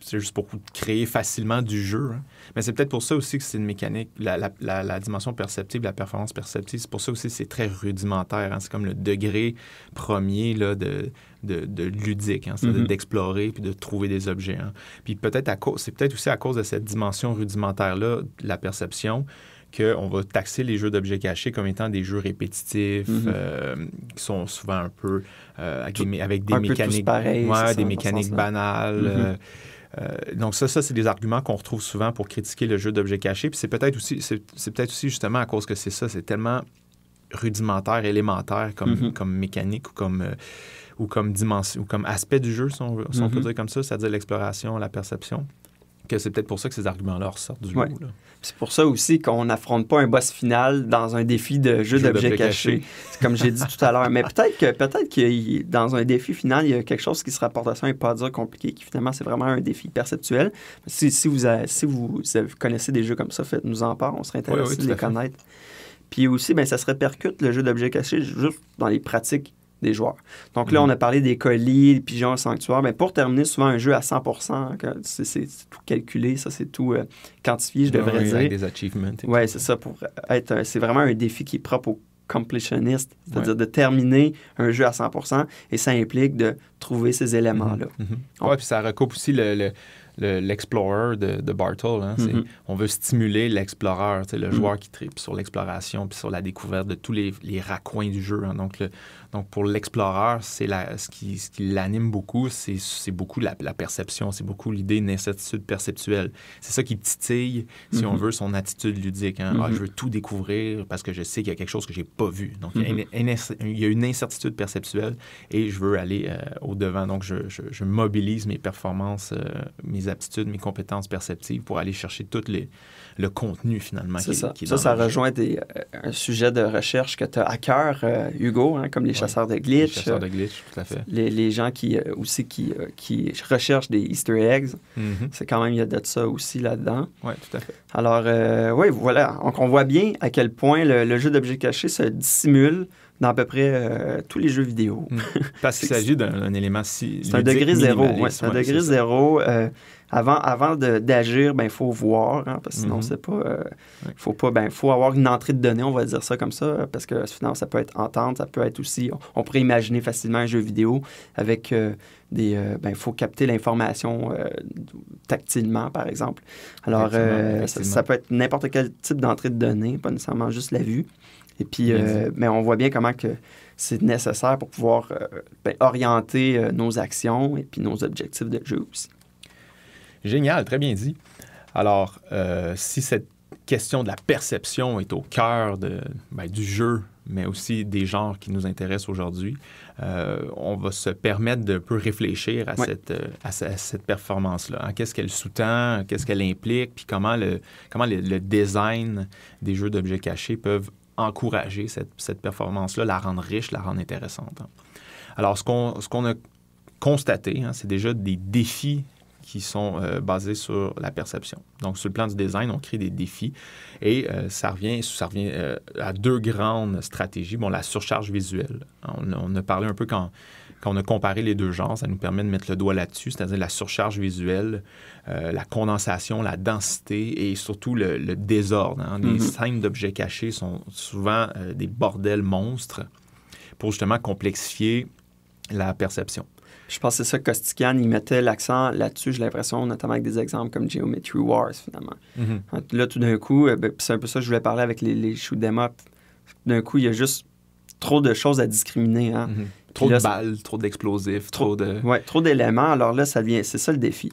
c'est juste pour créer facilement du jeu. Hein. Mais c'est peut-être pour ça aussi que c'est une mécanique, la, dimension perceptible, la performance perceptive, c'est pour ça aussi que c'est très rudimentaire. Hein. C'est comme le degré premier là, de de, ludique, hein, c'est-à-dire mm-hmm. d'explorer puis de trouver des objets. Hein. Puis peut-être à cause, c'est peut-être aussi à cause de cette dimension rudimentaire-là, la perception, qu'on va taxer les jeux d'objets cachés comme étant des jeux répétitifs, mm-hmm. euh, qui sont souvent un peu euh, avec, des, mécaniques, mécaniques banales. Mm-hmm. Euh, donc ça, ça c'est des arguments qu'on retrouve souvent pour critiquer le jeu d'objets cachés. Puis c'est peut-être aussi, c'est peut-être aussi justement à cause que c'est ça, c'est tellement rudimentaire, élémentaire comme, comme mécanique ou comme ou comme dimension, ou comme aspect du jeu, si on, peut mhm. dire comme ça, c'est-à-dire l'exploration, la perception que c'est peut-être pour ça que ces arguments-là ressortent du lot. C'est pour ça aussi qu'on n'affronte pas un boss final dans un défi de jeu, d'objet d'objets cachés. Caché. comme j'ai dit tout à l'heure. Mais peut-être que peut-être que dans un défi final, il y a quelque chose qui se rapporte à ça, et pas dire compliqué, qui finalement c'est vraiment un défi perceptuel. Si, vous, avez, si vous, connaissez des jeux comme ça, faites-nous en part, on serait intéressé de les connaître. Puis aussi, ben, ça se répercute, le jeu d'objets cachés, juste dans les pratiques des joueurs. Donc là, mhm. on a parlé des colis, des pigeons, sanctuaires. Mais pour terminer, souvent, un jeu à 100 c'est tout calculé, ça, c'est tout euh, quantifié, je ah devrais dire. des achievements. c'est ça. Pour être, c'est vraiment un défi qui est propre au completionniste, c'est-à-dire de terminer un jeu à 100 et ça implique de trouver ces éléments-là. Mhm. Mhm. Oui, puis ça recoupe aussi le... l'explorer de, Bartle. Hein, on veut stimuler l'explorateur, le joueur qui tripe sur l'exploration puis sur la découverte de tous les, raccoins du jeu. Hein. donc, le, donc, pour l'explorateur, c'est ce qui, l'anime beaucoup, c'est, beaucoup la, perception, c'est beaucoup l'idée d'incertitude perceptuelle. C'est ça qui titille, si on mm-hmm. veut, son attitude ludique. Hein. Ah, mm-hmm. je veux tout découvrir parce que je sais qu'il y a quelque chose que j'ai pas vu. Donc, il, y a mm-hmm. une incertitude perceptuelle et je veux aller euh, au-devant. Donc, je, mobilise mes performances, euh, mes aptitudes, mes compétences perceptives pour aller chercher toutes les, le contenu finalement. Qui, ça, qui ça, ça rejoint des, euh, un sujet de recherche que tu as à cœur, euh, Hugo, hein, comme les chasseurs de glitch. Les chasseurs de euh, glitch, tout à fait. Les, gens qui aussi qui, qui recherchent des easter eggs. Mm-hmm. C'est quand même, il y a de ça aussi là-dedans. Oui, tout à fait. Alors, ouais oui, voilà. Donc, on voit bien à quel point le, jeu d'objets cachés se dissimule dans à peu près tous les jeux vidéo. Mm. Parce [LAUGHS] qu'il s'agit d'un élément si. C'est un degré zéro. Ouais, c'est un degré zéro avant, d'agir, ben, il faut voir, hein, parce que sinon, mhm. c'est pas. Euh, faut pas. Ben, faut avoir une entrée de données, on va dire ça comme ça, parce que sinon, ça peut être entente, ça peut être aussi. On, pourrait imaginer facilement un jeu vidéo avec euh, des. Il euh, ben, faut capter l'information tactilement, par exemple. Alors, Ça, peut être n'importe quel type d'entrée de données, pas nécessairement juste la vue. Et puis, mais on voit bien comment que c'est nécessaire pour pouvoir ben, orienter nos actions et puis nos objectifs de jeu aussi. Génial, très bien dit. Alors, euh, si cette question de la perception est au cœur de, ben, du jeu, mais aussi des genres qui nous intéressent aujourd'hui, euh, on va se permettre de peu réfléchir à cette, euh, à, cette performance-là. Hein, qu'est-ce qu'elle sous-tend, qu'est-ce qu'elle implique, puis comment le, comment le, design des jeux d'objets cachés peuvent encourager cette, cette performance-là, la rendre riche, la rendre intéressante. Alors, ce qu'on, ce qu'on a constaté, hein, c'est déjà des défis qui sont basés euh, basées sur la perception. Donc, sur le plan du design, on crée des défis et euh, ça revient, ça revient euh, à deux grandes stratégies. Bon, la surcharge visuelle. On, a parlé un peu quand, on a comparé les deux genres, ça nous permet de mettre le doigt là-dessus, c'est-à-dire la surcharge visuelle, la condensation, la densité et surtout le, désordre. Hein. Les mm-hmm. signes scènes d'objets cachés sont souvent des bordels monstres pour justement complexifier la perception. Je pense c'est ça que il mettait l'accent là-dessus, j'ai l'impression, notamment avec des exemples comme Geometry Wars, finalement. Mhm. Là, tout d'un coup, euh, ben, c'est un peu ça que je voulais parler avec les, les shoot D'un coup, il y a juste trop de choses à discriminer. Hein. Mhm. Trop de balles, trop d'explosifs, trop, de... Ouais, trop d'éléments. Alors là, ça devient... c'est ça le défi.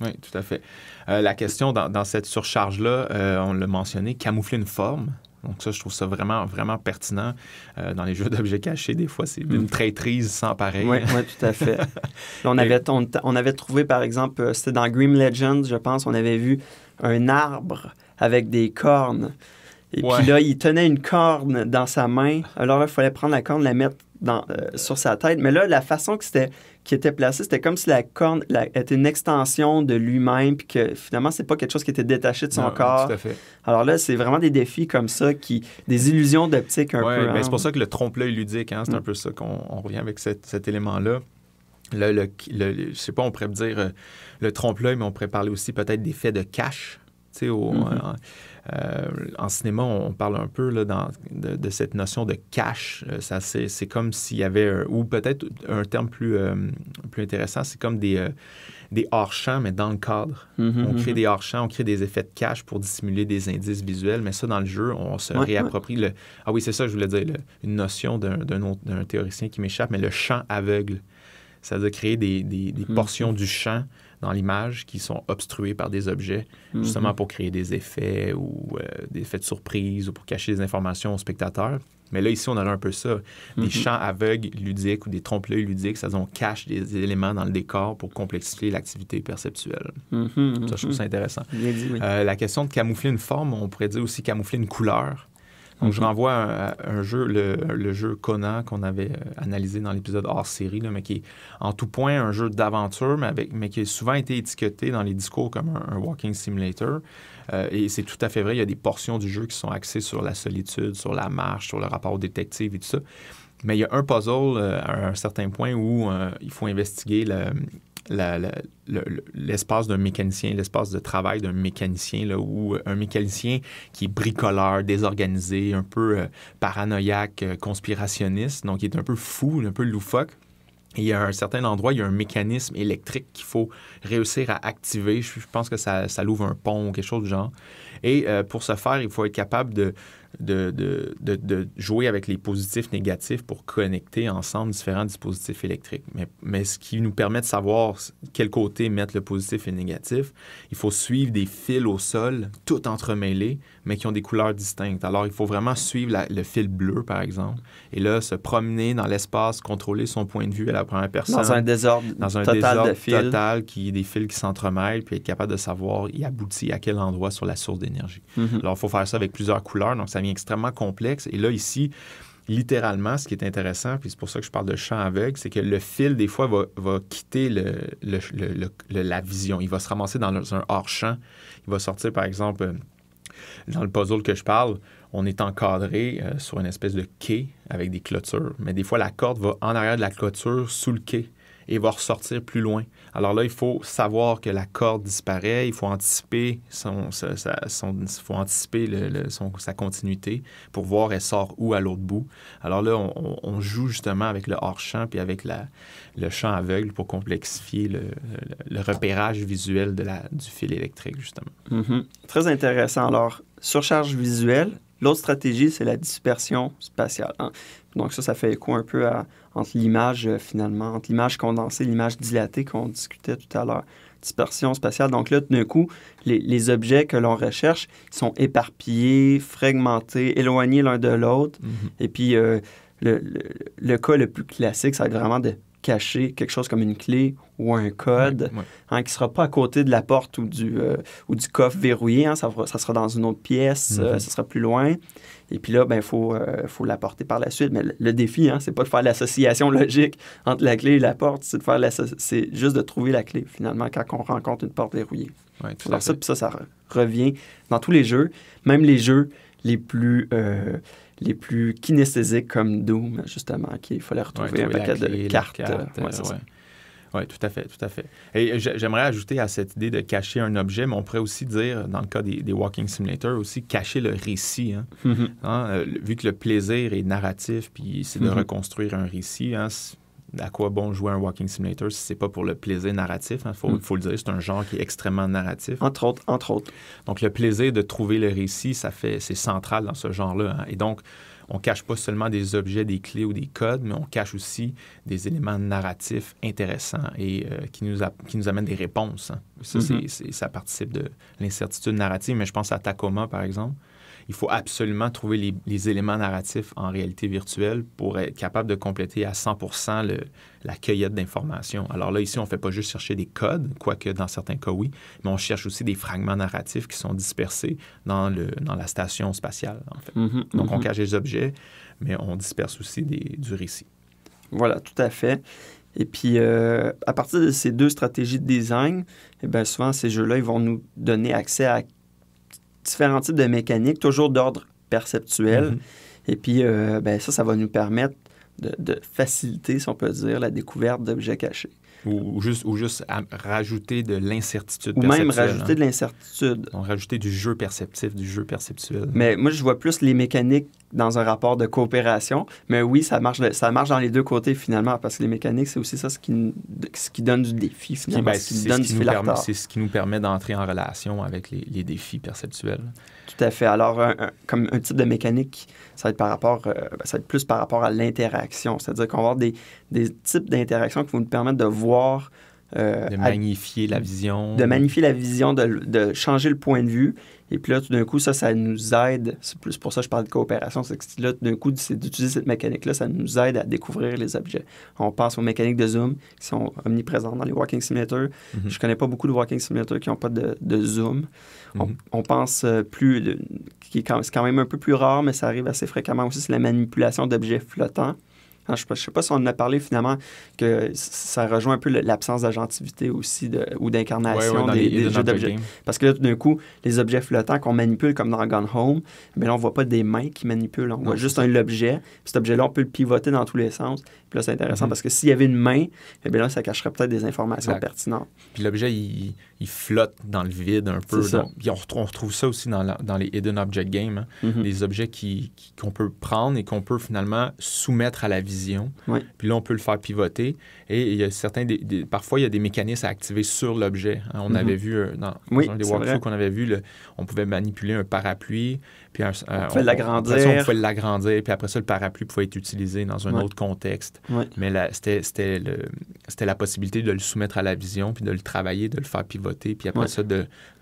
Oui, tout à fait. Euh, la question dans, cette surcharge-là, euh, on l'a mentionné, camoufler une forme. Donc ça, je trouve ça vraiment, vraiment pertinent. Euh, dans les jeux d'objets cachés, des fois, c'est une mm. traîtrise sans pareil. Oui, tout à fait. [LAUGHS] on, avait, on, avait trouvé, par exemple, euh, c'était dans Grim Legends, je pense, on avait vu un arbre avec des cornes. Et puis là, il tenait une corne dans sa main. Alors là, il fallait prendre la corne, la mettre euh, sur sa tête. Mais là, la façon que c'était, qui était placée, c'était comme si la corne était une extension de lui-même, puis que finalement, c'est pas quelque chose qui était détaché de son corps. Alors là, c'est vraiment des défis comme ça, qui, des illusions d'optique un ouais, peu. Ben, c'est hein. pour ça que le trompe-l'œil ludique, hein, c'est un mm. peu ça qu'on revient avec cet élément-là. Le, le, sais pas, on pourrait dire euh, le trompe-l'œil, mais on pourrait parler aussi peut-être d'effet de cache. tu sais, au... Mm-hmm. Euh, euh, en cinéma, on parle un peu de, cette notion de cache. Euh, c'est, comme s'il y avait, ou peut-être un terme plus, euh, plus intéressant, c'est comme des, des hors-champs, mais dans le cadre. Mhm, on crée mhm. des hors-champs, on crée des effets de cache pour dissimuler des indices visuels, mais ça, dans le jeu, on se réapproprie le... Ah oui, c'est ça, je voulais dire, une notion d'un, théoricien qui m'échappe, mais le champ aveugle. Ça veut dire créer des, mhm. portions du champ dans l'image qui sont obstruées par des objets, mhm. justement pour créer des effets ou euh, des effets de surprise ou pour cacher des informations aux spectateurs. Mais là, ici, on a un peu ça. Des mhm. champs aveugles ludiques ou des trompe-l'œil ludiques, ça on cache des éléments dans le décor pour complexifier l'activité perceptuelle. Mhm, ça, je trouve ça intéressant. Euh, la question de camoufler une forme, on pourrait dire aussi camoufler une couleur. Donc, je renvoie mhm. à un jeu, le, jeu Conan qu'on avait euh, analysé dans l'épisode hors série, là, mais qui est en tout point un jeu d'aventure, mais, avec, mais qui a souvent été étiqueté dans les discours comme un, walking simulator. Euh, et c'est tout à fait vrai, il y a des portions du jeu qui sont axées sur la solitude, sur la marche, sur le rapport au détective et tout ça. Mais il y a un puzzle euh, à un certain point où il faut investiguer le, l'espace d'un mécanicien, l'espace de travail d'un mécanicien, là, où euh, un mécanicien qui est bricoleur, désorganisé, un peu euh, paranoïaque, euh, conspirationniste, donc il est un peu fou, un peu loufoque. Et a un certain endroit, il y a un mécanisme électrique qu'il faut réussir à activer. Je pense que ça, ça l'ouvre un pont ou quelque chose du genre. Et pour ce faire, il faut être capable de, de, jouer avec les positifs négatifs pour connecter ensemble différents dispositifs électriques. Mais, mais, ce qui nous permet de savoir quel côté mettre le positif et le négatif, il faut suivre des fils au sol, tout entremêlés, mais qui ont des couleurs distinctes. Alors, il faut vraiment suivre le fil bleu, par exemple, et là, se promener dans l'espace, contrôler son point de vue à la première personne. Dans un désordre dans un total désordre de total, qui, des fils qui s'entremêlent, puis être capable de savoir il aboutit à quel endroit sur la source d'énergie. Mhm. Alors, il faut faire ça avec plusieurs couleurs, donc ça devient extrêmement complexe. Et là, ici, littéralement, ce qui est intéressant, puis c'est pour ça que je parle de champ aveugle, c'est que le fil, des fois, va, va quitter le, la vision. Il va se ramasser dans un hors-champ. Il va sortir, par exemple, euh, dans le puzzle que je parle, on est encadré euh, sur une espèce de quai avec des clôtures. Mais des fois, la corde va en arrière de la clôture, sous le quai, et va ressortir plus loin. Alors là, il faut savoir que la corde disparaît, il faut anticiper, son, sa, faut anticiper le, son, sa continuité pour voir elle sort où à l'autre bout. Alors là, on, joue justement avec le hors-champ puis avec la, le champ aveugle pour complexifier le, repérage visuel de la, du fil électrique, justement. Mm-hmm. Très intéressant. Alors, surcharge visuelle, L'autre stratégie, c'est la dispersion spatiale. Hein. Donc ça, ça fait écho un peu à entre l'image, euh, finalement, l'image condensée, l'image dilatée qu'on discutait tout à l'heure, dispersion spatiale. Donc là, tout d'un coup, les, objets que l'on recherche sont éparpillés, fragmentés, éloignés l'un de l'autre. Mm-hmm. Et puis, euh, le, le, cas le plus classique, ça vraiment de cacher quelque chose comme une clé ou un code, Hein, qui ne sera pas à côté de la porte ou du, euh, ou du coffre verrouillé, hein, ça, ça, sera dans une autre pièce, mm-hmm. ça sera plus loin. Et puis là, il ben, faut, euh, faut l'apporter par la suite. Mais le, défi, hein, c'est pas de faire l'association [LAUGHS] logique entre la clé et la porte, c'est de faire c'est juste de trouver la clé, finalement, quand on rencontre une porte verrouillée. ça, ça, ça revient dans tous les jeux, même les jeux les plus... Euh, les plus kinesthésiques comme Doom, justement, qu'il fallait retrouver ouais, un paquet de cartes. Euh, ouais, oui, tout à fait, tout à fait. Et j'aimerais ajouter à cette idée de cacher un objet, mais on pourrait aussi dire, dans le cas des, walking simulators, aussi cacher le récit. Hein. Mm-hmm. Hein, euh, vu que le plaisir est narratif, puis c'est de mm-hmm. reconstruire un récit, hein, à quoi bon jouer un walking simulator si c'est pas pour le plaisir narratif. Il mm. faut, le dire, c'est un genre qui est extrêmement narratif. Entre autres, entre autres. Donc, le plaisir de trouver le récit, ça fait, c'est central dans ce genre-là. Et donc, on cache pas seulement des objets, des clés ou des codes, mais on cache aussi des éléments narratifs intéressants et euh, qui, nous amènent des réponses. Hein. Mm-hmm. ça participe de l'incertitude narrative, mais je pense à Tacoma, par exemple il faut absolument trouver les, éléments narratifs en réalité virtuelle pour être capable de compléter à 100 le, la cueillette d'informations. Alors là, ici, on ne fait pas juste chercher des codes, quoique dans certains cas oui, mais on cherche aussi des fragments narratifs qui sont dispersés dans, le, dans la station spatiale, en fait. Mhm, Donc, on mhm. cache les objets, mais on disperse aussi des, du récit. Voilà, tout à fait. Et puis, euh, à partir de ces deux stratégies de design, eh bien, souvent, ces jeux-là, ils vont nous donner accès à différents types de mécaniques, toujours d'ordre perceptuel. Mhm. Et puis, euh, ben, ça, ça va nous permettre de, faciliter, si on peut dire, la découverte d'objets cachés. Ou, juste, ou juste rajouter de l'incertitude Ou même rajouter de hein. l'incertitude. Donc, rajouter du jeu perceptif, du jeu perceptuel. Mais moi, je vois plus les mécaniques dans un rapport de coopération. Mais oui, ça marche, ça marche dans les deux côtés, finalement, parce que les mécaniques, c'est aussi ça ce qui, ce qui donne du défi, finalement. C'est ce, ce qui nous permet d'entrer en relation avec les, défis perceptuels. Tout à fait. Alors, comme un type de mécanique, ça va être, par rapport, euh, ça être plus par rapport à l'interaction. C'est-à-dire qu'on va avoir des, des types d'interactions qui vont nous permettre de euh, de magnifier la vision. De magnifier la vision, de, de, changer le point de vue. Et puis là, tout d'un coup, ça, ça nous aide. C'est plus pour ça que je parle de coopération. C'est que là, tout d'un coup, d'utiliser cette mécanique-là, ça nous aide à découvrir les objets. On pense aux mécaniques de zoom qui sont omniprésentes dans les walking simulators. Je mhm. ne Je connais pas beaucoup de walking simulators qui n'ont pas de, de zoom. on, mhm. pense euh, plus, qui c'est quand même un peu plus rare, mais ça arrive assez fréquemment aussi, c'est la manipulation d'objets flottants. Hein, je ne sais pas si on en a parlé finalement, que ça rejoint un peu l'absence d'agentivité aussi de, ou d'incarnation des, des d'objets. Parce que là, tout d'un coup, les objets flottants qu'on manipule comme dans Gone Home, mais on ne voit pas des mains qui manipulent, on voit juste un objet. Cet objet-là, on peut le pivoter dans tous les sens. Puis là, c'est intéressant mm-hmm. parce que s'il y avait une main, eh bien ça cacherait peut-être des informations pertinentes. Puis l'objet, il, flotte dans le vide un peu. on, retrouve, ça aussi dans, dans les Hidden Object Games, les hein. mm-hmm. objets qu'on qui, peut prendre et qu'on peut finalement soumettre à la vie puis là, on peut le faire pivoter. Et il y a certains parfois, il y a des mécanismes à activer sur l'objet. Hein. on mm-hmm. avait vu euh, dans, des walkthroughs qu'on avait vu, on pouvait manipuler un parapluie, puis, euh, on pouvait l'agrandir. On, l'agrandir, puis après ça, le parapluie pouvait être utilisé dans un autre contexte. Mais c'était la possibilité de le soumettre à la vision, puis de le travailler, de le faire pivoter, puis après ça,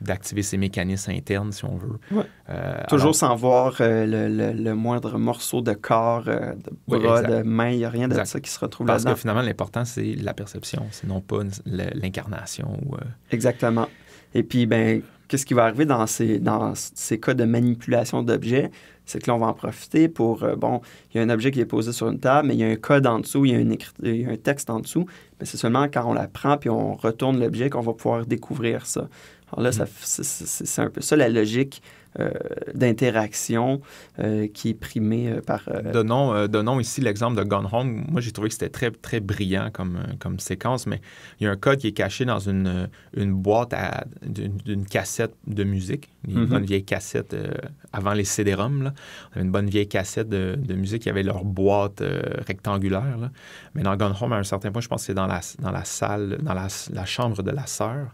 d'activer ses mécanismes internes, si on veut. Euh, Toujours sans voir euh, le, moindre morceau de corps, de bras, de main, il n'y a rien de ça qui se retrouve là-dedans. Parce que finalement, l'important, c'est la perception, c'est non pas l'incarnation. Exactement. Et puis, ben, qu'est-ce qui va arriver dans ces, dans ces cas de manipulation d'objets? C'est que là, on va en profiter pour, euh, bon, il y a un objet qui est posé sur une table, mais il y a un code en dessous, il y a, un texte en dessous, mais c'est seulement quand on la prend puis on retourne l'objet qu'on va pouvoir découvrir ça. Alors là, mm-hmm. c'est un peu ça la logique euh, d'interaction euh, qui est primée euh, par... Donnons, donnons, ici l'exemple de Gone Home. Moi, j'ai trouvé que c'était très, très brillant comme, comme séquence, mais il y a un code qui est caché dans une, une boîte d'une cassette de musique, une bonne mhm. vieille cassette avant les CD-ROM. On avait une bonne vieille cassette de, musique. qui y avait leur boîte rectangulaire. Mais dans Gone Home, à un certain point, je pense que c'est dans la, dans la salle, dans la, la chambre de la sœur.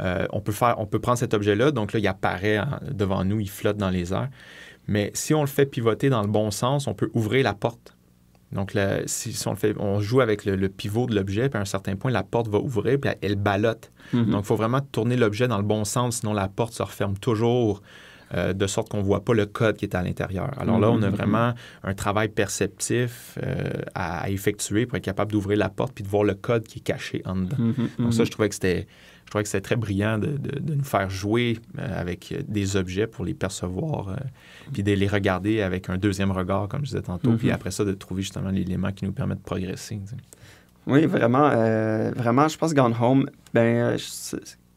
Euh, on, peut faire, on peut prendre cet objet-là, donc là, il apparaît devant nous, il flotte dans les airs. Mais si on le fait pivoter dans le bon sens, on peut ouvrir la porte. Donc, si, on, le fait, on joue avec le, pivot de l'objet, puis à un certain point, la porte va ouvrir, puis elle, balotte. Mhm. Donc, il faut vraiment tourner l'objet dans le bon sens, sinon la porte se referme toujours. Euh, de sorte qu'on ne voit pas le code qui est à l'intérieur. Alors là, on a mhm. vraiment un travail perceptif euh, à, effectuer pour être capable d'ouvrir la porte puis de voir le code qui est caché en dedans. Mhm. Donc ça, je trouvais que c'était je crois que c'est très brillant de, de, nous faire jouer euh, avec des objets pour les percevoir, euh, puis de les regarder avec un deuxième regard, comme je disais tantôt, puis mhm. après ça, de trouver justement l'élément qui nous permet de progresser. Oui, vraiment, euh, vraiment, je pense Gone Home, ben,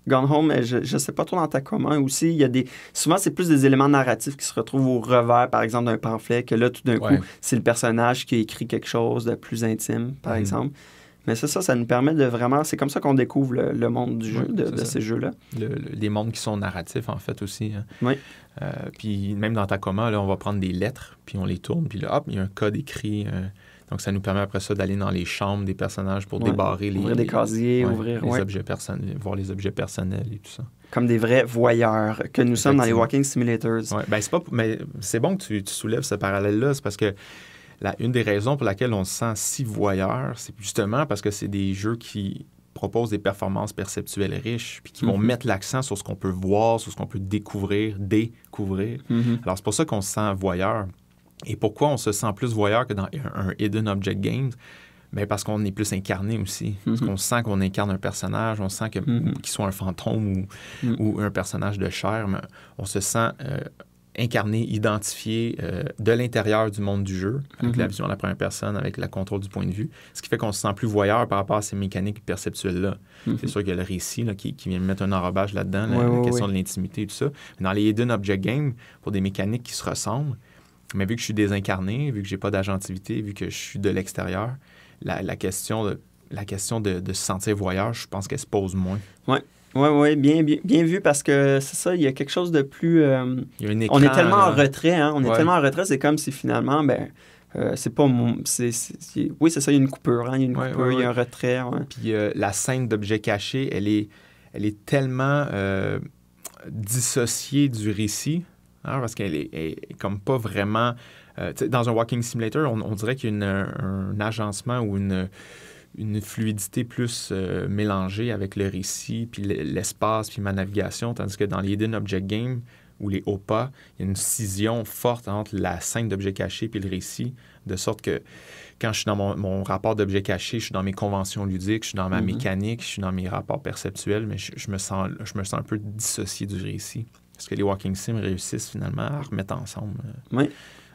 Gone Home, je ne sais pas trop dans ta commun aussi. Il y a des, souvent, c'est plus des éléments narratifs qui se retrouvent au revers, par exemple, d'un pamphlet, que là, tout d'un coup, c'est le personnage qui écrit quelque chose de plus intime, par mhm. exemple. Mais c'est ça, ça nous permet de vraiment. C'est comme ça qu'on découvre le, monde du jeu, de, ces jeux-là. les mondes qui sont narratifs, en fait, aussi. Hein. Oui. Euh, puis même dans Tacoma, là, on va prendre des lettres, puis on les tourne, puis là, hop, il y a un code écrit. Euh, donc ça nous permet après ça d'aller dans les chambres des personnages pour débarrer les. Ouvrir des casiers, ouvrir. Les objets personnels, voir les objets personnels et tout ça. Comme des vrais voyeurs que nous sommes dans les Walking Simulators. Oui, ben c'est pas. Mais c'est bon que tu soulèves ce parallèle-là, c'est parce que la, une des raisons pour laquelle on se sent si voyeur, c'est justement parce que c'est des jeux qui proposent des performances perceptuelles riches, puis qui vont mhm. mettre l'accent sur ce qu'on peut voir, sur ce qu'on peut découvrir, découvrir. Mhm. Alors, c'est pour ça qu'on se sent voyeur. Et pourquoi on se sent plus voyeur que dans un, Hidden Object Games? Bien, parce qu'on est plus incarné aussi. Parce mhm. qu'on sent qu'on incarne un personnage, on sent qu'il soit un fantôme ou, ou, un personnage de chair, mais on se sent euh, incarné, identifié euh, de l'intérieur du monde du jeu, avec mhm. la vision de la première personne, avec le contrôle du point de vue, ce qui fait qu'on se sent plus voyeur par rapport à ces mécaniques perceptuelles-là. Mhm. C'est sûr qu'il y a le récit qui, qui, vient mettre un enrobage là-dedans, la, question de l'intimité et tout ça. Mais dans les Hidden Object Game, pour des mécaniques qui se ressemblent, mais vu que je suis désincarné, vu que j'ai pas d'agentivité, vu que je suis de l'extérieur, la, question de la question de, se sentir voyeur, je pense qu'elle se pose moins. Ouais. Oui, oui, bien, bien, vu parce que c'est ça, il y a quelque chose de plus. Euh, on est tellement en retrait, hein, on est tellement en retrait, c'est comme si finalement, ben, euh, c'est pas mon. oui, c'est ça, il y a une coupure, hein, il y a une coupure, il y a un retrait. Puis euh, la scène d'objet cachés, elle est, elle est tellement dissociée du récit, hein, parce qu'elle est, comme pas vraiment. dans un walking simulator, on, dirait qu'il y a un agencement ou une une fluidité plus euh, mélangée avec le récit, puis l'espace, puis ma navigation, tandis que dans les Hidden Object Game ou les OPA, il y a une scission forte entre la scène d'objets cachés puis le récit, de sorte que quand je suis dans mon, rapport d'objets cachés, je suis dans mes conventions ludiques, je suis dans ma mhm. mécanique, je suis dans mes rapports perceptuels, mais je, me, sens, je me sens un peu dissocié du récit. Est-ce que les Walking Sims réussissent finalement à remettre ensemble? Euh?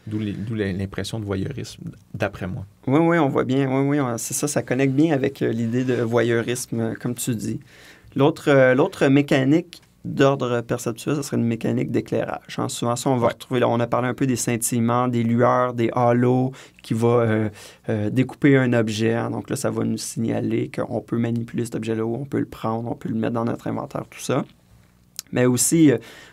D'où l'impression de voyeurisme, d'après moi. Oui, oui, on voit bien. Oui, oui, c'est ça, ça connecte bien avec euh, l'idée de voyeurisme, euh, comme tu dis. L'autre euh, mécanique d'ordre perceptuel, ce serait une mécanique d'éclairage. Hein. Souvent, ça, on va retrouver, là, on a parlé un peu des scintillements, des lueurs, des halos qui vont découper un objet. Hein. Donc là, ça va nous signaler qu'on peut manipuler cet objet-là, on peut le prendre, on peut le mettre dans notre inventaire, tout ça. Mais aussi,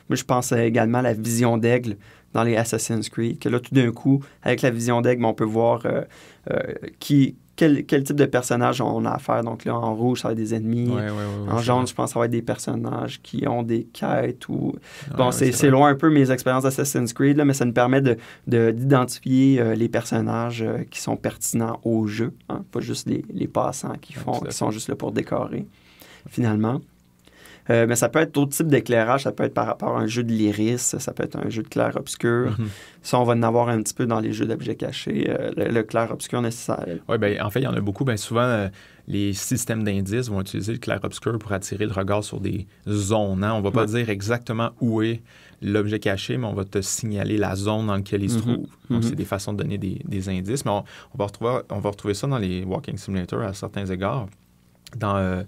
moi, je pense également à la vision d'aigle dans les Assassin's Creed, que là, tout d'un coup, avec la vision d'Aigle, ben, on peut voir euh, euh, qui, quel, quel, type de personnage on a à faire. Donc là, en rouge, ça va être des ennemis. en jaune, je pense que ça va être des personnages qui ont des quêtes ou... bon, c'est loin un peu mes expériences d'Assassin's Creed, là, mais ça nous permet d'identifier de, de euh, les personnages qui sont pertinents au jeu, hein, pas juste les, les passants qui, font, qui sont juste là pour décorer, finalement. Euh, mais ça peut être d'autres types d'éclairage. Ça peut être par rapport à un jeu de l'iris, ça peut être un jeu de clair-obscur. Mhm. Ça, on va en avoir un petit peu dans les jeux d'objets cachés, euh, le, clair-obscur nécessaire. Oui, bien, en fait, il y en a beaucoup. Bien, souvent, euh, les systèmes d'indices vont utiliser le clair-obscur pour attirer le regard sur des zones. Hein. On va pas dire exactement où est l'objet caché, mais on va te signaler la zone dans laquelle il se mhm. trouve. Donc, mhm. c'est des façons de donner des, indices. Mais on, va retrouver, on va retrouver ça dans les Walking Simulator à certains égards. Dans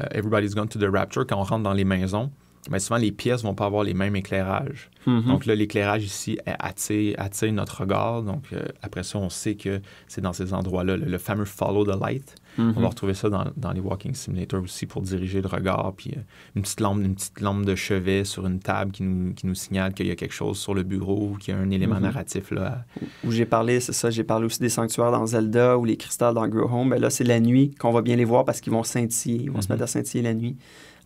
euh, everybody's Gone to the Rapture, quand on rentre dans les maisons, mais souvent les pièces vont pas avoir les mêmes éclairages. Mhm. Donc là, l'éclairage ici attire, attire, notre regard. Donc euh, après ça, on sait que c'est dans ces endroits-là, le, le, fameux follow the light. Mhm. On va retrouver ça dans, dans, les walking simulators aussi pour diriger le regard, puis euh, une, petite lampe, une petite lampe de chevet sur une table qui nous, qui nous signale qu'il y a quelque chose sur le bureau ou qu'il y a un élément mhm. narratif. Là, Où, j'ai parlé, c'est ça, j'ai parlé aussi des sanctuaires dans Zelda ou les cristals dans Grow Home. Ben là, c'est la nuit qu'on va bien les voir parce qu'ils vont scintiller, ils vont mhm. se mettre à scintiller la nuit.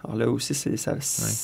Alors là aussi, ça,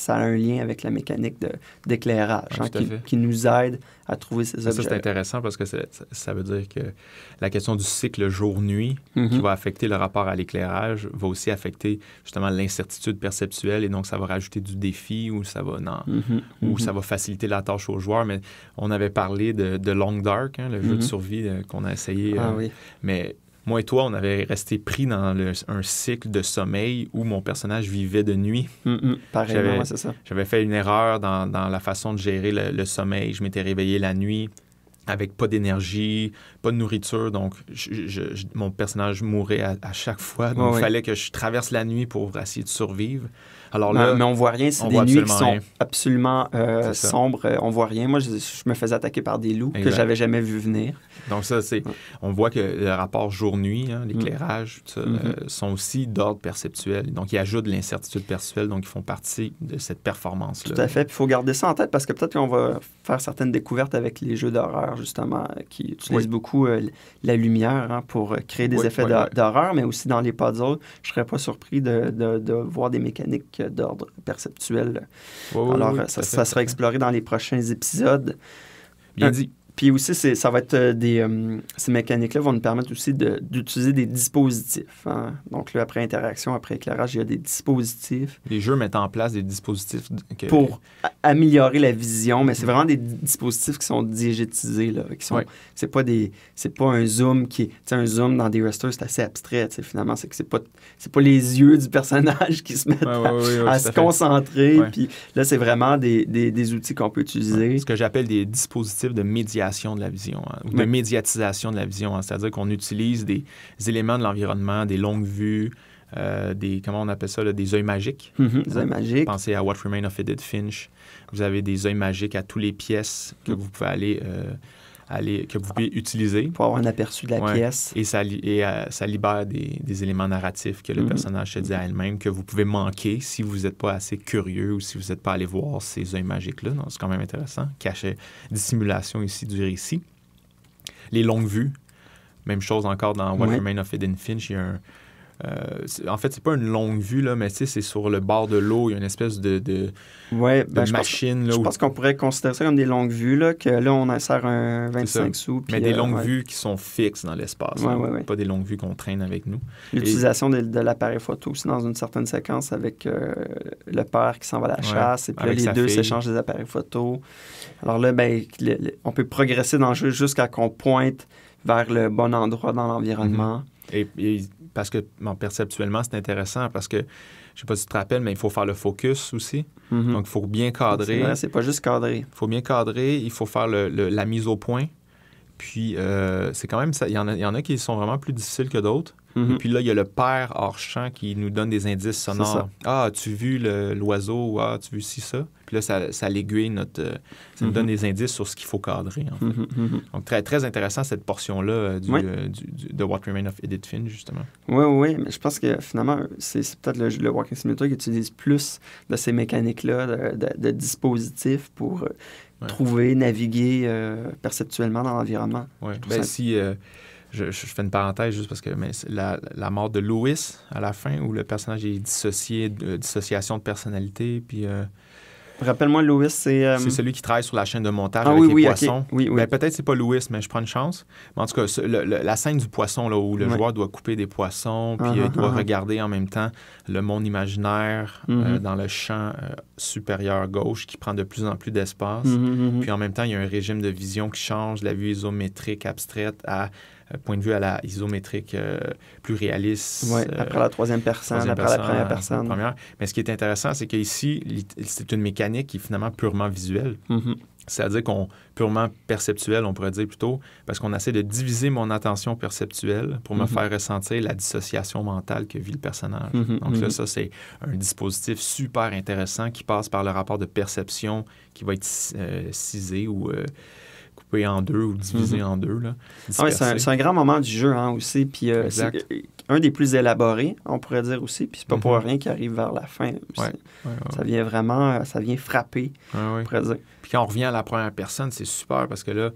a un lien avec la mécanique d'éclairage hein, qui, nous aide à trouver ces objets. Ça, c'est intéressant parce que ça, veut dire que la question du cycle jour-nuit qui mhm. va affecter le rapport à l'éclairage va aussi affecter justement l'incertitude perceptuelle et donc ça va rajouter du défi ou ça va, non, mhm, ou mhm. ça va faciliter la tâche aux joueurs. Mais on avait parlé de, Long Dark, hein, le jeu de survie euh, qu'on a essayé. Ah, euh, Mais moi et toi, on avait resté pris dans un cycle de sommeil où mon personnage vivait de nuit. Mm, mm. c'est ça. J'avais fait une erreur dans, la façon de gérer le, le sommeil. Je m'étais réveillé la nuit avec pas d'énergie, pas de nourriture, donc mon personnage mourait à, chaque fois. Donc, il fallait que je traverse la nuit pour essayer de survivre. Alors là, mais, on voit rien, c'est des nuits qui sont absolument euh, sombres, euh, on voit rien. Moi, je, me faisais attaquer par des loups que que j'avais jamais vu venir. Donc ça, c'est, on voit que le rapport jour-nuit, hein, mm. l'éclairage, mm-hmm. euh, sont aussi d'ordre perceptuel. Donc, ils ajoutent l'incertitude perceptuelle, donc ils font partie de cette performance-là. Tout à fait. Il faut garder ça en tête parce que peut-être qu'on va faire certaines découvertes avec les jeux d'horreur, justement, qui utilisent beaucoup euh, la lumière hein, pour euh, créer des effets d'horreur, mais aussi dans les puzzles, je serais pas surpris de, voir des mécaniques d'ordre perceptuel. Alors, euh, ça, ça sera exploré dans les prochains épisodes. Bien dit. Puis aussi, ça va être euh, des, euh, ces mécaniques-là vont nous permettre aussi d'utiliser des dispositifs. Hein. Donc là, après interaction, après éclairage, il y a des dispositifs. Les jeux mettent en place des dispositifs pour améliorer la vision, mais c'est vraiment des dispositifs qui sont digétisés là, qui sont. C'est pas des, c'est pas un zoom qui, est, un zoom dans des restos, c'est assez abstrait. Finalement, c'est que c'est pas, c'est pas les yeux du personnage [LAUGHS] qui se mettent à, se concentrer. Puis là, c'est vraiment des, des, des outils qu'on peut utiliser. Ce que j'appelle des dispositifs de médiation de la vision, hein, de médiatisation de la vision. Hein. C'est-à-dire qu'on utilise des éléments de l'environnement, des longues vues, euh, des, comment on appelle ça, des œils magiques. Mhm, des magiques. Pensez à What Remains of Edith Finch. Vous avez des œils magiques à toutes les pièces que mm. vous pouvez aller euh, que vous pouvez utiliser. Pour avoir un aperçu de la pièce. Et ça, euh, ça libère des, éléments narratifs que le mhm. personnage se dit à elle-même, que vous pouvez manquer si vous n'êtes pas assez curieux ou si vous n'êtes pas allé voir ces œils magiques-là. C'est quand même intéressant. Cacher euh, dissimulation ici du récit. Les longues vues. Même chose encore dans What Remains of Eden Finch. Il y a un euh, en fait, c'est pas une longue vue, là, mais c'est sur le bord de l'eau, il y a une espèce de, de, ben, machine. Je pense, qu'on pourrait considérer ça comme des longues vues, là, que là, on insère un 25 sous. mais des euh, longues vues qui sont fixes dans l'espace, pas des longues vues qu'on traîne avec nous. L'utilisation de, l'appareil photo aussi dans une certaine séquence avec euh, le père qui s'en va à la chasse, et puis les deux s'échangent des appareils photos. Alors là, ben, on peut progresser dans le jeu jusqu'à qu'on pointe vers le bon endroit dans l'environnement. Mhm. et parce que perceptuellement, c'est intéressant parce que, je sais pas si tu te rappelles, mais il faut faire le focus aussi. Mm-hmm. Donc, il faut bien cadrer. C'est pas juste cadrer. Il faut bien cadrer, il faut faire le, la mise au point. Puis, euh, c'est quand même ça. Il y, en a, y en a qui sont vraiment plus difficiles que d'autres. Mm-hmm. puis là, il y a le père hors champ qui nous donne des indices sonores. Ah, as-tu vu l'oiseau? Ah, as-tu vu ci, ça? Puis là, ça, ça l'aiguille notre. Euh, ça nous donne mhm. des indices sur ce qu'il faut cadrer, en fait. Mhm, mhm, Donc, très, très intéressant cette portion-là euh, euh, du, de What Remains of Edith Finn, justement. Oui, oui, mais je pense que finalement, c'est peut-être le, Walking Simulator qui utilise plus de ces mécaniques-là, de, dispositifs pour. trouver, naviguer perceptuellement dans l'environnement. Oui, ben, si je, fais une parenthèse juste parce que mais la, mort de Louis, à la fin, où le personnage est dissocié, dissociation de personnalité, puis Rappelle-moi, Louis, c'est. Euh, c'est celui qui travaille sur la chaîne de montage ah avec oui, les oui, poissons. Okay. Oui, oui. Ben, peut-être c'est pas Louis, mais je prends une chance. en tout cas, la scène du poisson, là, où le joueur doit couper des poissons, puis il ah, euh, ah, doit regarder en même temps le monde imaginaire euh, mm-hmm. dans le champ supérieur gauche qui prend de plus en plus d'espace. Mm-hmm, mm-hmm. Puis en même temps, il y a un régime de vision qui change, la vue isométrique abstraite à euh, point de vue à la isométrique euh, plus réaliste. Oui, euh, après la troisième personne, après la première personne. Mais ce qui est intéressant, c'est qu'ici, c'est une mécanique qui est finalement purement visuelle. Mm-hmm. C'est-à-dire qu'on, purement perceptuel, on pourrait dire plutôt, parce qu'on essaie de diviser mon attention perceptuelle pour me mm-hmm. faire ressentir la dissociation mentale que vit le personnage. Mm-hmm, Donc ça, c'est un dispositif super intéressant qui passe par le rapport de perception qui va être cisé ou en deux ou divisé en deux. Ah ouais, c'est un, grand moment du jeu hein, aussi. Puis euh, c'est un des plus élaborés, on pourrait dire aussi. Puis c'est pas pour mm-hmm. rien qu'il arrive vers la fin. Ça vient vraiment, euh, ça vient frapper, on Puis quand on revient à la première personne, c'est super parce que là,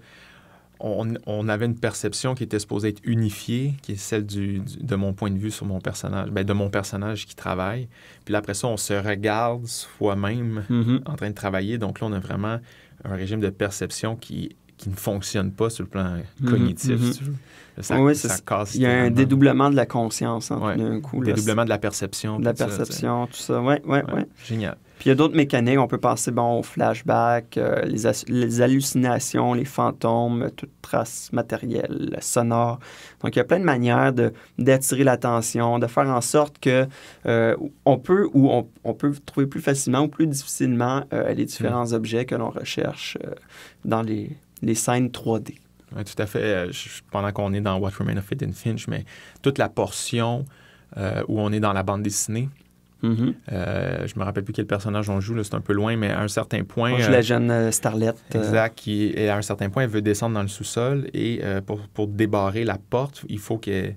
on, on, avait une perception qui était supposée être unifiée, qui est celle du, de mon point de vue sur mon personnage, ben de mon personnage qui travaille. Puis après ça, on se regarde soi-même mm-hmm. en train de travailler. Donc là, on a vraiment un régime de perception qui qui ne fonctionne pas sur le plan mhm, cognitif. Mhm. Ça, casse. Il y a un dédoublement de la conscience d'un coup. dédoublement de la perception. De la perception, tout ça. Oui, oui, Génial. Puis il y a d'autres mécaniques. On peut penser bon, aux flashbacks, euh, les, les, hallucinations, les fantômes, toute trace matérielle, sonore. Donc il y a plein de manières d'attirer l'attention, de faire en sorte que euh, on peut ou on, on, peut trouver plus facilement ou plus difficilement euh, les différents mm. objets que l'on recherche dans les les scènes 3D. Oui, tout à fait. Euh, pendant qu'on est dans What Remains of Edith Finch, mais toute la portion euh, où on est dans la bande dessinée, je mm-hmm. euh, ne je me rappelle plus quel personnage on joue, c'est un peu loin, mais à un certain point. je joue la jeune starlette. Exact, qui est, à un certain point, elle veut descendre dans le sous-sol et pour, pour, débarrer la porte, il faut qu'elle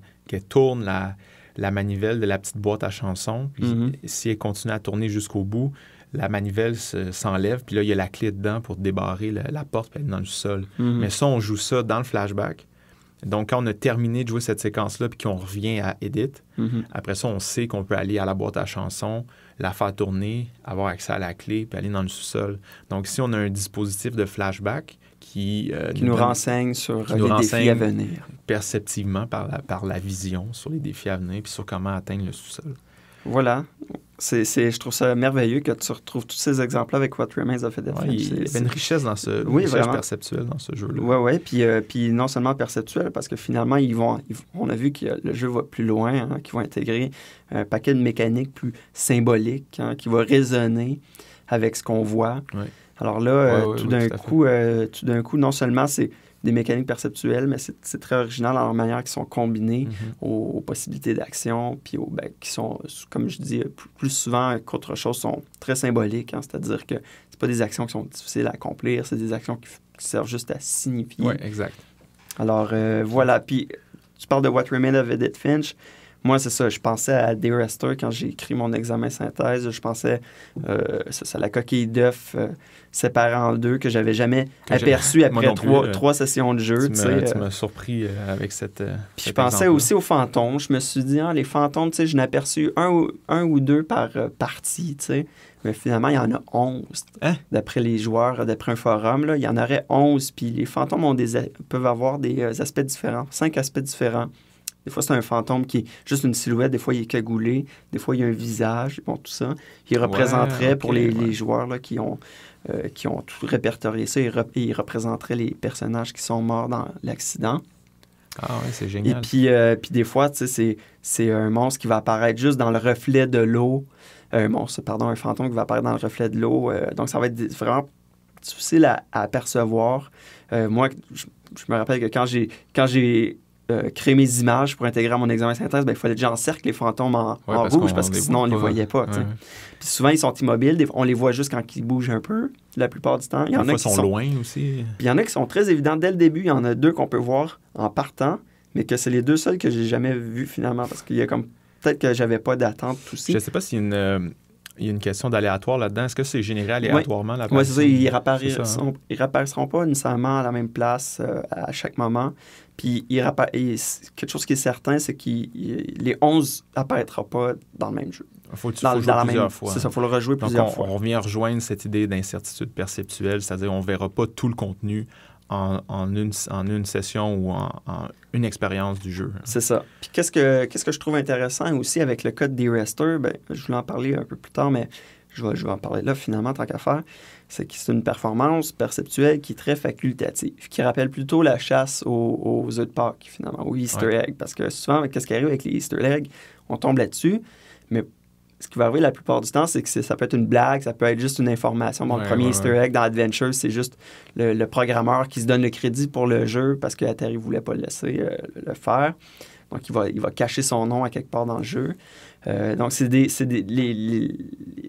tourne la, la, manivelle de la petite boîte à chansons. Puis mm-hmm. si elle continue à tourner jusqu'au bout, la manivelle s'enlève, puis là, il y a la clé dedans pour débarrer la, porte, puis aller dans le sous sol. Mhm. Mais ça, on joue ça dans le flashback. Donc, quand on a terminé de jouer cette séquence-là, puis qu'on revient à Edit, mhm. après ça, on sait qu'on peut aller à la boîte à chansons, la faire tourner, avoir accès à la clé, puis aller dans le sous-sol. Donc, si on a un dispositif de flashback qui, euh, nous, renseigne sur les défis à venir. Perceptivement par la, par la vision sur les défis à venir, puis sur comment atteindre le sous-sol. Voilà. C'est, je trouve ça merveilleux que tu retrouves tous ces exemples-là avec What Remains of Edith Il y a une richesse dans ce oui, perceptuelle dans ce jeu-là. Oui, oui. Puis, euh, puis non seulement perceptuelle, parce que finalement, ils vont, on a vu que le jeu va plus loin, hein, qu'ils vont intégrer un paquet de mécaniques plus symboliques, hein, qui va résonner avec ce qu'on voit. Alors là, euh, tout d'un coup, euh, tout d'un coup, non seulement c'est des mécaniques perceptuelles, mais c'est très original dans leur manière qu'ils sont combinés mhm. aux, possibilités d'action, puis ben, qui sont, comme je dis, plus, souvent qu'autre chose, sont très symboliques. Hein. C'est-à-dire que c'est pas des actions qui sont difficiles à accomplir, c'est des actions qui, servent juste à signifier. Oui, exact. Alors, euh, voilà. Puis, tu parles de What Remains of Edith Finch moi, c'est ça. Je pensais à des rester quand j'ai écrit mon examen synthèse. Je pensais à euh, la coquille d'œuf euh, séparée en deux que j'avais jamais aperçue [LAUGHS] après euh, trois, sessions de jeu. Tu m'as surpris avec cette. Puis je pensais aussi aux fantômes. Je me suis dit, ah, les fantômes, tu sais, je n'ai un ou, un ou deux par partie, tu Mais finalement, il y en a 11. Hein? D'après les joueurs, d'après un forum, il y en aurait 11. Puis les fantômes ont des, peuvent avoir des aspects différents, cinq aspects différents. Des fois, c'est un fantôme qui est juste une silhouette. Des fois, il est cagoulé. Des fois, il y a un visage. Bon, tout ça. Il représenterait pour les, joueurs qui ont. Euh, qui ont tout répertorié ça il représenterait les personnages qui sont morts dans l'accident. Ah oui, c'est génial. Et euh, puis, des fois, tu c'est un monstre qui va apparaître juste dans le reflet de l'eau. Un monstre, pardon, un fantôme qui va apparaître dans le reflet de l'eau. Euh, donc, ça va être vraiment difficile à, apercevoir. percevoir. moi, je, je, me rappelle que quand j'ai euh, créer mes images pour intégrer à mon examen synthèse, ben, il fallait déjà encercler les fantômes en, rouge parce que sinon on ne les voyait pas. Puis souvent, ils sont immobiles. on les voit juste quand ils bougent un peu, la plupart du temps. Il y en a qui sont, loin aussi. Puis il y en a qui sont très évidents dès le début. Il y en a deux qu'on peut voir en partant, mais que c'est les deux seuls que j'ai jamais vus finalement parce qu'il y a comme. Peut-être que j'avais pas d'attente aussi. Je sais pas si une. Euh, il y a une question d'aléatoire là-dedans. Est-ce que c'est généré aléatoirement oui. la Ils ne hein? pas nécessairement à la même place euh, à chaque moment. Puis quelque chose qui est certain, c'est que les 11 apparaîtront pas dans le même jeu. Il faut C'est ça, faut le rejouer plusieurs fois. On vient rejoindre cette idée d'incertitude perceptuelle, c'est-à-dire on verra pas tout le contenu en, une, en une session ou en, une expérience du jeu. C'est ça. Puis qu'est-ce que, qu'est-ce que je trouve intéressant aussi avec le code des Rester? ben je voulais en parler un peu plus tard, mais je vais, je vais en parler là finalement tant qu'à faire, c'est que c'est une performance perceptuelle qui est très facultative, qui rappelle plutôt la chasse aux, aux œufs de Pâques finalement, aux Easter eggs, parce que souvent, qu'est-ce qui arrive avec les Easter eggs, on tombe là-dessus, mais ce qui va arriver la plupart du temps, c'est que ça peut être une blague, ça peut être juste une information. Le premier easter egg dans Adventure, c'est juste le, programmeur qui se donne le crédit pour le jeu parce que Atari ne voulait pas le laisser euh, le faire. Donc, il va, il va cacher son nom à quelque part dans le jeu. Euh, donc, c'est des, les,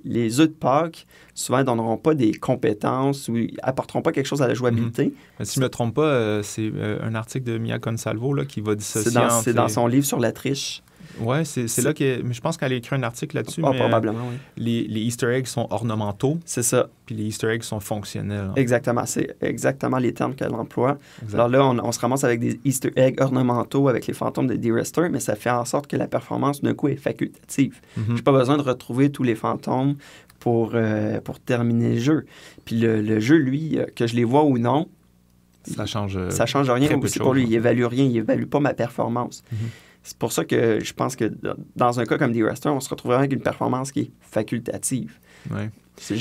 les, œufs de Pâques, souvent, ne donneront pas des compétences ou apporteront pas quelque chose à la jouabilité. Mhm. si je ne me trompe pas, euh, c'est un article de Mia Consalvo là, qui va dissocier. C'est dans, son livre sur la triche. Oui, c'est là que. je pense qu'elle a écrit un article là-dessus. Ah, probablement, euh, oui. Les, Easter eggs sont ornementaux. C'est ça. Puis les Easter eggs sont fonctionnels. Hein. Exactement. C'est exactement les termes qu'elle emploie. Alors là, on, se ramasse avec des Easter eggs ornementaux avec les fantômes de d mais ça fait en sorte que la performance, d'un coup, est facultative. Je mm-hmm. n'ai J'ai pas besoin de retrouver tous les fantômes pour, euh, pour terminer le jeu. Puis le, jeu, lui, euh, que je les vois ou non, ça change. Ça change rien aussi pour lui. Il hein. évalue rien. Il évalue pas ma performance. Mm-hmm. C'est pour ça que je pense que dans un cas comme des restants, on se retrouvera avec une performance qui est facultative. Ouais. C'est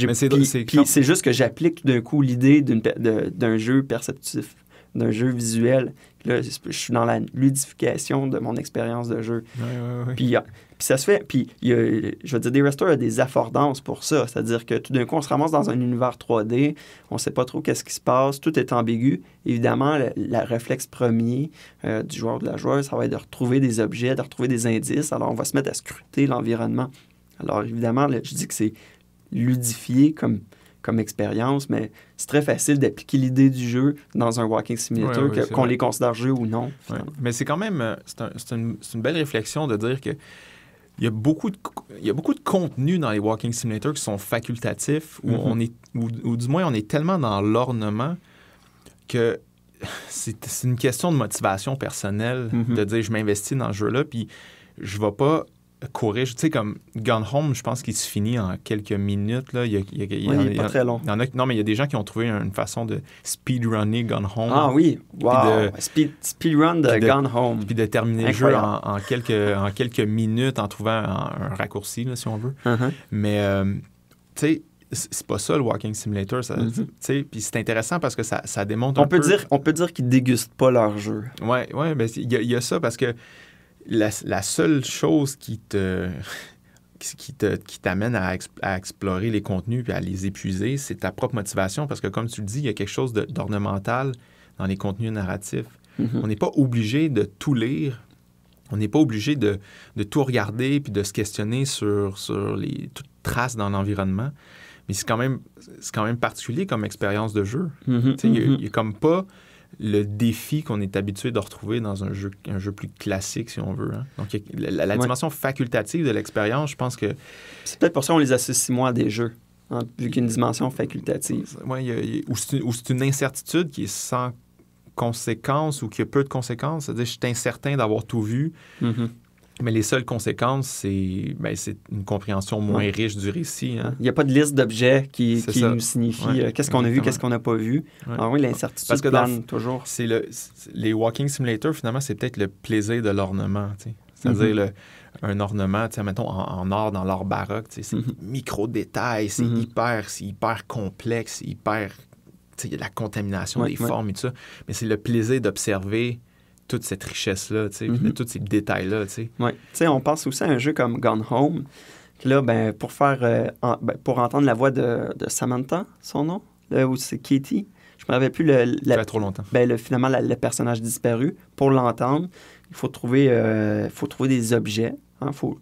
juste que j'applique d'un coup l'idée d'un jeu perceptif, d'un jeu visuel. Là, je suis dans la ludification de mon expérience de jeu. Ouais, ouais, puis ah, puis ça se fait, puis il y a, je veux dire, restaurants a des affordances pour ça. C'est-à-dire que tout d'un coup, on se ramasse dans un univers 3D, on ne sait pas trop qu'est-ce qui se passe, tout est ambigu. Évidemment, le, réflexe premier euh, du joueur ou de la joueuse, ça va être de retrouver des objets, de retrouver des indices. Alors, on va se mettre à scruter l'environnement. Alors, évidemment, je dis que c'est ludifié comme, comme expérience, mais c'est très facile d'appliquer l'idée du jeu dans un walking simulator, qu'on les considère jeu ou non. Mais c'est quand même, euh, c'est une, belle réflexion de dire que il y a beaucoup de il y beaucoup de contenu dans les walking simulators qui sont facultatifs où mm-hmm. on est du moins on est tellement dans l'ornement que [LAUGHS] c'est une question de motivation personnelle mm-hmm. de dire je m'investis dans ce jeu là puis je vais pas courir. Tu sais, comme Gone Home, je pense qu'il se finit en quelques minutes. Là. Il, a, est pas très long. en non, mais il y a des gens qui ont trouvé une façon de speedrunner Gone Home. Ah oui, wow. De, speedrun de, Gone Home. Puis de terminer le jeu en, quelques, en quelques minutes en trouvant un, raccourci, si on veut. Uh-huh. Mais, euh, tu sais, c'est pas ça le Walking Simulator. Mm-hmm. Puis c'est intéressant parce que ça, ça démontre on peut Dire, on peut dire qu'ils dégustent pas leur jeu. Oui, ouais, mais ben, il y, a ça parce que la, seule chose qui [LAUGHS] qui t'amène à, explorer les contenus puis à les épuiser, c'est ta propre motivation parce que comme tu le dis, il y a quelque chose d'ornemental dans les contenus narratifs. Mm-hmm. On n'est pas obligé de tout lire. On n'est pas obligé de, tout regarder puis de se questionner sur, sur les toutes traces dans l'environnement. Mais c'est quand, même, quand même particulier comme expérience de jeu. Mm-hmm. Il n'y a, mm-hmm. a, comme pas le défi qu'on est habitué de retrouver dans un jeu, un jeu plus classique, si on veut. Hein. Donc, la, dimension facultative de l'expérience, je pense que... C'est peut-être pour ça qu'on les associe moins à des jeux, hein, vu qu'une dimension facultative. Oui, ou c'est une incertitude qui est sans conséquence ou qui a peu de conséquences. C'est-à-dire, je suis incertain d'avoir tout vu. Mm-hmm. Mais les seules conséquences, c'est ben, une compréhension moins riche du récit. Hein. Il n'y a pas de liste d'objets qui, nous signifie euh, qu'est-ce qu'on a vu, qu'est-ce qu'on n'a pas vu. Alors ah oui, l'incertitude plane toujours. Le, les walking simulators, finalement, c'est peut-être le plaisir de l'ornement. C'est-à-dire mhm. un ornement, mettons, en, or, dans l'art baroque, c'est mhm. micro-détails, mhm. c'est hyper, complexe, hyper... Il y a de la contamination des formes et tout ça. Mais c'est le plaisir d'observer toute cette richesse-là, tu sais, mhm. tous ces détails-là, tu sais. Oui. Tu sais, on pense aussi à un jeu comme Gone Home. là, ben, pour faire, euh, ben, pour entendre la voix de, Samantha, son nom, ou c'est Katie, je me rappelle plus le. La, Ça fait trop longtemps. Ben, finalement, le personnage disparu. Pour l'entendre, il faut trouver, euh, faut trouver des objets. Hein, faut,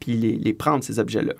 puis les, prendre, ces objets-là.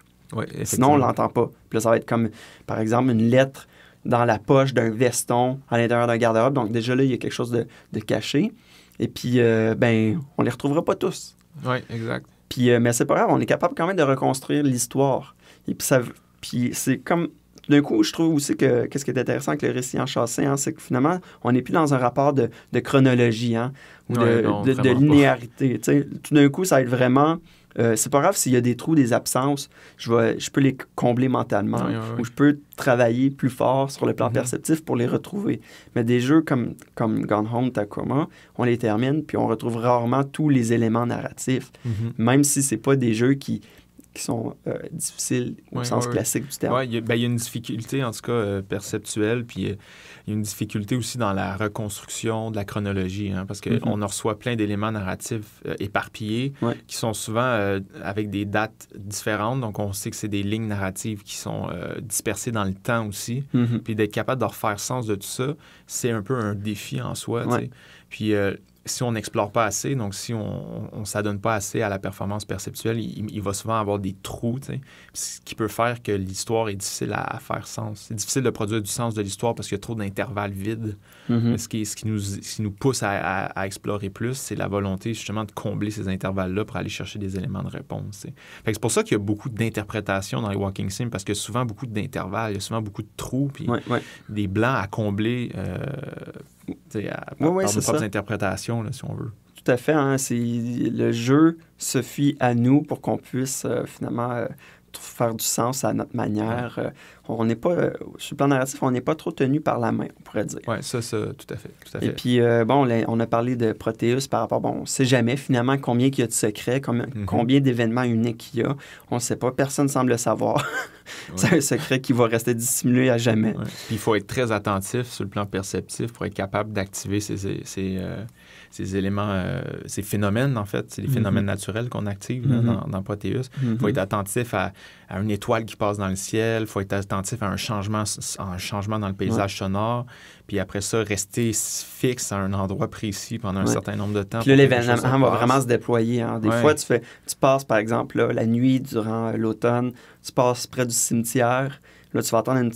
Sinon, on l'entend pas. Puis là, ça va être comme, par exemple, une lettre dans la poche d'un veston à l'intérieur d'un garde-robe. Donc, déjà là, il y a quelque chose de, de caché. Et puis, euh, ben, on les retrouvera pas tous. Oui, exact. Puis, ce euh, mais c'est pas grave, on est capable quand même de reconstruire l'histoire. Et puis, ça, puis c'est comme. D'un coup, je trouve aussi que qu'est-ce qui est intéressant avec le récit en chassé, hein, c'est que finalement, on n'est plus dans un rapport de, chronologie hein, ou de, de, de, linéarité. Tout d'un coup, ça va être vraiment euh, c'est pas grave s'il y a des trous, des absences. Je, je peux les combler mentalement ou je peux travailler plus fort sur le plan mhm. perceptif pour les retrouver. Mais des jeux comme, comme Gone Home, Tacoma, on les termine puis on retrouve rarement tous les éléments narratifs. Mhm. Même si c'est pas des jeux qui qui sont euh, difficiles au sens classique du terme. Ben, il, y, a une difficulté, en tout cas, euh, perceptuelle, puis euh, il y a une difficulté aussi dans la reconstruction de la chronologie, hein, parce qu'on mhm. reçoit plein d'éléments narratifs éparpillés qui sont souvent avec des dates différentes, donc on sait que c'est des lignes narratives qui sont dispersées dans le temps aussi, mhm. puis d'être capable de refaire sens de tout ça, c'est un peu un défi en soi, puis si on n'explore pas assez, donc si on ne s'adonne pas assez à la performance perceptuelle, il, va souvent avoir des trous, ce qui peut faire que l'histoire est difficile à, faire sens. C'est difficile de produire du sens de l'histoire parce qu'il y a trop d'intervalles vides. Mm-hmm. Ce, qui, ce, qui nous, nous pousse à, explorer plus, c'est la volonté justement de combler ces intervalles-là pour aller chercher des éléments de réponse. C'est pour ça qu'il y a beaucoup d'interprétations dans les Walking Sims, parce qu'il y a souvent beaucoup d'intervalles, il y a souvent beaucoup de trous, puis des blancs à combler. Euh, par nos propres interprétations, là, si on veut. Tout à fait. Hein, le jeu se fie à nous pour qu'on puisse euh, finalement euh, faire du sens à notre manière. Euh, on n'est pas, euh, sur le plan narratif, on n'est pas trop tenu par la main, on pourrait dire. Oui, ça, ça, tout à fait. Et puis, euh, bon, on a parlé de Proteus par rapport, bon, on ne sait jamais finalement combien il y a de secrets, combien, mhm. combien d'événements uniques il y a. On ne sait pas, personne semble le savoir. [LAUGHS] C'est un secret qui va rester dissimulé à jamais. Puis il faut être très attentif sur le plan perceptif pour être capable d'activer ces, ces éléments, euh, ces phénomènes, en fait, c'est les mhm. phénomènes naturels qu'on active mhm. dans, dans, Il mhm. faut être attentif à, une étoile qui passe dans le ciel, il faut être attentif à un changement, changement dans le paysage sonore, puis après ça, rester fixe à un endroit précis pendant un certain nombre de temps. Puis là, l'événement va vraiment se déployer. Hein. Des fois, tu, fais, tu passes, par exemple, la nuit durant euh, l'automne, tu passes près du cimetière, là, tu vas entendre une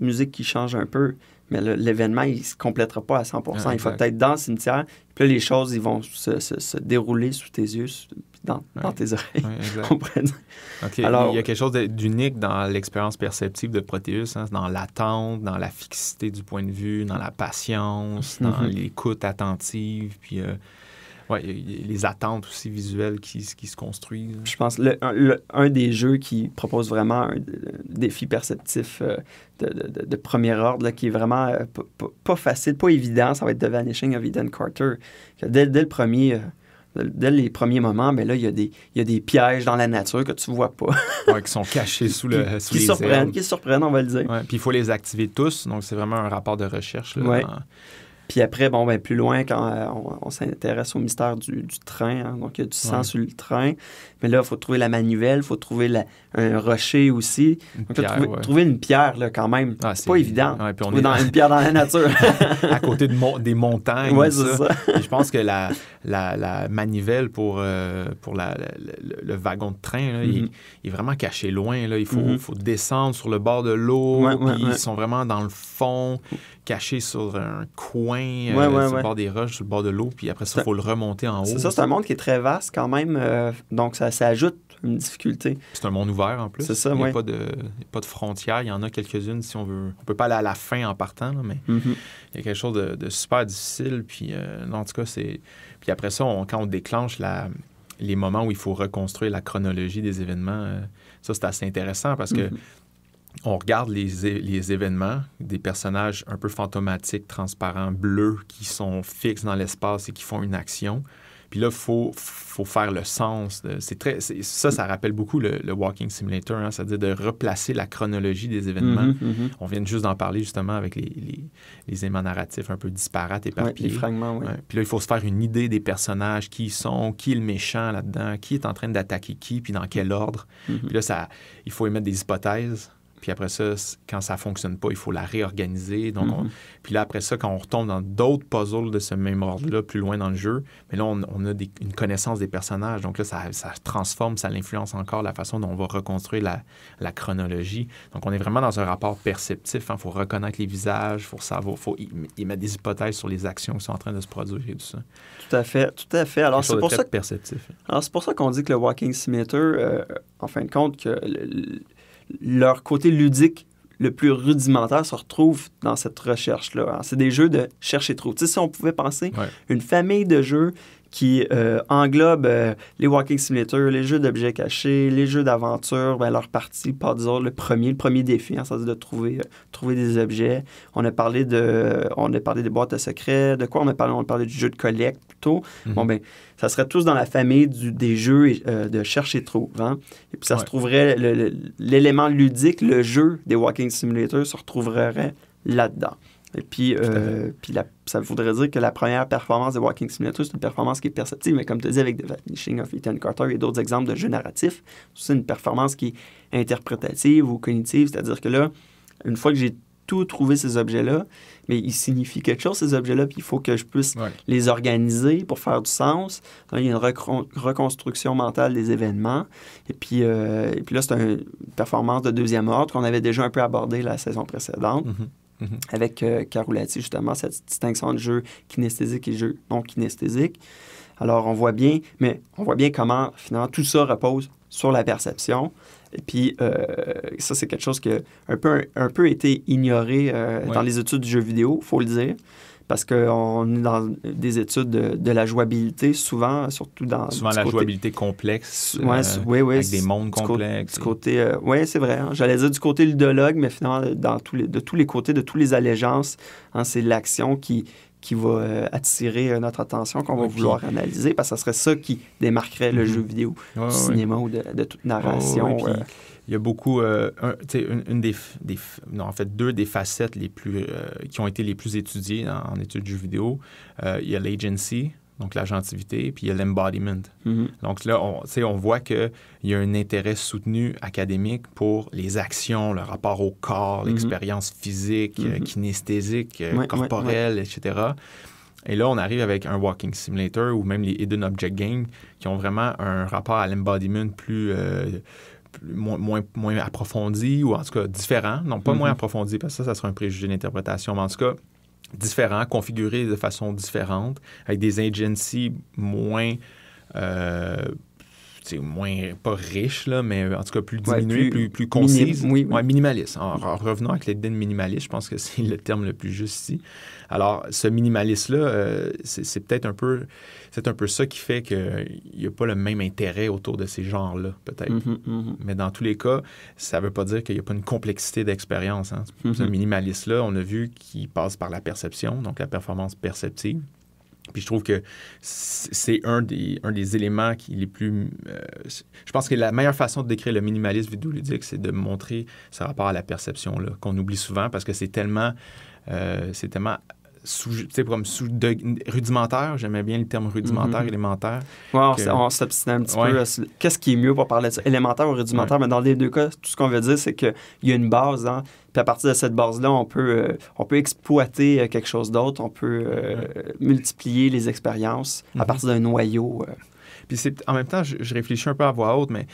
musique qui change un peu mais l'événement, il ne se complétera pas à 100 Il faut peut-être dans le cimetière, les choses, ils vont se, dérouler sous tes yeux, dans, dans tes oreilles. [LAUGHS] il y a quelque chose d'unique dans l'expérience perceptive de Proteus, hein, dans l'attente, dans la fixité du point de vue, dans la patience, mm-hmm. dans l'écoute attentive, puis euh, Ouais, les attentes aussi visuelles qui, se construisent. Je pense le, un des jeux qui propose vraiment un, euh, défi perceptif euh, de, premier ordre qui est vraiment euh, pas, facile, pas évident, ça va être The Vanishing of Eden Carter. Dès, le premier. dès les premiers moments, mais ben là, il y, a des, il des pièges dans la nature que tu vois pas. [LAUGHS] ouais, qui sont cachés sous, le, qui, les surprennent, Qui surprennent, on va le dire. puis il faut les activer tous, donc c'est vraiment un rapport de recherche. Là, puis après, bon, ben, plus loin, quand euh, on, s'intéresse au mystère du, train, hein, donc il y a du sang sur le train. Mais là, il faut trouver la manivelle, il faut trouver un rocher aussi. trouver, une pierre, là, quand même. Ah, c'est pas évident. on est... dans, [LAUGHS] une pierre dans la nature. [LAUGHS] à côté des montagnes. Oui, c'est ça. je pense que la, la, [LAUGHS] manivelle pour, euh, pour le, wagon de train, mm-hmm. il, est vraiment caché loin. Là. Il faut mm-hmm. descendre sur le bord de l'eau. Ils sont vraiment dans le fond caché sur un coin, euh, sur le bord des roches, sur le bord de l'eau, puis après ça, il faut le remonter en haut. C'est ça, c'est un monde qui est très vaste quand même, euh, donc ça, ajoute une difficulté. C'est un monde ouvert en plus. C'est ça, Il n'y a, pas de, frontières. Il y en a quelques-unes si on veut. On peut pas aller à la fin en partant, mais mm-hmm. il y a quelque chose de, super difficile. Puis, euh, en tout cas, c'est. Puis après ça, quand on déclenche la, les moments où il faut reconstruire la chronologie des événements, ça, c'est assez intéressant parce que mm-hmm on regarde les, événements, des personnages un peu fantomatiques, transparents, bleus, qui sont fixes dans l'espace et qui font une action. Puis là, il faut, faire le sens. ça, ça rappelle beaucoup le, Walking Simulator, hein, c'est-à-dire de replacer la chronologie des événements. Mm-hmm, mm-hmm. On vient juste d'en parler justement avec les, les, narratifs un peu disparates, éparpillés. Ouais, fragments, Puis là, il faut se faire une idée des personnages, qui sont, qui est le méchant là-dedans, qui est en train d'attaquer qui, puis dans quel ordre. Mm-hmm. Puis là, ça, il faut émettre des hypothèses puis après ça, quand ça ne fonctionne pas, il faut la réorganiser. Donc mm-hmm. Puis là, après ça, quand on retombe dans d'autres puzzles de ce même ordre-là, plus loin dans le jeu, mais là, on, a une connaissance des personnages. Donc là, ça, transforme, ça l'influence encore la façon dont on va reconstruire la, chronologie. Donc on est vraiment dans un rapport perceptif. Il hein. faut reconnaître les visages, il faut savoir, faut y... met mettre des hypothèses sur les actions qui sont en train de se produire et tout ça. Tout à fait, tout à fait. Alors c'est pour, ça... perceptif. c'est pour ça qu'on dit que le Walking Simulator, euh, en fin de compte, que... le leur côté ludique le plus rudimentaire se retrouve dans cette recherche-là. Hein. C'est des jeux de chercher trop. si on pouvait penser une famille de jeux qui euh, englobe euh, les walking simulators, les jeux d'objets cachés, les jeux d'aventure, ben, leur partie par disons le premier, le premier défi, hein, à dire de trouver euh, trouver des objets. On a parlé de on a parlé des boîtes à secrets, de quoi on a parlé, on a parlé du jeu de collecte plutôt. Mhm. Bon ben ça serait tous dans la famille du, des jeux de chercher et trouve. Hein. Et puis ça se trouverait l'élément ludique, le jeu des walking simulators se retrouverait là-dedans. Et puis, euh, ça voudrait dire que la première performance de Walking Simulator, c'est une performance qui est perceptive, mais comme tu disais avec The Vanishing of Ethan Carter et d'autres exemples de jeux c'est une performance qui est interprétative ou cognitive, c'est-à-dire que là, une fois que j'ai tout trouvé ces objets-là, mais ils signifient quelque chose, ces objets-là, puis il faut que je puisse les organiser pour faire du sens. il y a une reconstruction mentale des événements. Et puis, euh, puis là, c'est une performance de deuxième ordre qu'on avait déjà un peu abordée la saison précédente. Mm-hmm. Mhm. Avec euh, justement, cette distinction entre jeu kinesthésique et jeu non kinesthésique. Alors, on voit bien, mais on voit bien comment, finalement, tout ça repose sur la perception. Et puis, euh, ça, c'est quelque chose qui a un peu, un, peu été ignoré euh, dans les études du jeu vidéo, il faut le dire parce qu'on est dans des études de, la jouabilité, souvent, surtout dans... Souvent la jouabilité complexe, euh, avec des mondes complexes. Euh, oui, c'est vrai. Hein. J'allais dire du côté ludologue, mais finalement, dans tous les, de tous les côtés, de toutes les allégeances, hein, c'est l'action qui, qui va euh, attirer euh, notre attention, qu'on va vouloir analyser, parce que ce serait ça qui démarquerait le mhm. jeu vidéo le du cinéma ou de, toute narration. Euh. il y a beaucoup, euh, une, des, non, en fait, deux des facettes les plus, qui ont été les plus étudiées en, études de jeux vidéo. il y a l'agency, donc la gentilité, puis il y a l'embodiment. Mm-hmm. Donc là, on, on voit qu'il y a un intérêt soutenu académique pour les actions, le rapport au corps, mm-hmm. l'expérience physique, euh, mm-hmm. kinesthésique, euh, corporelle, etc. Et là, on arrive avec un walking simulator ou même les hidden object games qui ont vraiment un rapport à l'embodiment plus, euh, moins, moins, moins, approfondi ou en tout cas différent. Non, pas moins approfondi parce que ça, ça serait un préjugé d'interprétation, mais en tout cas différents, configurés de façon différente, avec des agencies moins... Euh, c'est moins, pas riche, là, mais en tout cas plus diminué plus, plus, concise. oui, minimaliste. En, revenant avec l'idée de minimaliste, je pense que c'est le terme le plus juste ici. Alors, ce minimaliste-là, euh, c'est peut-être un peu c'est un peu ça qui fait qu'il n'y a pas le même intérêt autour de ces genres-là, peut-être. Mhm, mhm. Mais dans tous les cas, ça ne veut pas dire qu'il n'y a pas une complexité d'expérience. Hein. Ce mhm. minimaliste-là, on a vu qu'il passe par la perception, donc la performance perceptive. Puis je trouve que c'est un des, un des éléments qui les plus... Euh, je pense que la meilleure façon de décrire le minimalisme vidéoludique, c'est de montrer ce rapport à la perception qu'on oublie souvent parce que c'est tellement, euh, c'est tellement sous, comme rudimentaire, j'aimais bien le terme rudimentaire, mhm. élémentaire. on s'obstinait un petit peu. Qu'est-ce qui est mieux pour parler de ça, élémentaire ou rudimentaire? Mais dans les deux cas, tout ce qu'on veut dire, c'est qu'il y a une base, hein, puis à partir de cette base-là, on peut, euh, on peut exploiter euh, quelque chose d'autre, on peut euh, multiplier les expériences à mhm. partir d'un noyau. puis Puis en même temps, je, je réfléchis un peu à voix haute, mais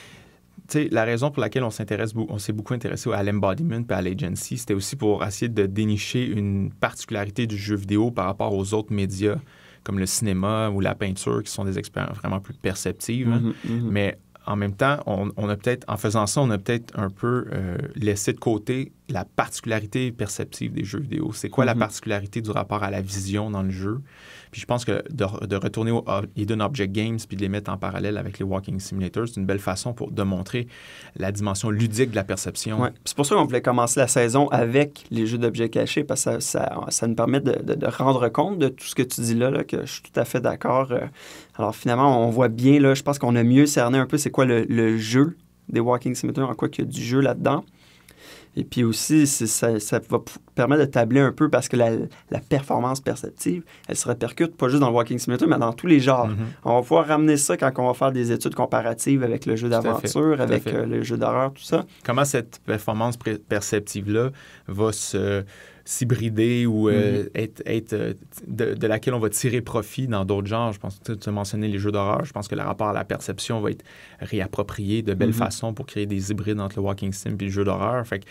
la raison pour laquelle on s'est beaucoup intéressé à l'embodiment et à l'agency, c'était aussi pour essayer de dénicher une particularité du jeu vidéo par rapport aux autres médias comme le cinéma ou la peinture, qui sont des expériences vraiment plus perceptives. Hein. Mm-hmm, mm-hmm. Mais en même temps, on, a peut-être, en faisant ça, on a peut-être un peu euh, laissé de côté la particularité perceptive des jeux vidéo. C'est quoi la mm-hmm. particularité du rapport à la vision dans le jeu? je pense que de, retourner aux Hidden Object Games puis de les mettre en parallèle avec les Walking Simulators, c'est une belle façon pour, de montrer la dimension ludique de la perception. C'est pour ça qu'on voulait commencer la saison avec les jeux d'objets cachés, parce que ça, ça, nous permet de, rendre compte de tout ce que tu dis là, que je suis tout à fait d'accord. Euh, alors finalement, on voit bien, là, je pense qu'on a mieux cerné un peu c'est quoi le, jeu des Walking Simulators, en quoi qu'il y a du jeu là-dedans. Et puis aussi, ça, ça, va permettre de tabler un peu parce que la, performance perceptive, elle se répercute pas juste dans le Walking Simulator, mais dans tous les genres. Mm-hmm. On va pouvoir ramener ça quand on va faire des études comparatives avec le jeu d'aventure, avec euh, le jeu d'horreur, tout ça. Comment cette performance perceptive-là va se s'hybrider ou euh, mhm. être, euh, de, laquelle on va tirer profit dans d'autres genres. Je pense que tu as mentionné les jeux d'horreur. Je pense que le rapport à la perception va être réapproprié de belle mhm. façons façon pour créer des hybrides entre le walking sim et le jeu d'horreur. Fait que,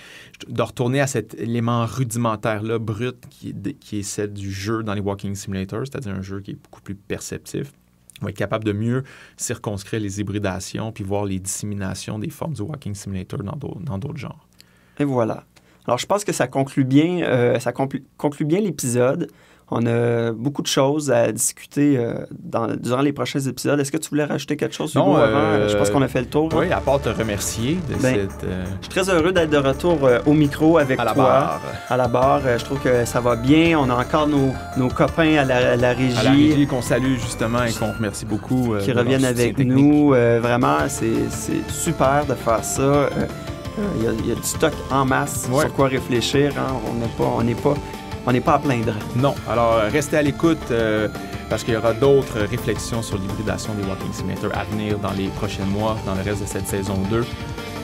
de retourner à cet élément rudimentaire-là, brut, qui, qui est celle du jeu dans les walking simulators, c'est-à-dire un jeu qui est beaucoup plus perceptif on va être capable de mieux circonscrire les hybridations puis voir les disséminations des formes du walking simulator dans d'autres genres. Et voilà. Alors, je pense que ça conclut bien, euh, bien l'épisode. On a beaucoup de choses à discuter euh, durant les prochains épisodes. Est-ce que tu voulais rajouter quelque chose non, avant? Euh, je pense qu'on a fait le tour. Hein. Oui, à part te remercier de ben, cette. Je suis très heureux d'être de retour au micro avec à La barre. À la barre. Je trouve que ça va bien. On a encore nos, copains à la, régie. À la régie qu'on salue justement et qu'on remercie beaucoup. qui reviennent avec nous. vraiment, c'est super de faire ça. Hein, il y, a, du stock en masse sur quoi réfléchir. Hein. On n'est pas, on pas, pas à plaindre. Non. Alors euh, restez à l'écoute euh, parce qu'il y aura d'autres réflexions sur l'hybridation des Walking Simulator à venir dans les prochains mois, dans le reste de cette saison 2.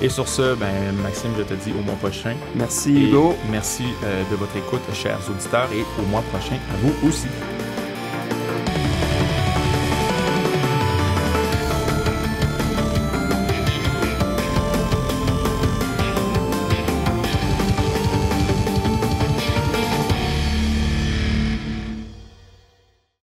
Et sur ce, ben, Maxime, je te dis au mois prochain. Merci Hugo. Merci euh, de votre écoute, chers auditeurs, et au mois prochain à vous aussi.